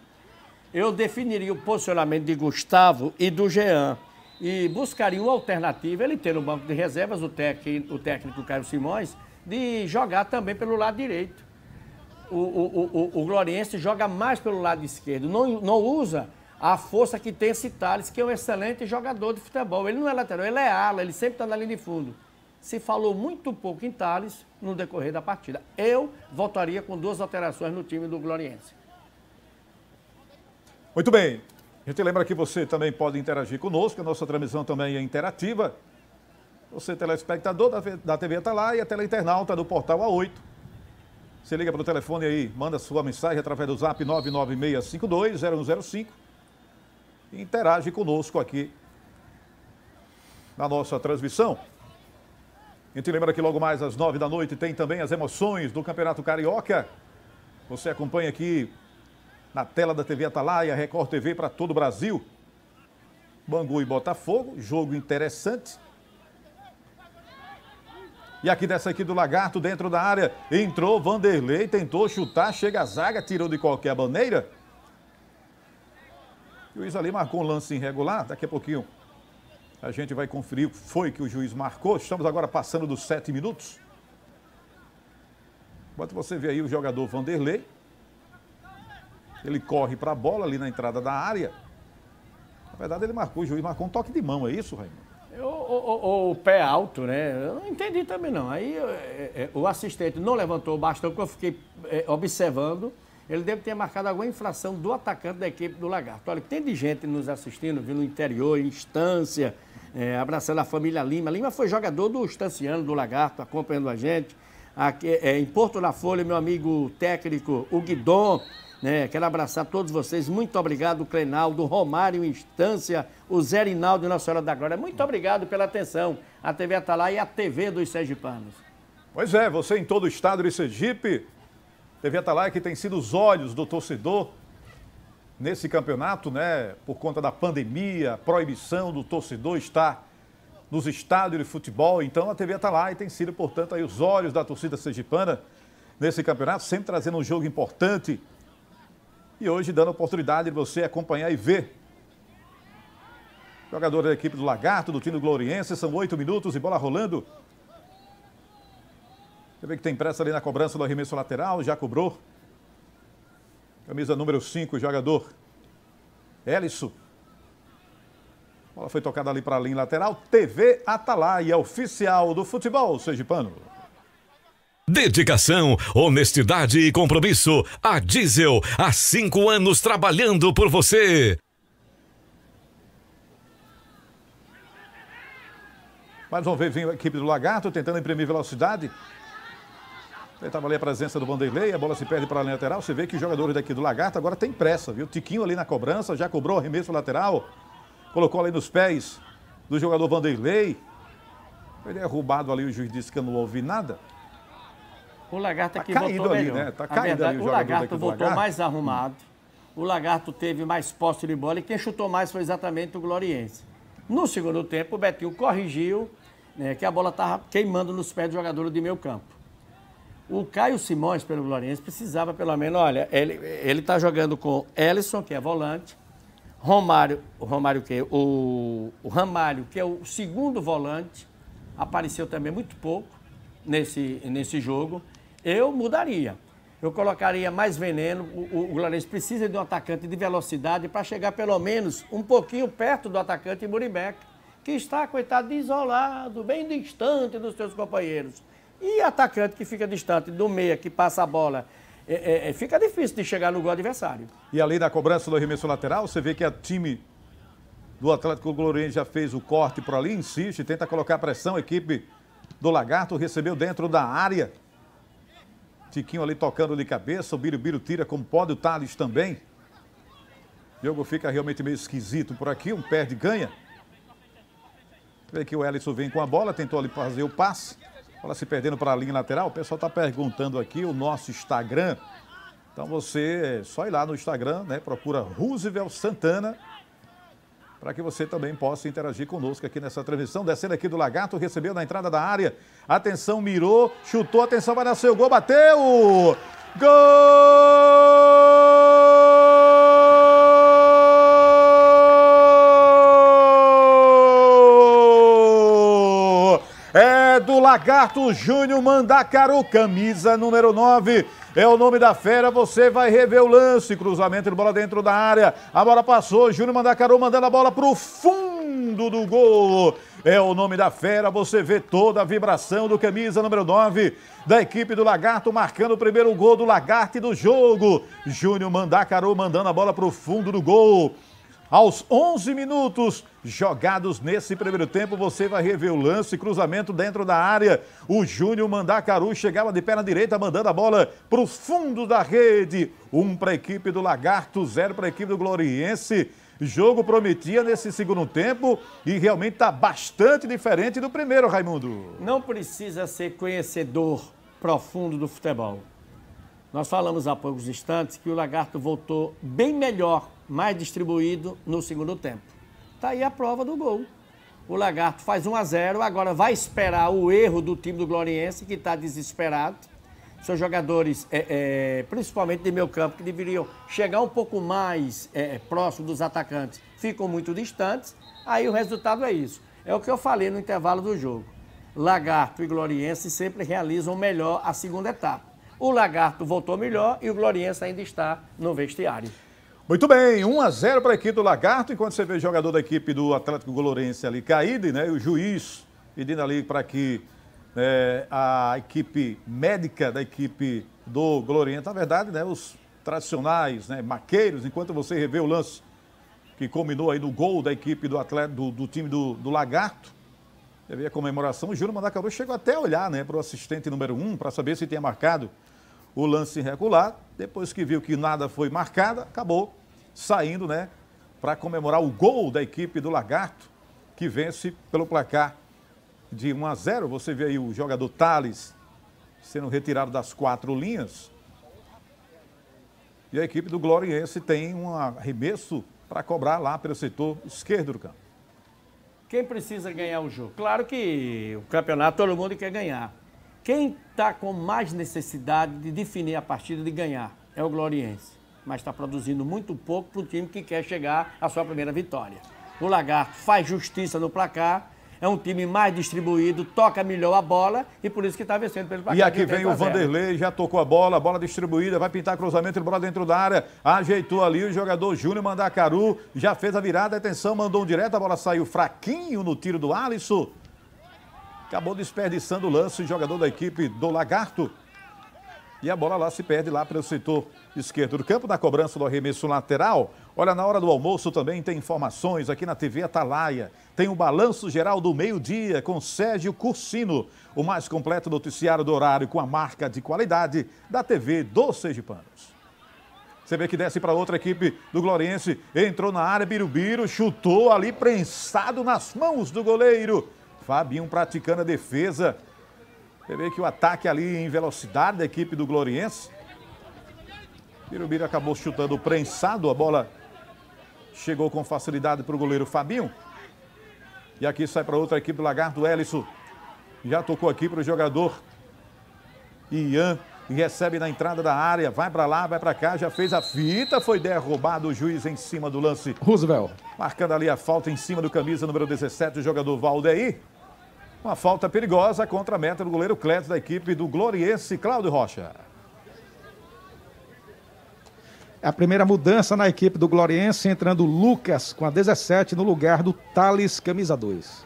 Eu definiria o posicionamento de Gustavo e do Jean e buscaria uma alternativa, ele ter no banco de reservas, o técnico, o técnico Caio Simões, de jogar também pelo lado direito. O, o, o, o Gloriense joga mais pelo lado esquerdo, não, não usa a força que tem esse Thales, que é um excelente jogador de futebol. Ele não é lateral, ele é ala, ele sempre está na linha de fundo. Se falou muito pouco em Thales no decorrer da partida. Eu voltaria com duas alterações no time do Gloriense. Muito bem. A gente lembra que você também pode interagir conosco, a nossa transmissão também é interativa. Você, telespectador da TV está lá e a é teleinternauta do portal A8. Você liga para o telefone aí, manda sua mensagem através do zap 996520105 interage conosco aqui na nossa transmissão. A gente lembra que logo mais às nove da noite tem também as emoções do Campeonato Carioca. Você acompanha aqui na tela da TV Atalaia, Record TV para todo o Brasil. Bangu e Botafogo, jogo interessante. E aqui dessa aqui do Lagarto, dentro da área, entrou Vanderlei, tentou chutar, chega a zaga, tirou de qualquer maneira o juiz ali marcou um lance irregular. Daqui a pouquinho a gente vai conferir o que foi que o juiz marcou. Estamos agora passando dos sete minutos. Enquanto você vê aí o jogador Vanderlei. Ele corre para a bola ali na entrada da área. Na verdade, ele marcou, o juiz marcou um toque de mão, é isso, Raimundo? Ou o, pé alto, né? Eu não entendi também, não. Aí é, é, o assistente não levantou o bastão, porque eu fiquei é, observando ele deve ter marcado alguma infração do atacante da equipe do Lagarto. Olha, tem de gente nos assistindo, vindo no interior, em instância, é, abraçando a família Lima. Lima foi jogador do Estanciano, do Lagarto, acompanhando a gente. Aqui, é, em Porto La Folha, meu amigo técnico, o Guidon. Né? Quero abraçar todos vocês. Muito obrigado, Clenaldo, Romário Instância, o Zé Rinaldo Nossa Senhora da Glória. Muito obrigado pela atenção. A TV Atalaia e a TV dos Sergipanos. Pois é, você em todo o estado de Sergipe, TV Atalaia que tem sido os olhos do torcedor nesse campeonato, né? Por conta da pandemia, proibição do torcedor estar nos estádios de futebol. Então a TV e tem sido, portanto, aí os olhos da torcida sergipana nesse campeonato, sempre trazendo um jogo importante. E hoje dando a oportunidade de você acompanhar e ver. Jogador da equipe do Lagarto, do time do Gloriense, são oito minutos e bola rolando você vê que tem pressa ali na cobrança do arremesso lateral, já cobrou. Camisa número 5, jogador A Bola foi tocada ali para a linha lateral. TV Atalaia, é oficial do futebol sergipano. Dedicação, honestidade e compromisso. A Diesel, há cinco anos trabalhando por você. Mais um vez vem a equipe do Lagarto tentando imprimir velocidade estava ali a presença do Vanderlei, a bola se perde para a lateral. Você vê que os jogadores daqui do Lagarto agora tem pressa, viu? Tiquinho ali na cobrança, já cobrou o arremesso lateral, colocou ali nos pés do jogador Vanderlei. Foi é derrubado ali, o juiz disse que não ouvi nada. O Lagarto aqui tá caído ali, melhor. Né? Tá caído verdade, ali o, o Lagarto voltou mais arrumado. O Lagarto teve mais posse de bola e quem chutou mais foi exatamente o Gloriense. No segundo tempo, o Betinho corrigiu né, que a bola estava queimando nos pés do jogador de meio campo. O Caio Simões, pelo Gloriense, precisava pelo menos, olha, ele está jogando com Ellison, que é volante, Romário, Romário que o, o Ramalho, que é o segundo volante, apareceu também muito pouco nesse, nesse jogo. Eu mudaria. Eu colocaria mais veneno. O, o precisa de um atacante de velocidade para chegar pelo menos um pouquinho perto do atacante Muribeca, que está, coitado, isolado, bem distante dos seus companheiros. E atacante que fica distante do meia, que passa a bola, é, é, é, fica difícil de chegar no gol adversário. E além da cobrança do arremesso lateral, você vê que a time do Atlético Gloriense já fez o corte por ali, insiste, tenta colocar pressão, a equipe do Lagarto recebeu dentro da área. Tiquinho ali tocando de cabeça, o Birubiru tira como pode, o Thales também. O jogo fica realmente meio esquisito por aqui, um perde ganha. Vê que o Ellison vem com a bola, tentou ali fazer o passe. Bola se perdendo para a linha lateral. O pessoal está perguntando aqui o nosso Instagram. Então você é só ir lá no Instagram, né? Procura Roosevelt Santana para que você também possa interagir conosco aqui nessa transmissão. Descendo aqui do Lagarto, recebeu na entrada da área. Atenção, mirou, chutou, atenção, vai dar seu gol, bateu! Gol! Lagarto Júnior Mandacaru, camisa número 9. É o nome da fera, você vai rever o lance. Cruzamento de bola dentro da área. A bola passou, Júnior Mandacaru mandando a bola para o fundo do gol. É o nome da fera, você vê toda a vibração do camisa número 9 da equipe do Lagarto, marcando o primeiro gol do Lagarto e do jogo. Júnior Mandacaru mandando a bola para o fundo do gol. Aos 11 minutos jogados nesse primeiro tempo, você vai rever o lance, cruzamento dentro da área. O Júnior Mandacaru chegava de perna direita, mandando a bola para o fundo da rede. Um para a equipe do Lagarto, zero para a equipe do Gloriense. Jogo prometia nesse segundo tempo e realmente está bastante diferente do primeiro, Raimundo. Não precisa ser conhecedor profundo do futebol. Nós falamos há poucos instantes que o Lagarto voltou bem melhor, mais distribuído no segundo tempo. Está aí a prova do gol. O Lagarto faz 1 a 0 agora vai esperar o erro do time do Gloriense, que está desesperado. Seus jogadores, é, é, principalmente de meu campo, que deveriam chegar um pouco mais é, é, próximo dos atacantes, ficam muito distantes. Aí o resultado é isso. É o que eu falei no intervalo do jogo. Lagarto e Gloriense sempre realizam melhor a segunda etapa. O Lagarto voltou melhor e o Gloriense ainda está no vestiário. Muito bem, 1 a 0 para a equipe do Lagarto. Enquanto você vê o jogador da equipe do Atlético Gloriense ali caído, né? O juiz pedindo ali para que é, a equipe médica da equipe do Gloriense, na verdade, né? Os tradicionais, né? Maqueiros, enquanto você revê o lance que combinou aí no gol da equipe do atleta, do, do time do, do Lagarto, Teve a comemoração. O Júnior Mandacaru chegou até a olhar né, para o assistente número um, para saber se tinha marcado o lance regular. Depois que viu que nada foi marcado, acabou saindo né, para comemorar o gol da equipe do Lagarto, que vence pelo placar de 1 a 0. Você vê aí o jogador Thales sendo retirado das quatro linhas. E a equipe do Gloriense tem um arremesso para cobrar lá pelo setor esquerdo do campo. Quem precisa ganhar o jogo? Claro que o campeonato todo mundo quer ganhar. Quem está com mais necessidade de definir a partida de ganhar é o Gloriense. Mas está produzindo muito pouco para o time que quer chegar à sua primeira vitória. O Lagarto faz justiça no placar é um time mais distribuído, toca melhor a bola e por isso que está vencendo pelo placar. E aqui vem o Vanderlei, já tocou a bola, bola distribuída, vai pintar cruzamento, ele bola dentro da área, ajeitou ali o jogador Júnior Mandacaru, já fez a virada, atenção, mandou um direto, a bola saiu fraquinho no tiro do Alisson. Acabou desperdiçando o lance, o jogador da equipe do Lagarto. E a bola lá se perde lá pelo setor esquerdo do campo, na cobrança do arremesso lateral. Olha, na hora do almoço também tem informações aqui na TV Atalaia. Tem o balanço geral do meio-dia com Sérgio Cursino, o mais completo noticiário do horário com a marca de qualidade da TV de Panos. Você vê que desce para outra equipe do Gloriense, entrou na área, Birubiru, chutou ali prensado nas mãos do goleiro. Fabinho praticando a defesa, você vê que o ataque ali em velocidade da equipe do Gloriense. Birubiru acabou chutando prensado, a bola chegou com facilidade para o goleiro Fabinho. E aqui sai para outra equipe do Lagarto, Elisson. Já tocou aqui para o jogador Ian, e recebe na entrada da área, vai para lá, vai para cá, já fez a fita, foi derrubado o juiz em cima do lance. Roosevelt. Marcando ali a falta em cima do camisa número 17, o jogador Valdeir. Uma falta perigosa contra a meta do goleiro Cleto da equipe do Gloriense, Cláudio Rocha. É a primeira mudança na equipe do Gloriense, entrando Lucas com a 17 no lugar do Thales, camisa 2.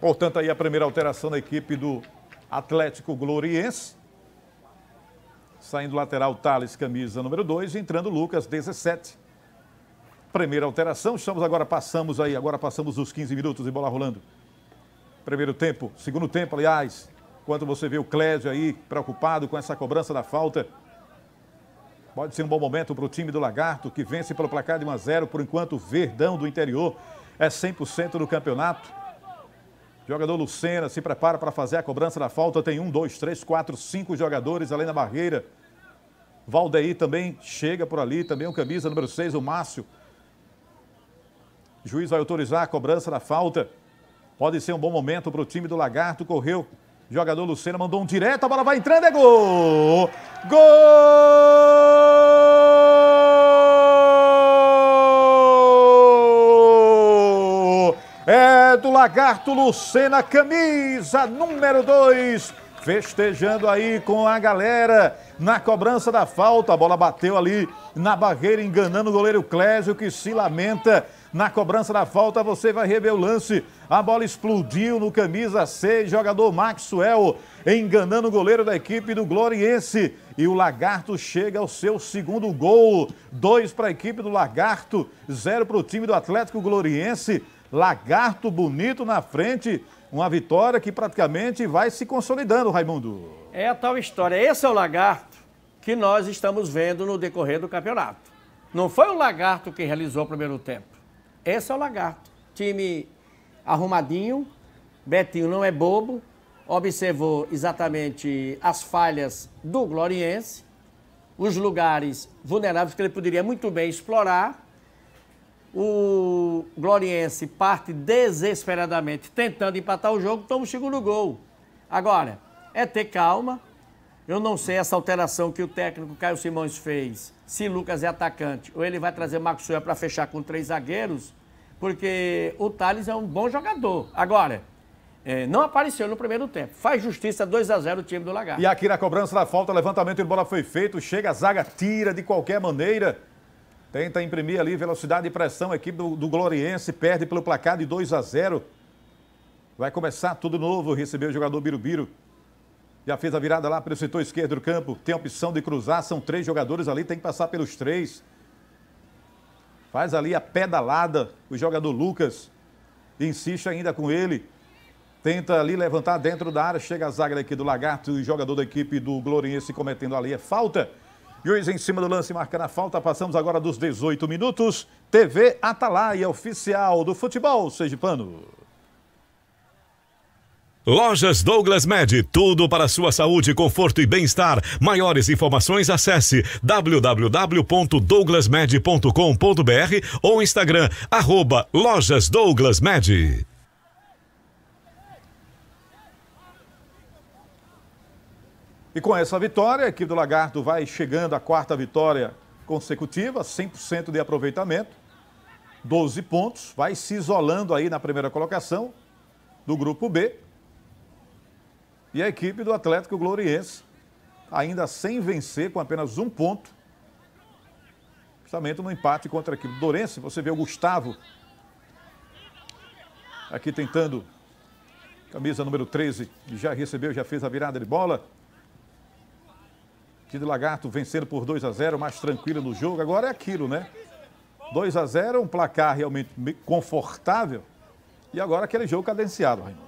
Portanto, aí a primeira alteração na equipe do Atlético Gloriense. Saindo lateral, Thales, camisa número 2, entrando Lucas, 17. Primeira alteração, estamos agora, passamos aí, agora passamos os 15 minutos de bola rolando. Primeiro tempo, segundo tempo, aliás, quando você vê o Clésio aí preocupado com essa cobrança da falta. Pode ser um bom momento para o time do Lagarto, que vence pelo placar de 1 a 0. Por enquanto, Verdão do interior é 100% do campeonato. Jogador Lucena se prepara para fazer a cobrança da falta. Tem um, dois, três, quatro, cinco jogadores além da barreira. Valdeir também chega por ali. Também o camisa número 6, o Márcio. O juiz vai autorizar a cobrança da falta. Pode ser um bom momento para o time do Lagarto. Correu. O jogador Lucena mandou um direto. A bola vai entrando. É gol! Gol! É do Lagarto Lucena, camisa número 2 festejando aí com a galera na cobrança da falta. A bola bateu ali na barreira, enganando o goleiro Clésio, que se lamenta. Na cobrança da falta, você vai rever o lance. A bola explodiu no camisa C, jogador Maxwell, enganando o goleiro da equipe do Gloriense. E o Lagarto chega ao seu segundo gol. Dois para a equipe do Lagarto, zero para o time do Atlético Gloriense. Lagarto bonito na frente. Uma vitória que praticamente vai se consolidando, Raimundo. É a tal história. Esse é o Lagarto que nós estamos vendo no decorrer do campeonato. Não foi o Lagarto que realizou o primeiro tempo. Esse é o Lagarto. Time arrumadinho, Betinho não é bobo, observou exatamente as falhas do Gloriense, os lugares vulneráveis que ele poderia muito bem explorar. O Gloriense parte desesperadamente tentando empatar o jogo, toma o segundo gol. Agora, é ter calma, eu não sei essa alteração que o técnico Caio Simões fez, se Lucas é atacante ou ele vai trazer Marcos Sué para fechar com três zagueiros, porque o Thales é um bom jogador. Agora, é, não apareceu no primeiro tempo. Faz justiça 2 a 0 o time do Lagarto. E aqui na cobrança da falta, levantamento de bola foi feito, chega a zaga, tira de qualquer maneira. Tenta imprimir ali velocidade e pressão. A equipe do, do Gloriense perde pelo placar de 2 a 0. Vai começar tudo novo, recebeu o jogador Birubiru. Já fez a virada lá pelo setor esquerdo do campo. Tem a opção de cruzar. São três jogadores ali. Tem que passar pelos três. Faz ali a pedalada. O jogador Lucas insiste ainda com ele. Tenta ali levantar dentro da área. Chega a zaga aqui do Lagarto. O jogador da equipe do Gloriense cometendo ali é falta. E hoje em cima do lance marcando a falta. Passamos agora dos 18 minutos. TV Atalaia, oficial do futebol sergipano. Lojas Douglas Med, tudo para sua saúde, conforto e bem-estar. Maiores informações acesse www.douglasmed.com.br ou Instagram arroba Lojas Douglas Med. E com essa vitória, a equipe do Lagarto vai chegando à quarta vitória consecutiva, 100% de aproveitamento, 12 pontos, vai se isolando aí na primeira colocação do grupo B e a equipe do Atlético Gloriense, ainda sem vencer, com apenas um ponto, justamente no empate contra a equipe do Dourense. Você vê o Gustavo aqui tentando, camisa número 13, já recebeu, já fez a virada de bola. Tide Lagarto vencendo por 2 a 0, mais tranquilo no jogo. Agora é aquilo, né? 2 a 0, um placar realmente confortável. E agora aquele jogo cadenciado, Raimundo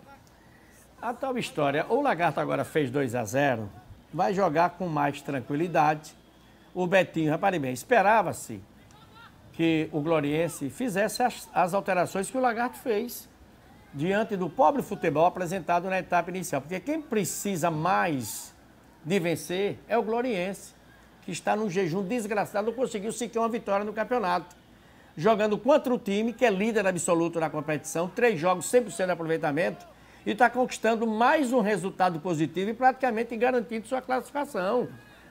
a tal história. O Lagarto agora fez 2 a 0 vai jogar com mais tranquilidade. O Betinho, reparem bem, esperava-se que o Gloriense fizesse as, as, alterações que o Lagarto fez diante do pobre futebol apresentado na etapa inicial. Porque quem precisa mais de vencer é o Gloriense, que está num jejum desgraçado, não conseguiu sequer uma vitória no campeonato. Jogando contra o time que é líder absoluto na competição, três jogos 100% de aproveitamento, e está conquistando mais um resultado positivo e praticamente garantindo sua classificação.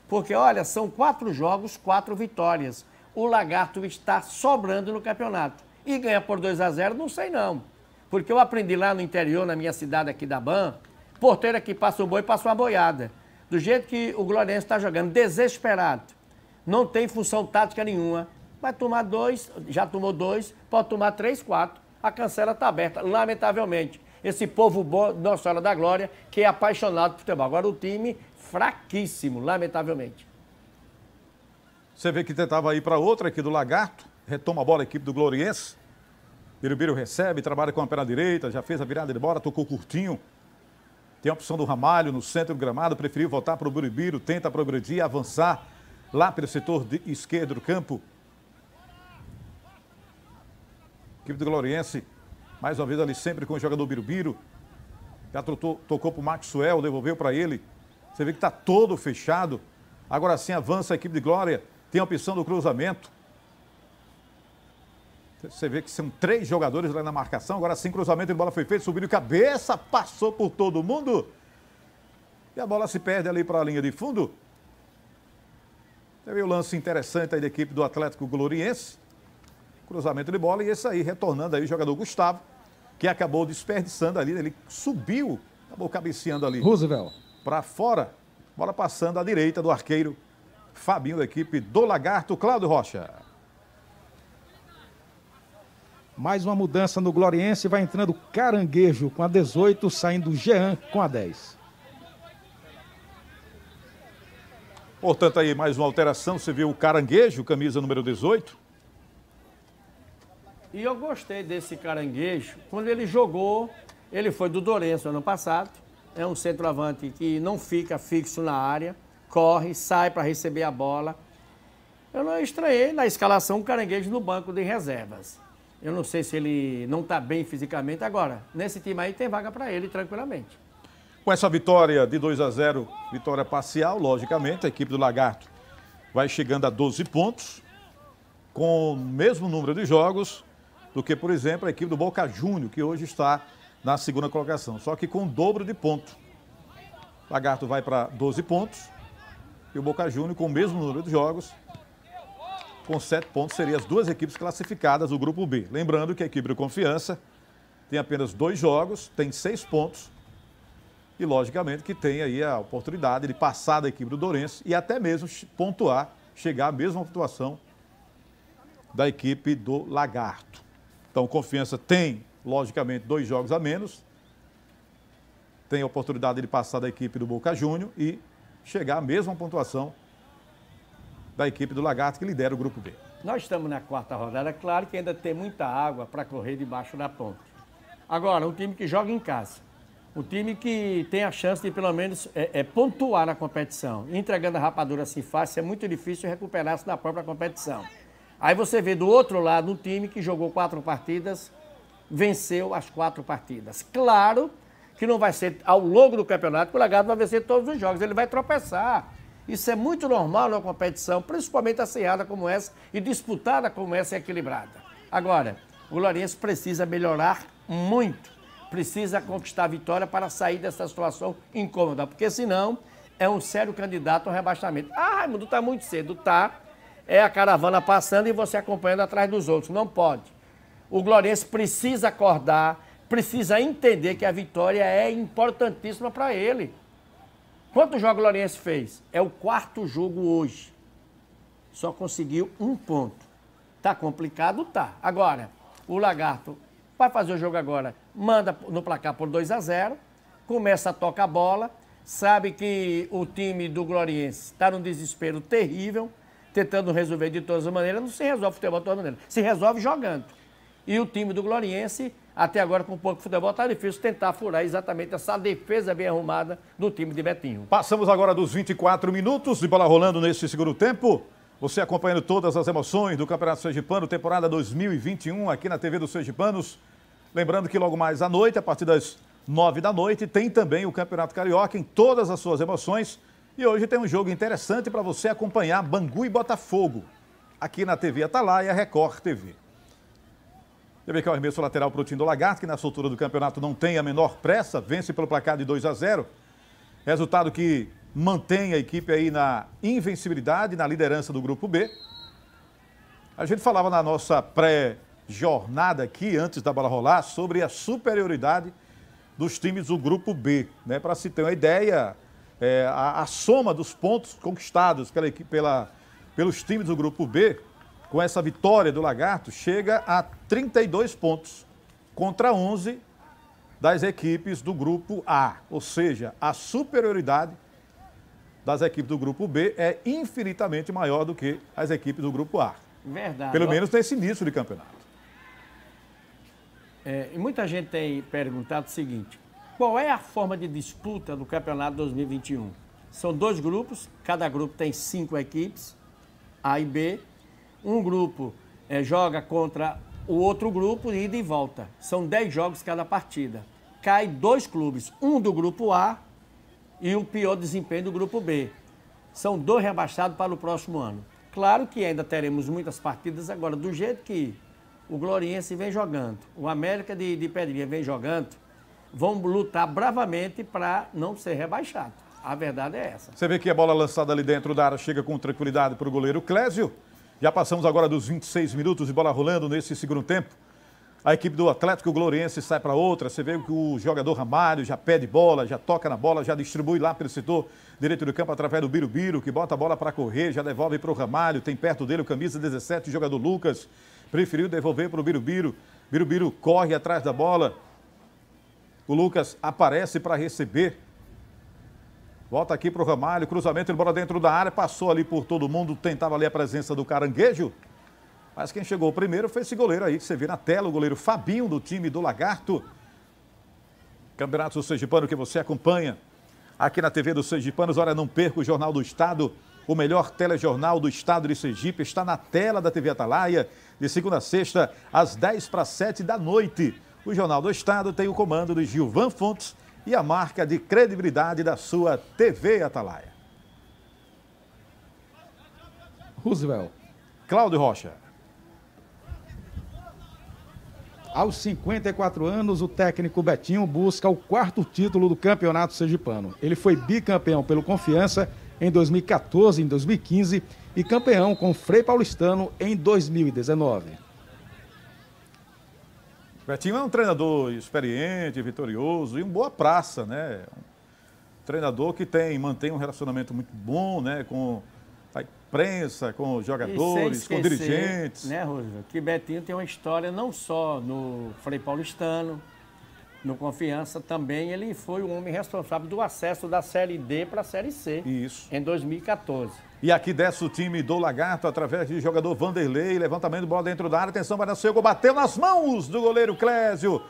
Porque, olha, são quatro jogos, quatro vitórias. O Lagarto está sobrando no campeonato. E ganhar por 2 a 0 não sei não. Porque eu aprendi lá no interior, na minha cidade aqui da Ban, porteira que passa um boi, passa uma boiada. Do jeito que o Gloriense está jogando, desesperado. Não tem função tática nenhuma. Vai tomar dois, já tomou dois, pode tomar três, quatro. A cancela está aberta, lamentavelmente esse povo bom, Nossa Senhora da Glória, que é apaixonado por futebol. Agora o time fraquíssimo, lamentavelmente. Você vê que tentava ir para outra aqui do Lagarto, retoma a bola a equipe do Gloriense. Birubiru recebe, trabalha com a perna direita, já fez a virada de bola, tocou curtinho. Tem a opção do Ramalho no centro do gramado, preferiu voltar para o Birubiru, tenta progredir, avançar lá pelo setor esquerdo do campo. A equipe do Gloriense mais uma vez ali sempre com o jogador Birubiru. Já tocou, tocou para o Maxwell, devolveu para ele. Você vê que está todo fechado. Agora sim avança a equipe de Glória. Tem a opção do cruzamento. Você vê que são três jogadores lá na marcação. Agora sim, cruzamento de bola foi feito. Subiu de cabeça, passou por todo mundo. E a bola se perde ali para a linha de fundo. Teve o um lance interessante aí da equipe do Atlético Gloriense cruzamento de bola e esse aí, retornando aí o jogador Gustavo, que acabou desperdiçando ali, ele subiu, acabou cabeceando ali. Roosevelt. Para fora, bola passando à direita do arqueiro Fabinho da equipe do Lagarto, Cláudio Rocha. Mais uma mudança no Gloriense, vai entrando Caranguejo com a 18, saindo Jean com a 10. Portanto, aí mais uma alteração, você viu o Caranguejo, camisa número 18, e eu gostei desse caranguejo. Quando ele jogou, ele foi do Dourenço ano passado. É um centroavante que não fica fixo na área, corre, sai para receber a bola. Eu não estranhei na escalação o caranguejo no banco de reservas. Eu não sei se ele não está bem fisicamente agora. Nesse time aí tem vaga para ele tranquilamente. Com essa vitória de 2 a 0, vitória parcial, logicamente, a equipe do Lagarto vai chegando a 12 pontos. Com o mesmo número de jogos, do que, por exemplo, a equipe do Boca Júnior, que hoje está na segunda colocação. Só que com o dobro de ponto. O Lagarto vai para 12 pontos e o Boca Júnior, com o mesmo número de jogos, com 7 pontos, seriam as duas equipes classificadas do Grupo B. Lembrando que a equipe do Confiança tem apenas dois jogos, tem 6 pontos e, logicamente, que tem aí a oportunidade de passar da equipe do Dourenço e até mesmo pontuar, chegar à mesma pontuação da equipe do Lagarto. Então, Confiança tem, logicamente, dois jogos a menos. Tem a oportunidade de passar da equipe do Boca Júnior e chegar à mesma pontuação da equipe do Lagarto, que lidera o Grupo B. Nós estamos na quarta rodada, claro que ainda tem muita água para correr debaixo da ponte. Agora, um time que joga em casa, um time que tem a chance de pelo menos é, é, pontuar na competição, entregando a rapadura assim fácil, é muito difícil recuperar-se da própria competição. Aí você vê do outro lado um time que jogou quatro partidas, venceu as quatro partidas. Claro que não vai ser ao longo do campeonato que o Lagarto vai vencer todos os jogos, ele vai tropeçar. Isso é muito normal numa competição, principalmente aceiada como essa e disputada como essa e equilibrada. Agora, o Lourenço precisa melhorar muito, precisa conquistar a vitória para sair dessa situação incômoda, porque senão é um sério candidato ao rebaixamento. Ah, Raimundo, está muito cedo, tá? é a caravana passando e você acompanhando atrás dos outros. Não pode. O Gloriense precisa acordar, precisa entender que a vitória é importantíssima para ele. Quantos jogos o Gloriense fez? É o quarto jogo hoje. Só conseguiu um ponto. Tá complicado? Tá. Agora, o Lagarto vai fazer o jogo agora, manda no placar por 2 a 0 começa a tocar a bola, sabe que o time do Gloriense está num desespero terrível, tentando resolver de todas as maneiras, não se resolve o futebol de todas as maneiras. Se resolve jogando. E o time do Gloriense, até agora com pouco futebol, está difícil tentar furar exatamente essa defesa bem arrumada do time de Betinho. Passamos agora dos 24 minutos de bola rolando neste segundo tempo. Você acompanhando todas as emoções do Campeonato Sergipano, temporada 2021, aqui na TV dos Sergipanos. Lembrando que logo mais à noite, a partir das 9 da noite, tem também o Campeonato Carioca em todas as suas emoções e hoje tem um jogo interessante para você acompanhar Bangu e Botafogo, aqui na TV Atalaia Record TV. o arremesso lateral para o time do Lagarto, que na soltura do campeonato não tem a menor pressa, vence pelo placar de 2 a 0. Resultado que mantém a equipe aí na invencibilidade, na liderança do grupo B. A gente falava na nossa pré-jornada aqui, antes da bola rolar, sobre a superioridade dos times do grupo B. Né? Para se ter uma ideia, é, a, a, soma dos pontos conquistados pela, pela, pelos times do grupo B, com essa vitória do Lagarto, chega a 32 pontos contra 11 das equipes do grupo A. Ou seja, a superioridade das equipes do grupo B é infinitamente maior do que as equipes do grupo A. Verdade. Pelo menos nesse início de campeonato. É, muita gente tem perguntado o seguinte: qual é a forma de disputa do campeonato 2021? São dois grupos, cada grupo tem cinco equipes, A e B. Um grupo é, joga contra o outro grupo, ida e volta. São dez jogos cada partida. Cai dois clubes, um do grupo A e o pior desempenho do grupo B. São dois rebaixados para o próximo ano. Claro que ainda teremos muitas partidas agora, do jeito que o Gloriense vem jogando, o América de, de Pedrinha vem jogando, vão lutar bravamente para não ser rebaixado. A verdade é essa. Você vê que a bola lançada ali dentro da área chega com tranquilidade para o goleiro Clésio. Já passamos agora dos 26 minutos de bola rolando nesse segundo tempo. A equipe do Atlético Gloriense sai para outra. Você vê que o jogador Ramalho já pede bola, já toca na bola, já distribui lá pelo setor direito do campo através do Birubiru, que bota a bola para correr, já devolve para o Ramalho. Tem perto dele o camisa 17, o jogador Lucas. Preferiu devolver para o Birubiru. Birubiru corre atrás da bola. O Lucas aparece para receber. Volta aqui para o Ramalho, cruzamento, ele bora dentro da área, passou ali por todo mundo, tentava ali a presença do Caranguejo. Mas quem chegou primeiro foi esse goleiro aí que você vê na tela, o goleiro Fabinho do time do Lagarto. Campeonato do Sergipano que você acompanha aqui na TV do Sergipanos. Olha, não perca o Jornal do Estado, o melhor telejornal do estado de Sergipe. Está na tela da TV Atalaia, de segunda a sexta, às 10 para 7 da noite. O Jornal do Estado tem o comando de Gilvan Fontes e a marca de credibilidade da sua TV Atalaia. Roosevelt. Cláudio Rocha. Aos 54 anos, o técnico Betinho busca o quarto título do Campeonato Sergipano. Ele foi bicampeão pelo Confiança em 2014 e 2015 e campeão com o Frei Paulistano em 2019. Betinho é um treinador experiente, vitorioso e um boa praça, né? Um treinador que tem, mantém um relacionamento muito bom, né? Com a imprensa, com os jogadores, esquecer, com dirigentes. Né, Roosevelt? Que Betinho tem uma história não só no Frei Paulistano, no Confiança também, ele foi o homem responsável do acesso da Série D para a Série C. Isso. Em 2014. E aqui desce o time do Lagarto através de jogador Vanderlei. Levantamento de bola dentro da área. Atenção, vai gol. Bateu nas mãos do goleiro Clésio.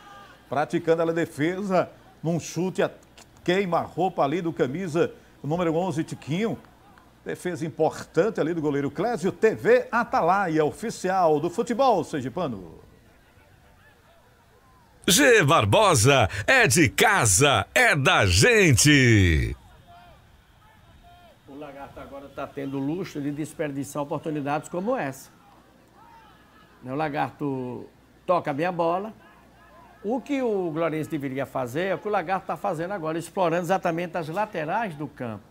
Praticando a defesa num chute a queima-roupa ali do camisa número 11, Tiquinho. Defesa importante ali do goleiro Clésio. TV Atalaia, oficial do futebol sergipano. G Barbosa é de casa, é da gente. O lagarto agora está tendo luxo de desperdiçar oportunidades como essa. Né, o lagarto toca bem a bola. O que o Glorense deveria fazer é o que o lagarto está fazendo agora, explorando exatamente as laterais do campo.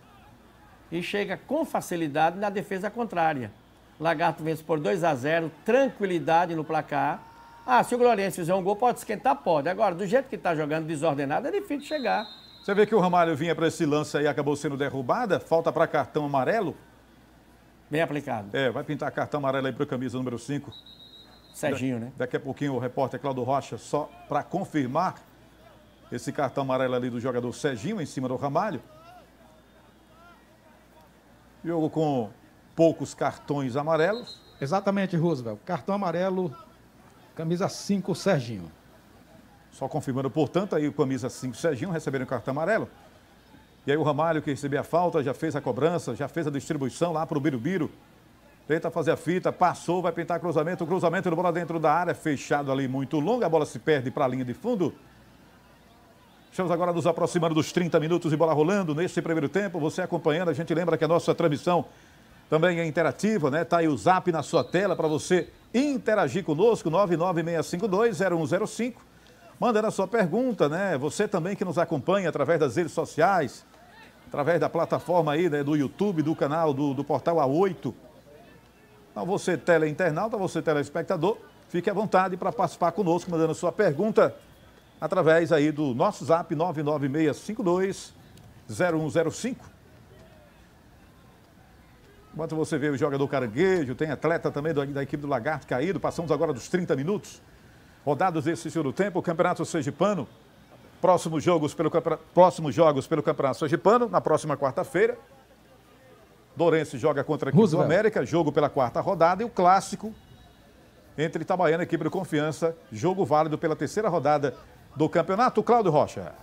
E chega com facilidade na defesa contrária. O lagarto vence por 2 a 0, tranquilidade no placar ah, se o Gloriense fizer um gol, pode esquentar? Pode. Agora, do jeito que está jogando desordenado, é difícil de chegar. Você vê que o Ramalho vinha para esse lance e acabou sendo derrubada. Falta para cartão amarelo. Bem aplicado. É, vai pintar cartão amarelo aí para o camisa número 5. Serginho, da né? Daqui a pouquinho o repórter Claudio Rocha, só para confirmar esse cartão amarelo ali do jogador Serginho em cima do Ramalho. Jogo com poucos cartões amarelos. Exatamente, Roosevelt. Cartão amarelo Camisa 5, Serginho. Só confirmando, portanto, aí o camisa 5, Serginho, receberam cartão amarelo. E aí o Ramalho, que recebeu a falta, já fez a cobrança, já fez a distribuição lá para o Birubiru. Tenta fazer a fita, passou, vai pintar cruzamento, o cruzamento do bola dentro da área, fechado ali muito longa, a bola se perde para a linha de fundo. Estamos agora nos aproximando dos 30 minutos e bola rolando neste primeiro tempo. Você acompanhando, a gente lembra que a nossa transmissão também é interativo né? Tá aí o zap na sua tela para você interagir conosco, 996520105. Mandando a sua pergunta, né? Você também que nos acompanha através das redes sociais, através da plataforma aí né? do YouTube, do canal, do, do portal A8. Então você é teleinternauta, você é telespectador, fique à vontade para participar conosco, mandando a sua pergunta através aí do nosso zap 99652 0105. Enquanto você vê o jogador caranguejo, tem atleta também do, da equipe do Lagarto caído. Passamos agora dos 30 minutos. Rodados desse segundo tempo, o Campeonato Sergipano. Próximos jogos pelo, próximos jogos pelo Campeonato Sergipano, na próxima quarta-feira. Dorense joga contra a equipe Roosevelt. do América, jogo pela quarta rodada. E o clássico entre Itabaiana e equipe do Confiança, jogo válido pela terceira rodada do campeonato. Cláudio Rocha.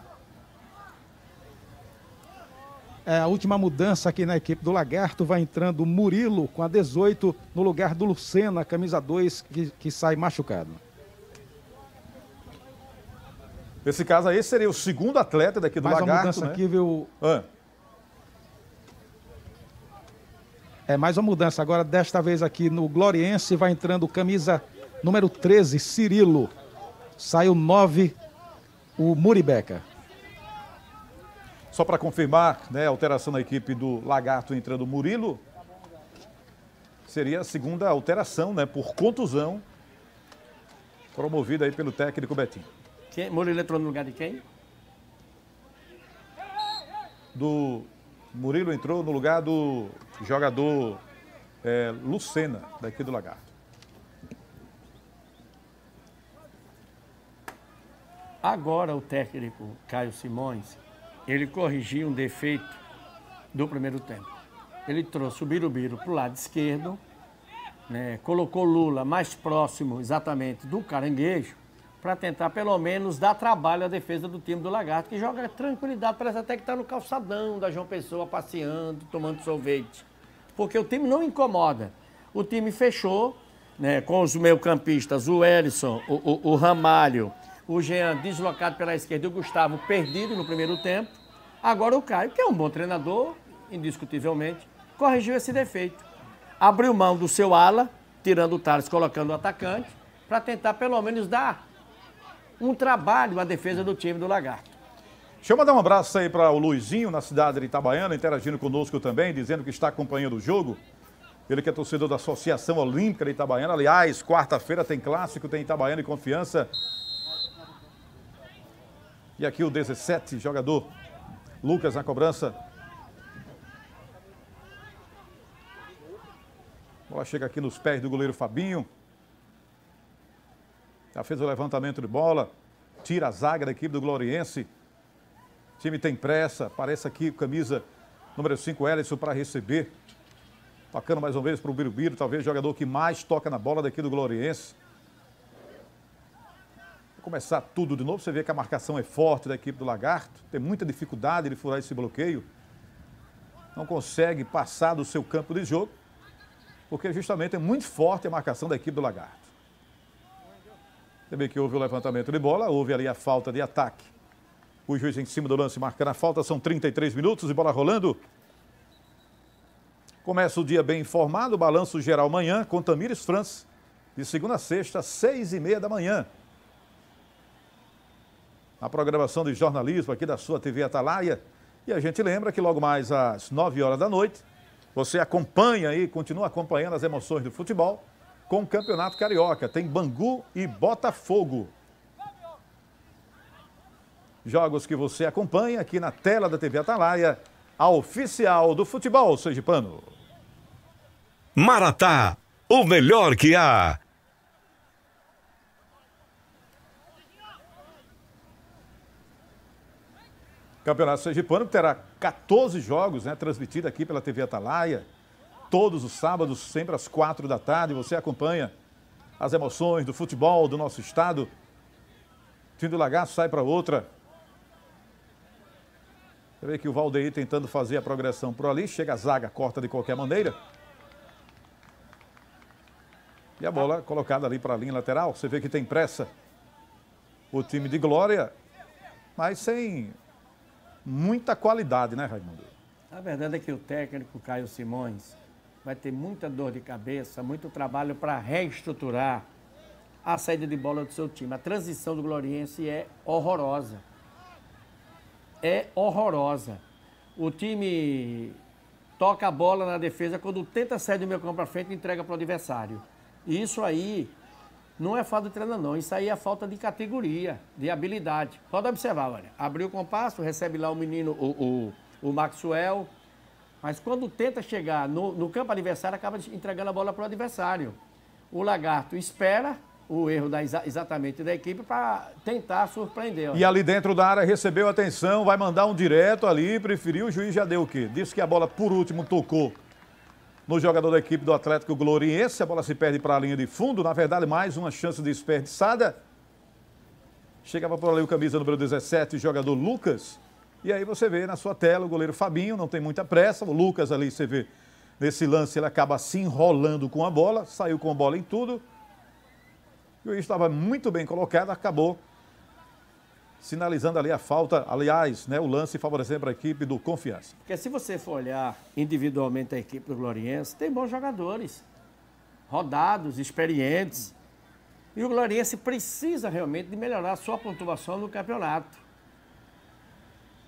É a última mudança aqui na equipe do Lagarto vai entrando Murilo com a 18 no lugar do Lucena, camisa 2, que, que sai machucado. Nesse caso aí seria o segundo atleta daqui do Mais Lagarto. Uma mudança né? aqui, viu? Ah. É mais uma mudança. Agora, desta vez aqui no Gloriense, vai entrando camisa número 13, Cirilo. Sai o 9, o Muribeca. Só para confirmar, né, alteração na equipe do Lagarto entrando Murilo. Seria a segunda alteração, né, por contusão, promovida aí pelo técnico Betinho. Quem? Murilo entrou no lugar de quem? Do Murilo entrou no lugar do jogador é, Lucena, daqui do Lagarto. Agora o técnico Caio Simões ele corrigiu um defeito do primeiro tempo. Ele trouxe o Birubiru para o lado esquerdo, né, colocou Lula mais próximo exatamente do caranguejo, para tentar pelo menos dar trabalho à defesa do time do Lagarto, que joga tranquilidade, parece até que está no calçadão da João Pessoa, passeando, tomando sorvete. Porque o time não incomoda. O time fechou né, com os meio-campistas, o Erisson, o, o, o Ramalho, o Jean deslocado pela esquerda e o Gustavo perdido no primeiro tempo. Agora o Caio, que é um bom treinador, indiscutivelmente, corrigiu esse defeito. Abriu mão do seu ala, tirando o Thales, colocando o atacante, para tentar pelo menos dar um trabalho à defesa do time do Lagarto. Deixa eu mandar um abraço aí para o Luizinho, na cidade de Itabaiana, interagindo conosco também, dizendo que está acompanhando o jogo. Ele que é torcedor da Associação Olímpica de Itabaiana. Aliás, quarta-feira tem clássico, tem Itabaiana e Confiança e aqui o 17, jogador Lucas na cobrança. A bola chega aqui nos pés do goleiro Fabinho. Já fez o levantamento de bola. Tira a zaga da equipe do Gloriense. O time tem pressa. Aparece aqui camisa número 5, Ellison, para receber. Tocando mais uma vez para o Birubiru, talvez o jogador que mais toca na bola daqui do Gloriense começar tudo de novo. Você vê que a marcação é forte da equipe do Lagarto, tem muita dificuldade de furar esse bloqueio. Não consegue passar do seu campo de jogo, porque justamente é muito forte a marcação da equipe do Lagarto. também que houve o levantamento de bola, houve ali a falta de ataque. O juiz em cima do lance marcando a falta, são 33 minutos e bola rolando. Começa o dia bem informado, balanço geral amanhã com Tamires France, de segunda a sexta, seis e meia da manhã na programação de jornalismo aqui da sua TV Atalaia. E a gente lembra que logo mais às 9 horas da noite, você acompanha e continua acompanhando as emoções do futebol com o Campeonato Carioca. Tem Bangu e Botafogo. Jogos que você acompanha aqui na tela da TV Atalaia, a oficial do futebol sergipano. Maratá, o melhor que há. Campeonato Sergipano terá 14 jogos, né, transmitido aqui pela TV Atalaia, todos os sábados, sempre às 4 da tarde. Você acompanha as emoções do futebol do nosso estado. O do Lagarto sai para outra. Você vê que o Valdeir tentando fazer a progressão por ali, chega a zaga, corta de qualquer maneira. E a bola colocada ali para a linha lateral, você vê que tem pressa o time de Glória, mas sem muita qualidade, né, Raimundo? A verdade é que o técnico Caio Simões vai ter muita dor de cabeça, muito trabalho para reestruturar a saída de bola do seu time. A transição do Gloriense é horrorosa. É horrorosa. O time toca a bola na defesa quando tenta sair do meio campo para frente e entrega para o adversário. E isso aí não é falta de treino, não. Isso aí é falta de categoria, de habilidade. Pode observar, olha. Abriu o compasso, recebe lá o menino, o, o, o Maxwell. Mas quando tenta chegar no, no campo adversário, acaba entregando a bola para o adversário. O Lagarto espera, o erro da, exatamente da equipe para tentar surpreender. lo E ali dentro da área recebeu atenção, vai mandar um direto ali, preferiu, o juiz já deu o quê? Disse que a bola por último tocou no jogador da equipe do Atlético Gloriense. A bola se perde para a linha de fundo. Na verdade, mais uma chance desperdiçada. Chegava por ali o camisa número 17, o jogador Lucas. E aí você vê na sua tela o goleiro Fabinho, não tem muita pressa. O Lucas ali, você vê nesse lance, ele acaba se enrolando com a bola, saiu com a bola em tudo. E o estava muito bem colocado, acabou sinalizando ali a falta, aliás, né, o lance favorecendo para a equipe do Confiança. Porque se você for olhar individualmente a equipe do Gloriense, tem bons jogadores, rodados, experientes. E o Gloriense precisa realmente de melhorar sua pontuação no campeonato.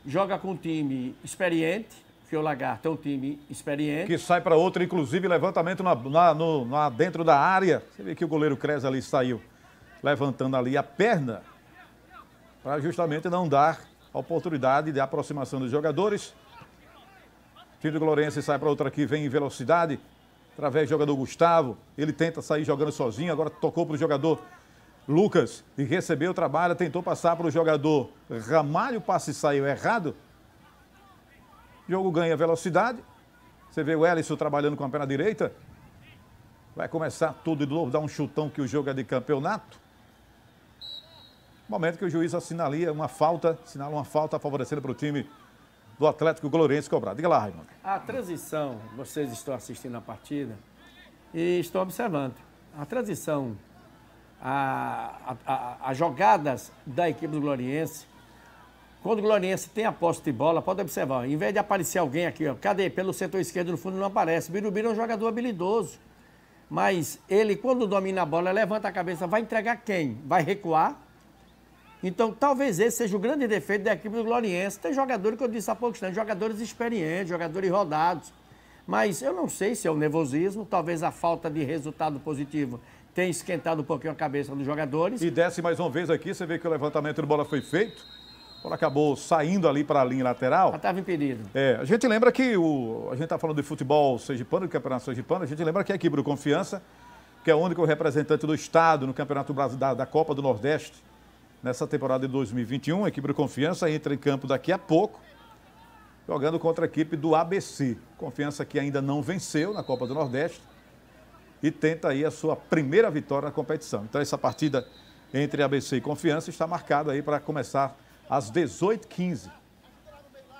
Joga com um time experiente, que o Lagarto é um time experiente. Que sai para outro inclusive levantamento na, na, no, na, dentro da área. Você vê que o goleiro Cres ali saiu levantando ali a perna para justamente não dar oportunidade de aproximação dos jogadores. Tiro do sai para outra aqui, vem em velocidade. Através do jogador Gustavo, ele tenta sair jogando sozinho, agora tocou para o jogador Lucas e recebeu o trabalho, tentou passar para o jogador Ramalho, o passe saiu errado. O jogo ganha velocidade. Você vê o Ellison trabalhando com a perna direita. Vai começar tudo de novo, dá um chutão que o jogo é de campeonato. Momento que o juiz assinalia uma falta, sinala uma falta favorecendo para o time do Atlético Gloriense cobrado. Diga lá, Raimundo. A transição, vocês estão assistindo a partida e estão observando. A transição, as jogadas da equipe do Gloriense, quando o Gloriense tem a posse de bola, pode observar, em vez de aparecer alguém aqui, ó, cadê? Pelo setor esquerdo no fundo não aparece. Birubiru é um jogador habilidoso. Mas ele, quando domina a bola, levanta a cabeça, vai entregar quem? Vai recuar? Então, talvez esse seja o grande defeito da equipe do Gloriense. Tem jogadores, que eu disse há pouco instante, jogadores experientes, jogadores rodados. Mas eu não sei se é o nervosismo, talvez a falta de resultado positivo tenha esquentado um pouquinho a cabeça dos jogadores. E desce mais uma vez aqui, você vê que o levantamento de bola foi feito. A bola acabou saindo ali para a linha lateral. Estava impedido. É, a gente lembra que o, a gente está falando de futebol sergipano, de campeonato sergipano, a gente lembra que a é equipe do Confiança, que é o único representante do Estado no Campeonato Brasil, da, da Copa do Nordeste, nessa temporada de 2021. A equipe do Confiança entra em campo daqui a pouco, jogando contra a equipe do ABC. Confiança que ainda não venceu na Copa do Nordeste e tenta aí a sua primeira vitória na competição. Então essa partida entre ABC e Confiança está marcada aí para começar às 18h15.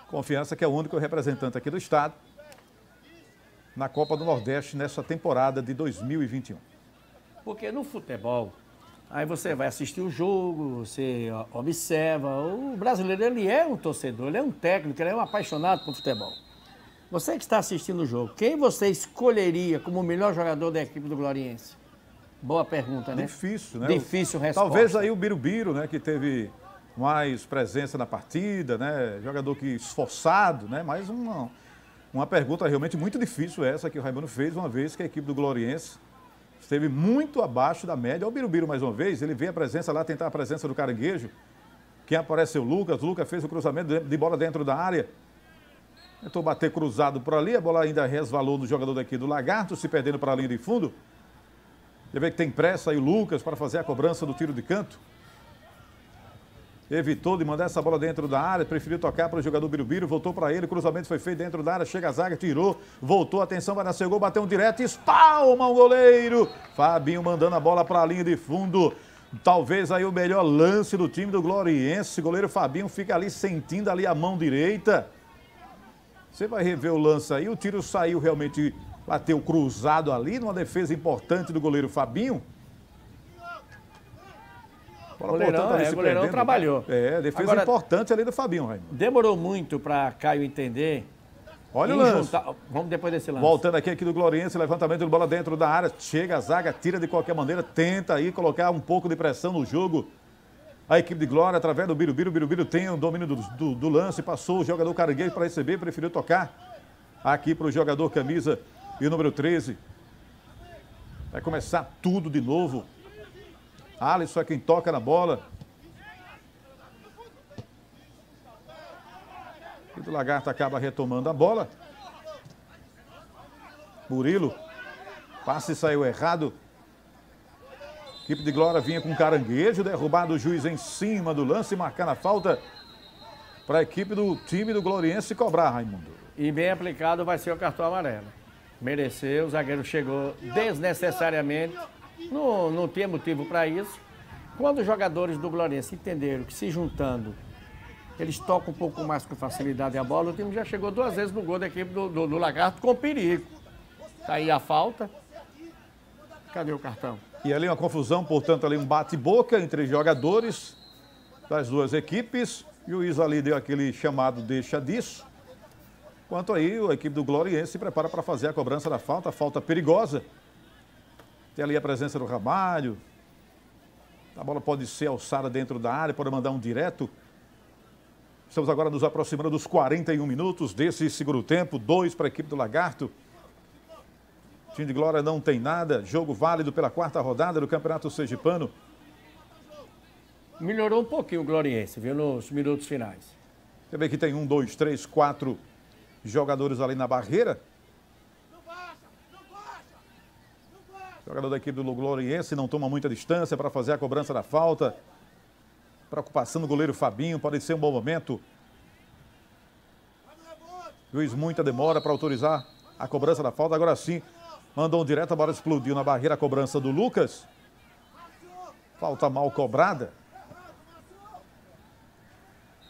Confiança que é o único representante aqui do estado na Copa do Nordeste nessa temporada de 2021. Porque no futebol, Aí você vai assistir o jogo, você observa. O brasileiro, ele é um torcedor, ele é um técnico, ele é um apaixonado por futebol. Você que está assistindo o jogo, quem você escolheria como o melhor jogador da equipe do Gloriense? Boa pergunta, né? Difícil, né? Difícil resposta. Talvez aí o Birubiru, né, que teve mais presença na partida, né? Jogador que esforçado, né? Mas uma, uma pergunta realmente muito difícil essa que o Raimundo fez, uma vez que a equipe do Gloriense esteve muito abaixo da média. Olha o Birubiru mais uma vez, ele vem a presença lá, tentar a presença do caranguejo. Quem aparece é o Lucas. O Lucas fez o cruzamento de bola dentro da área. Tentou bater cruzado por ali, a bola ainda resvalou no jogador daqui do Lagarto, se perdendo para a linha de fundo. Você vê que tem pressa aí o Lucas para fazer a cobrança do tiro de canto evitou de mandar essa bola dentro da área, preferiu tocar para o jogador Birubiru, voltou para ele, cruzamento foi feito dentro da área, chega a zaga, tirou, voltou, atenção, vai nascer gol, bateu um direto, espalma o goleiro. Fabinho mandando a bola para a linha de fundo. Talvez aí o melhor lance do time do Gloriense. goleiro Fabinho fica ali sentindo ali a mão direita. Você vai rever o lance aí. O tiro saiu realmente, bateu cruzado ali, numa defesa importante do goleiro Fabinho. Bola goleirão, é, goleirão né? trabalhou. É, defesa Agora, importante ali do Fabinho, Raimundo. Demorou muito para Caio entender. Olha o lance. Juntar... Vamos depois desse lance. Voltando aqui, aqui do Gloriense, levantamento de bola dentro da área. Chega a zaga, tira de qualquer maneira, tenta aí colocar um pouco de pressão no jogo. A equipe de Glória, através do Birubiru, Birubiru tem o domínio do, do, do lance, passou o jogador Cargueiro para receber, preferiu tocar aqui para o jogador camisa e número 13. Vai começar tudo de novo. Alisson é quem toca na bola. E do Lagarto acaba retomando a bola. Murilo. Passe saiu errado. Equipe de Glória vinha com caranguejo, derrubado o juiz em cima do lance, marcando a falta para a equipe do time do Gloriense cobrar, Raimundo. E bem aplicado vai ser o cartão amarelo. Mereceu, o zagueiro chegou desnecessariamente não, não tinha motivo para isso. Quando os jogadores do Gloriense entenderam que se juntando eles tocam um pouco mais com facilidade a bola, o time já chegou duas vezes no gol da equipe do, do, do Lagarto com perigo. Tá aí a falta. Cadê o cartão? E ali uma confusão, portanto, ali um bate-boca entre jogadores das duas equipes. O juiz ali deu aquele chamado deixa disso. Quanto aí, a equipe do Gloriense se prepara para fazer a cobrança da falta, falta perigosa. Tem ali a presença do Ramalho. A bola pode ser alçada dentro da área, pode mandar um direto. Estamos agora nos aproximando dos 41 minutos desse segundo tempo. Dois para a equipe do Lagarto. time de Glória não tem nada. Jogo válido pela quarta rodada do Campeonato Sergipano. Melhorou um pouquinho o Gloriense, viu, nos minutos finais. Você vê que tem um, dois, três, quatro jogadores ali na barreira. Jogador da equipe do Gloriense não toma muita distância para fazer a cobrança da falta. Preocupação do goleiro Fabinho, pode ser um bom momento. Juiz, muita demora para autorizar a cobrança da falta. Agora sim, mandou um direto, a bola explodiu na barreira a cobrança do Lucas. Falta mal cobrada.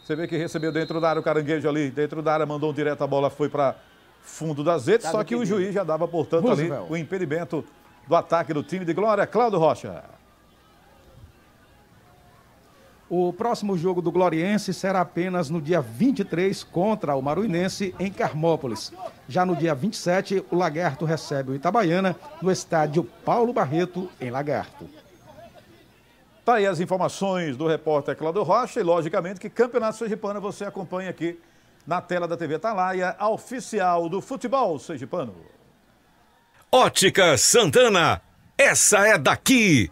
Você vê que recebeu dentro da área o caranguejo ali, dentro da área, mandou um direto, a bola foi para fundo das redes, só que o juiz já dava, portanto, ali o impedimento do ataque do time de Glória, Cláudio Rocha. O próximo jogo do Gloriense será apenas no dia 23 contra o Maruinense em Carmópolis. Já no dia 27, o Lagarto recebe o Itabaiana no estádio Paulo Barreto, em Lagarto. Tá aí as informações do repórter Cláudio Rocha e, logicamente, que Campeonato Sergipano você acompanha aqui na tela da TV Talaia, a oficial do futebol sergipano. Ótica Santana, essa é daqui.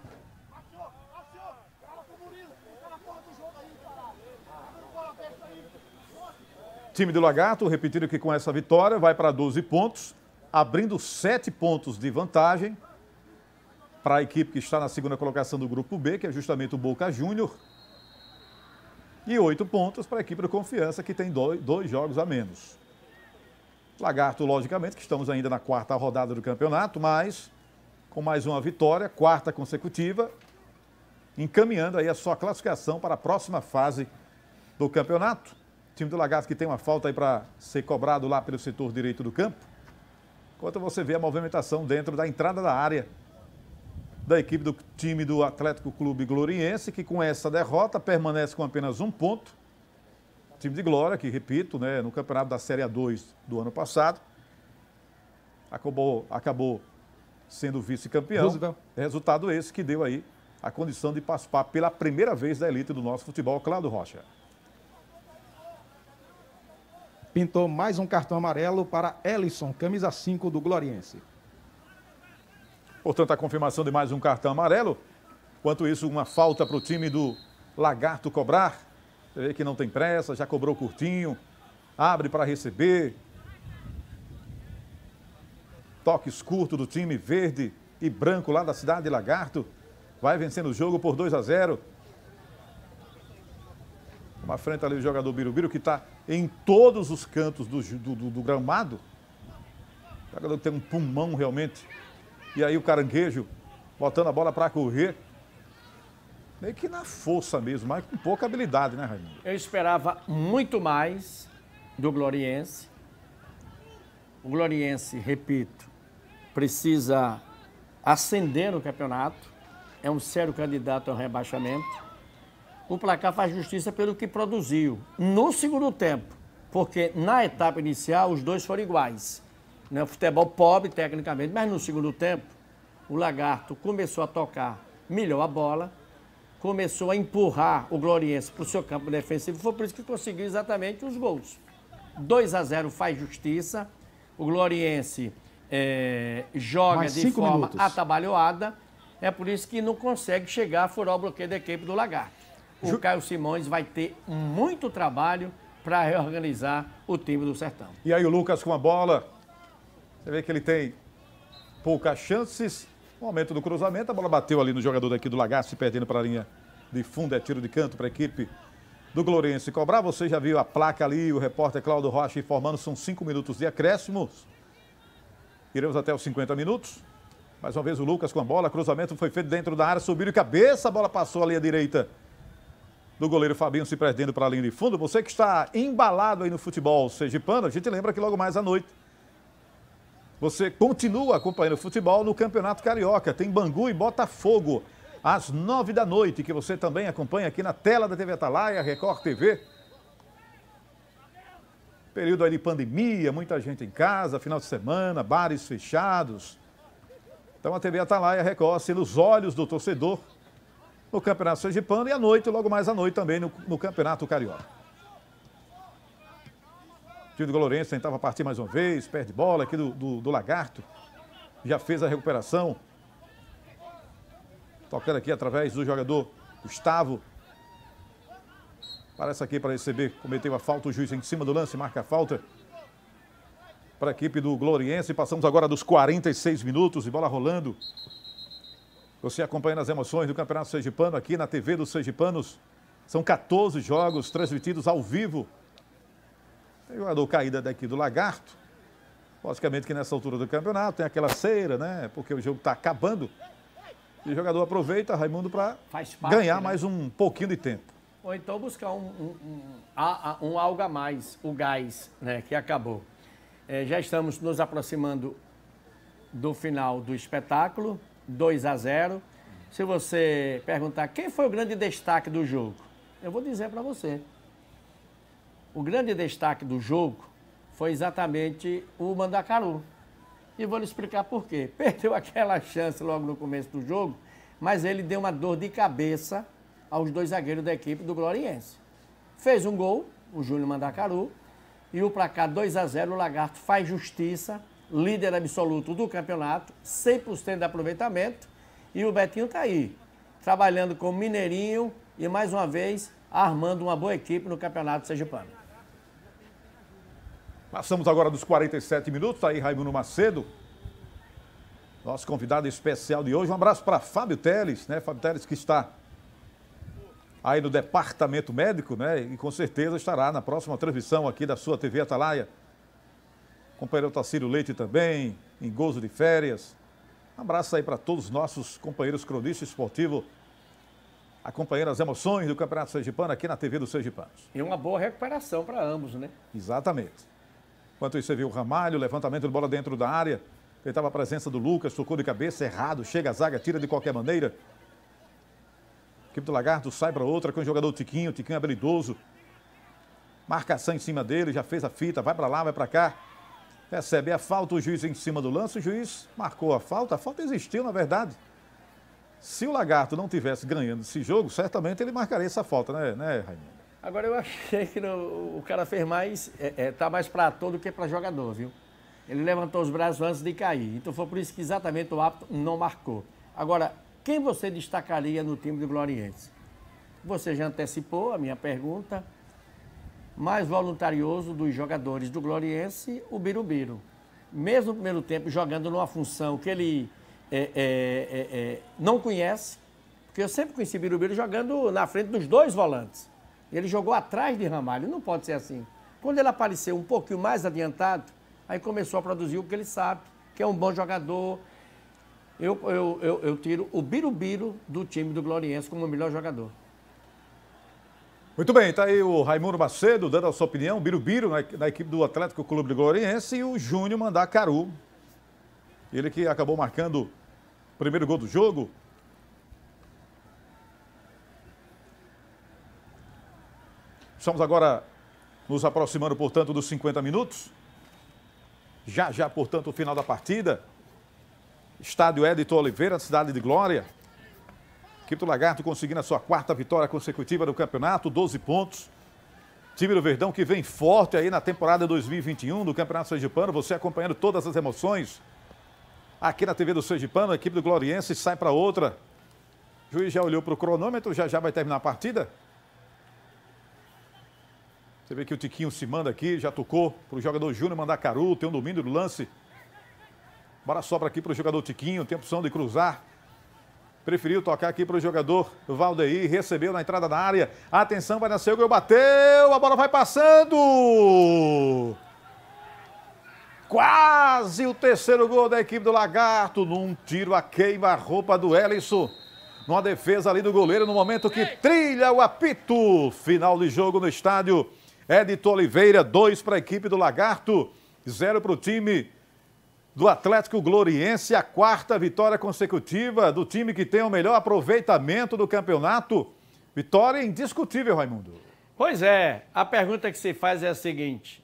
Time do Lagarto, repetindo que com essa vitória vai para 12 pontos, abrindo 7 pontos de vantagem para a equipe que está na segunda colocação do grupo B, que é justamente o Boca Júnior. E 8 pontos para a equipe do Confiança, que tem dois jogos a menos. Lagarto, logicamente, que estamos ainda na quarta rodada do campeonato, mas com mais uma vitória, quarta consecutiva, encaminhando aí a sua classificação para a próxima fase do campeonato. O time do Lagarto que tem uma falta aí para ser cobrado lá pelo setor direito do campo. Enquanto você vê a movimentação dentro da entrada da área da equipe do time do Atlético Clube Gloriense, que com essa derrota permanece com apenas um ponto time de Glória, que, repito, né, no campeonato da Série A2 do ano passado, acabou, acabou sendo vice-campeão. É. Resultado esse que deu aí a condição de participar pela primeira vez da elite do nosso futebol, Cláudio Rocha. Pintou mais um cartão amarelo para Ellison, camisa 5 do Gloriense. Portanto, a confirmação de mais um cartão amarelo. Quanto isso, uma falta para o time do Lagarto cobrar. Você vê que não tem pressa, já cobrou curtinho, abre para receber. Toques curto do time verde e branco lá da cidade de Lagarto. Vai vencendo o jogo por 2 a 0. Uma frente ali o jogador Birubiru, que está em todos os cantos do, do, do, do gramado. O jogador tem um pulmão realmente. E aí o caranguejo botando a bola para correr meio que na força mesmo, mas com pouca habilidade, né, Raimundo? Eu esperava muito mais do Gloriense. O Gloriense, repito, precisa ascender no campeonato. É um sério candidato ao rebaixamento. O placar faz justiça pelo que produziu no segundo tempo, porque na etapa inicial os dois foram iguais. Né? futebol pobre tecnicamente, mas no segundo tempo o Lagarto começou a tocar melhor a bola começou a empurrar o Gloriense para o seu campo defensivo. Foi por isso que conseguiu exatamente os gols. 2 a 0 faz justiça. O Gloriense é, joga de forma minutos. atabalhoada. É por isso que não consegue chegar a furar o bloqueio da equipe do Lagarto. O Ju... Caio Simões vai ter muito trabalho para reorganizar o time do Sertão. E aí o Lucas com a bola. Você vê que ele tem poucas chances, Momento do cruzamento, a bola bateu ali no jogador daqui do Lagarto, perdendo para a linha de fundo, é tiro de canto para a equipe do Gloriense cobrar. Você já viu a placa ali, o repórter Cláudio Rocha informando, são cinco minutos de acréscimos. Iremos até os 50 minutos. Mais uma vez o Lucas com a bola, cruzamento foi feito dentro da área, subiu de cabeça, a bola passou ali à direita do goleiro Fabinho se perdendo para a linha de fundo. Você que está embalado aí no futebol sergipano, a gente lembra que logo mais à noite você continua acompanhando futebol no Campeonato Carioca. Tem Bangu e Botafogo às nove da noite, que você também acompanha aqui na tela da TV Atalaia, Record TV. Período aí de pandemia, muita gente em casa, final de semana, bares fechados. Então a TV Atalaia Record recoce nos olhos do torcedor no Campeonato Sergipano e à noite, logo mais à noite também no, no Campeonato Carioca do Galorense tentava partir mais uma vez, perde bola aqui do, do, do Lagarto. Já fez a recuperação. Tocando aqui através do jogador Gustavo. Parece aqui para receber, cometeu a falta, o juiz em cima do lance, marca a falta para a equipe do Gloriense. Passamos agora dos 46 minutos e bola rolando. Você acompanha as emoções do Campeonato Sergipano aqui na TV dos Sergipanos. São 14 jogos transmitidos ao vivo Jogador caída daqui do Lagarto. Logicamente que nessa altura do campeonato tem aquela ceira, né? Porque o jogo está acabando. E o jogador aproveita, Raimundo, para ganhar né? mais um pouquinho de tempo. Ou então buscar um, um, um, um, algo a mais, o gás, né? Que acabou. É, já estamos nos aproximando do final do espetáculo, 2 a 0. Se você perguntar quem foi o grande destaque do jogo, eu vou dizer para você. O grande destaque do jogo foi exatamente o Mandacaru. E vou lhe explicar por quê. [LAUGHS] Perdeu aquela chance logo no começo do jogo, mas ele deu uma dor de cabeça aos dois zagueiros da equipe do Gloriense. Fez um gol, o Júlio Mandacaru, e o placar 2 a 0 o Lagarto faz justiça, líder absoluto do campeonato, 100% de aproveitamento, e o Betinho está aí, trabalhando como mineirinho e mais uma vez armando uma boa equipe no Campeonato Sergipano. Passamos agora dos 47 minutos, aí Raimundo Macedo, nosso convidado especial de hoje. Um abraço para Fábio Teles, né? Fábio Teles que está aí no departamento médico, né? E com certeza estará na próxima transmissão aqui da sua TV Atalaia. Companheiro Tacílio Leite também, em gozo de férias. Um abraço aí para todos os nossos companheiros cronistas esportivos acompanhando as emoções do Campeonato Sergipano aqui na TV do Sergipanos. E uma boa recuperação para ambos, né? Exatamente. Enquanto isso, você viu o Ramalho, levantamento de bola dentro da área. Tentava a presença do Lucas, tocou de cabeça, errado, chega a zaga, tira de qualquer maneira. A equipe do Lagarto sai para outra com o jogador Tiquinho, Tiquinho é habilidoso. Marcação em cima dele, já fez a fita, vai para lá, vai para cá. Recebe a falta, o juiz em cima do lance, o juiz marcou a falta, a falta existiu, na verdade. Se o Lagarto não tivesse ganhando esse jogo, certamente ele marcaria essa falta, né, né Raimundo? Agora eu achei que no, o cara fez mais, é, é, tá mais para ator do que para jogador, viu? Ele levantou os braços antes de cair. Então foi por isso que exatamente o apto não marcou. Agora, quem você destacaria no time do Gloriense? Você já antecipou a minha pergunta. Mais voluntarioso dos jogadores do Gloriense, o Birubiru. Mesmo no primeiro tempo, jogando numa função que ele é, é, é, é não conhece, porque eu sempre conheci Birubiru jogando na frente dos dois volantes. Ele jogou atrás de Ramalho, não pode ser assim. Quando ele apareceu um pouquinho mais adiantado, aí começou a produzir o que ele sabe, que é um bom jogador. Eu, eu, eu, eu tiro o Birubiru do time do Gloriense como o melhor jogador. Muito bem, tá aí o Raimundo Macedo dando a sua opinião, o Birubiru na, né, na equipe do Atlético Clube do Gloriense e o Júnior Caru. Ele que acabou marcando o primeiro gol do jogo, Estamos agora nos aproximando, portanto, dos 50 minutos. Já, já, portanto, o final da partida. Estádio Edito Oliveira, cidade de Glória. Equipe do Lagarto conseguindo a sua quarta vitória consecutiva do campeonato, 12 pontos. Time do Verdão que vem forte aí na temporada 2021 do Campeonato Sergipano. Você acompanhando todas as emoções aqui na TV do Sergipano. A equipe do Gloriense sai para outra. O juiz já olhou para o cronômetro, já já vai terminar a partida. Você vê que o Tiquinho se manda aqui, já tocou para o jogador Júnior mandar caru, tem um domínio do lance. Bora sobra aqui para o jogador Tiquinho, tem opção de cruzar. Preferiu tocar aqui para o jogador Valdeir, recebeu na entrada da área. Atenção, vai nascer o gol, bateu, a bola vai passando. Quase o terceiro gol da equipe do Lagarto, num tiro a queima-roupa do Ellison. Numa defesa ali do goleiro, no momento que trilha o apito. Final de jogo no estádio Edito Oliveira, dois para a equipe do Lagarto, zero para o time do Atlético Gloriense, a quarta vitória consecutiva do time que tem o melhor aproveitamento do campeonato. Vitória indiscutível, Raimundo. Pois é, a pergunta que se faz é a seguinte: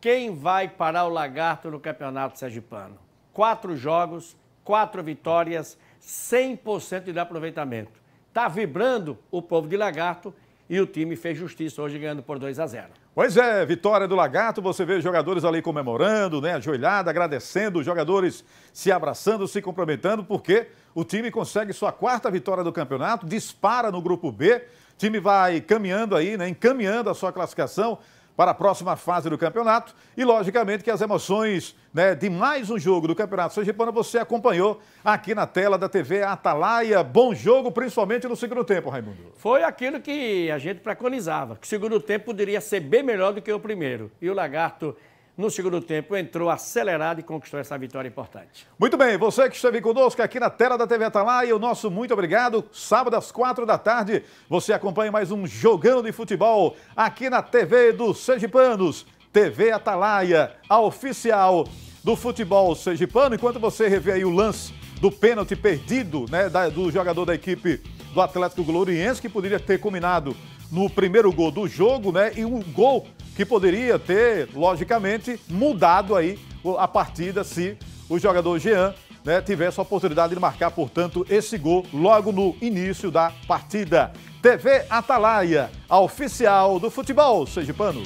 quem vai parar o Lagarto no Campeonato Sergipano? Quatro jogos, quatro vitórias, 100% de aproveitamento. Está vibrando o povo de Lagarto e o time fez justiça hoje ganhando por 2 a 0. Pois é, vitória do Lagarto, você vê os jogadores ali comemorando, né, ajoelhado agradecendo, jogadores se abraçando, se comprometendo, porque o time consegue sua quarta vitória do campeonato, dispara no grupo B, time vai caminhando aí, né, encaminhando a sua classificação para a próxima fase do campeonato. E, logicamente, que as emoções né, de mais um jogo do Campeonato Sergipano você acompanhou aqui na tela da TV Atalaia. Bom jogo, principalmente no segundo tempo, Raimundo. Foi aquilo que a gente preconizava, que o segundo tempo poderia ser bem melhor do que o primeiro. E o Lagarto no segundo tempo entrou acelerado e conquistou essa vitória importante. Muito bem, você que esteve conosco aqui na tela da TV Atalaia, o nosso muito obrigado. Sábado às quatro da tarde, você acompanha mais um Jogando de Futebol aqui na TV dos Sergipanos, TV Atalaia, a oficial do futebol sergipano. Enquanto você revê aí o lance do pênalti perdido né, da, do jogador da equipe do Atlético Gloriense, que poderia ter combinado no primeiro gol do jogo, né? E um gol que poderia ter, logicamente, mudado aí a partida se o jogador Jean né, tivesse a oportunidade de marcar, portanto, esse gol logo no início da partida. TV Atalaia, a oficial do futebol sergipano.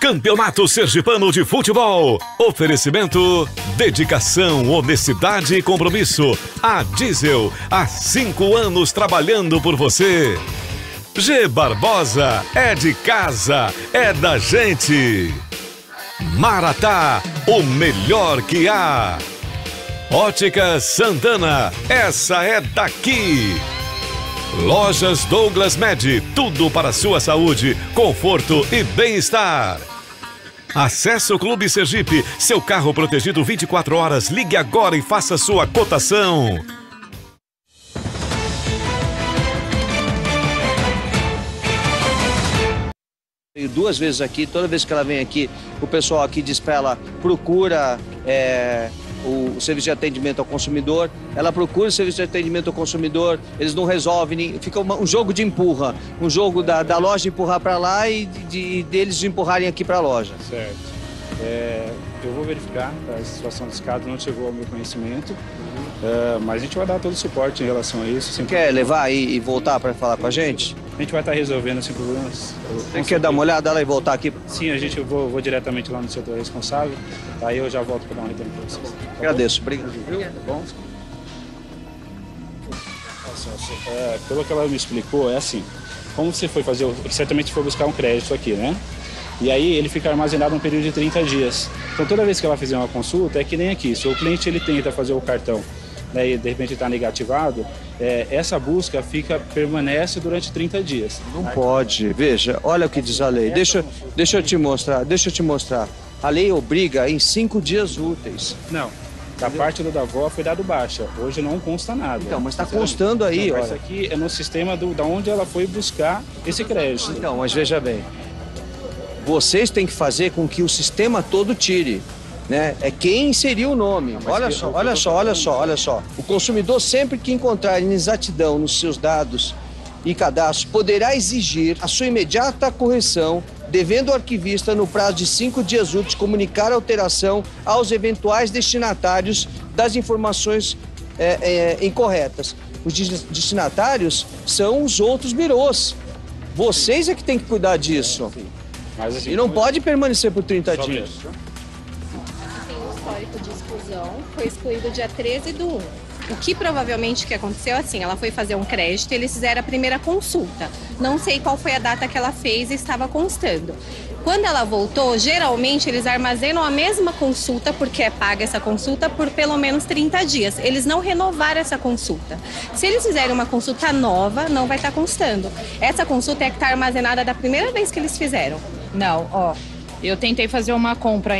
Campeonato Sergipano de Futebol. Oferecimento, dedicação, honestidade e compromisso. A Diesel, há cinco anos trabalhando por você. G Barbosa é de casa, é da gente. Maratá, o melhor que há. Ótica Santana, essa é daqui. Lojas Douglas Med, tudo para sua saúde, conforto e bem-estar. Acesse o Clube Sergipe, seu carro protegido 24 horas. Ligue agora e faça sua cotação. Veio duas vezes aqui, toda vez que ela vem aqui, o pessoal aqui diz para ela, procura é, o, o, serviço de atendimento ao consumidor, ela procura o serviço de atendimento ao consumidor, eles não resolvem, fica uma, um jogo de empurra, um jogo da, da loja empurrar para lá e de, deles de, empurrarem aqui para a loja. Certo. É, eu vou verificar, tá, a situação dos casos não chegou ao meu conhecimento, é, mas a gente vai dar todo o suporte em relação a isso. Você quer levar aí e voltar para falar com a gente? A gente vai estar tá resolvendo esses problemas. Você quer dar uma olhada lá e voltar aqui? Sim, a gente eu vou, vou diretamente lá no setor responsável. Aí eu já volto para dar um retorno para vocês. Tá Agradeço, bom? obrigado. Tá bom? É, pelo que ela me explicou, é assim, como você foi fazer, certamente foi buscar um crédito aqui, né? E aí ele fica armazenado um período de 30 dias. Então toda vez que ela fizer uma consulta, é que nem aqui. Se o cliente ele tenta fazer o cartão né, e de repente está negativado, é, essa busca fica permanece durante 30 dias. Não pode, veja, olha o que diz a lei. Deixa, deixa eu te mostrar, deixa eu te mostrar. A lei obriga em cinco dias úteis. Não, da parte do Davó foi dado baixa. Hoje não consta nada. Então, mas está constando aí, ó. Isso aqui é no sistema do, da onde ela foi buscar esse crédito. Então, mas veja bem. Vocês têm que fazer com que o sistema todo tire né? É quem inseriu o nome. olha, só, olha só, olha só, olha só, O consumidor sempre que encontrar inexatidão nos seus dados e cadastro poderá exigir a sua imediata correção, devendo o arquivista, no prazo de cinco dias úteis, comunicar a alteração aos eventuais destinatários das informações é, é, incorretas. Os destinatários são os outros birôs. Vocês é que tem que cuidar disso. Assim, e não pode permanecer por 30 dias foi excluído dia 13 do 1. O que provavelmente que aconteceu assim, ela foi fazer um crédito, eles fizeram a primeira consulta. Não sei qual foi a data que ela fez e estava constando. Quando ela voltou, geralmente eles armazenam a mesma consulta, porque é paga essa consulta, por pelo menos 30 dias. Eles não renovaram essa consulta. Se eles fizerem uma consulta nova, não vai estar tá constando. Essa consulta é que está armazenada da primeira vez que eles fizeram. Não, ó. Eu tentei fazer uma compra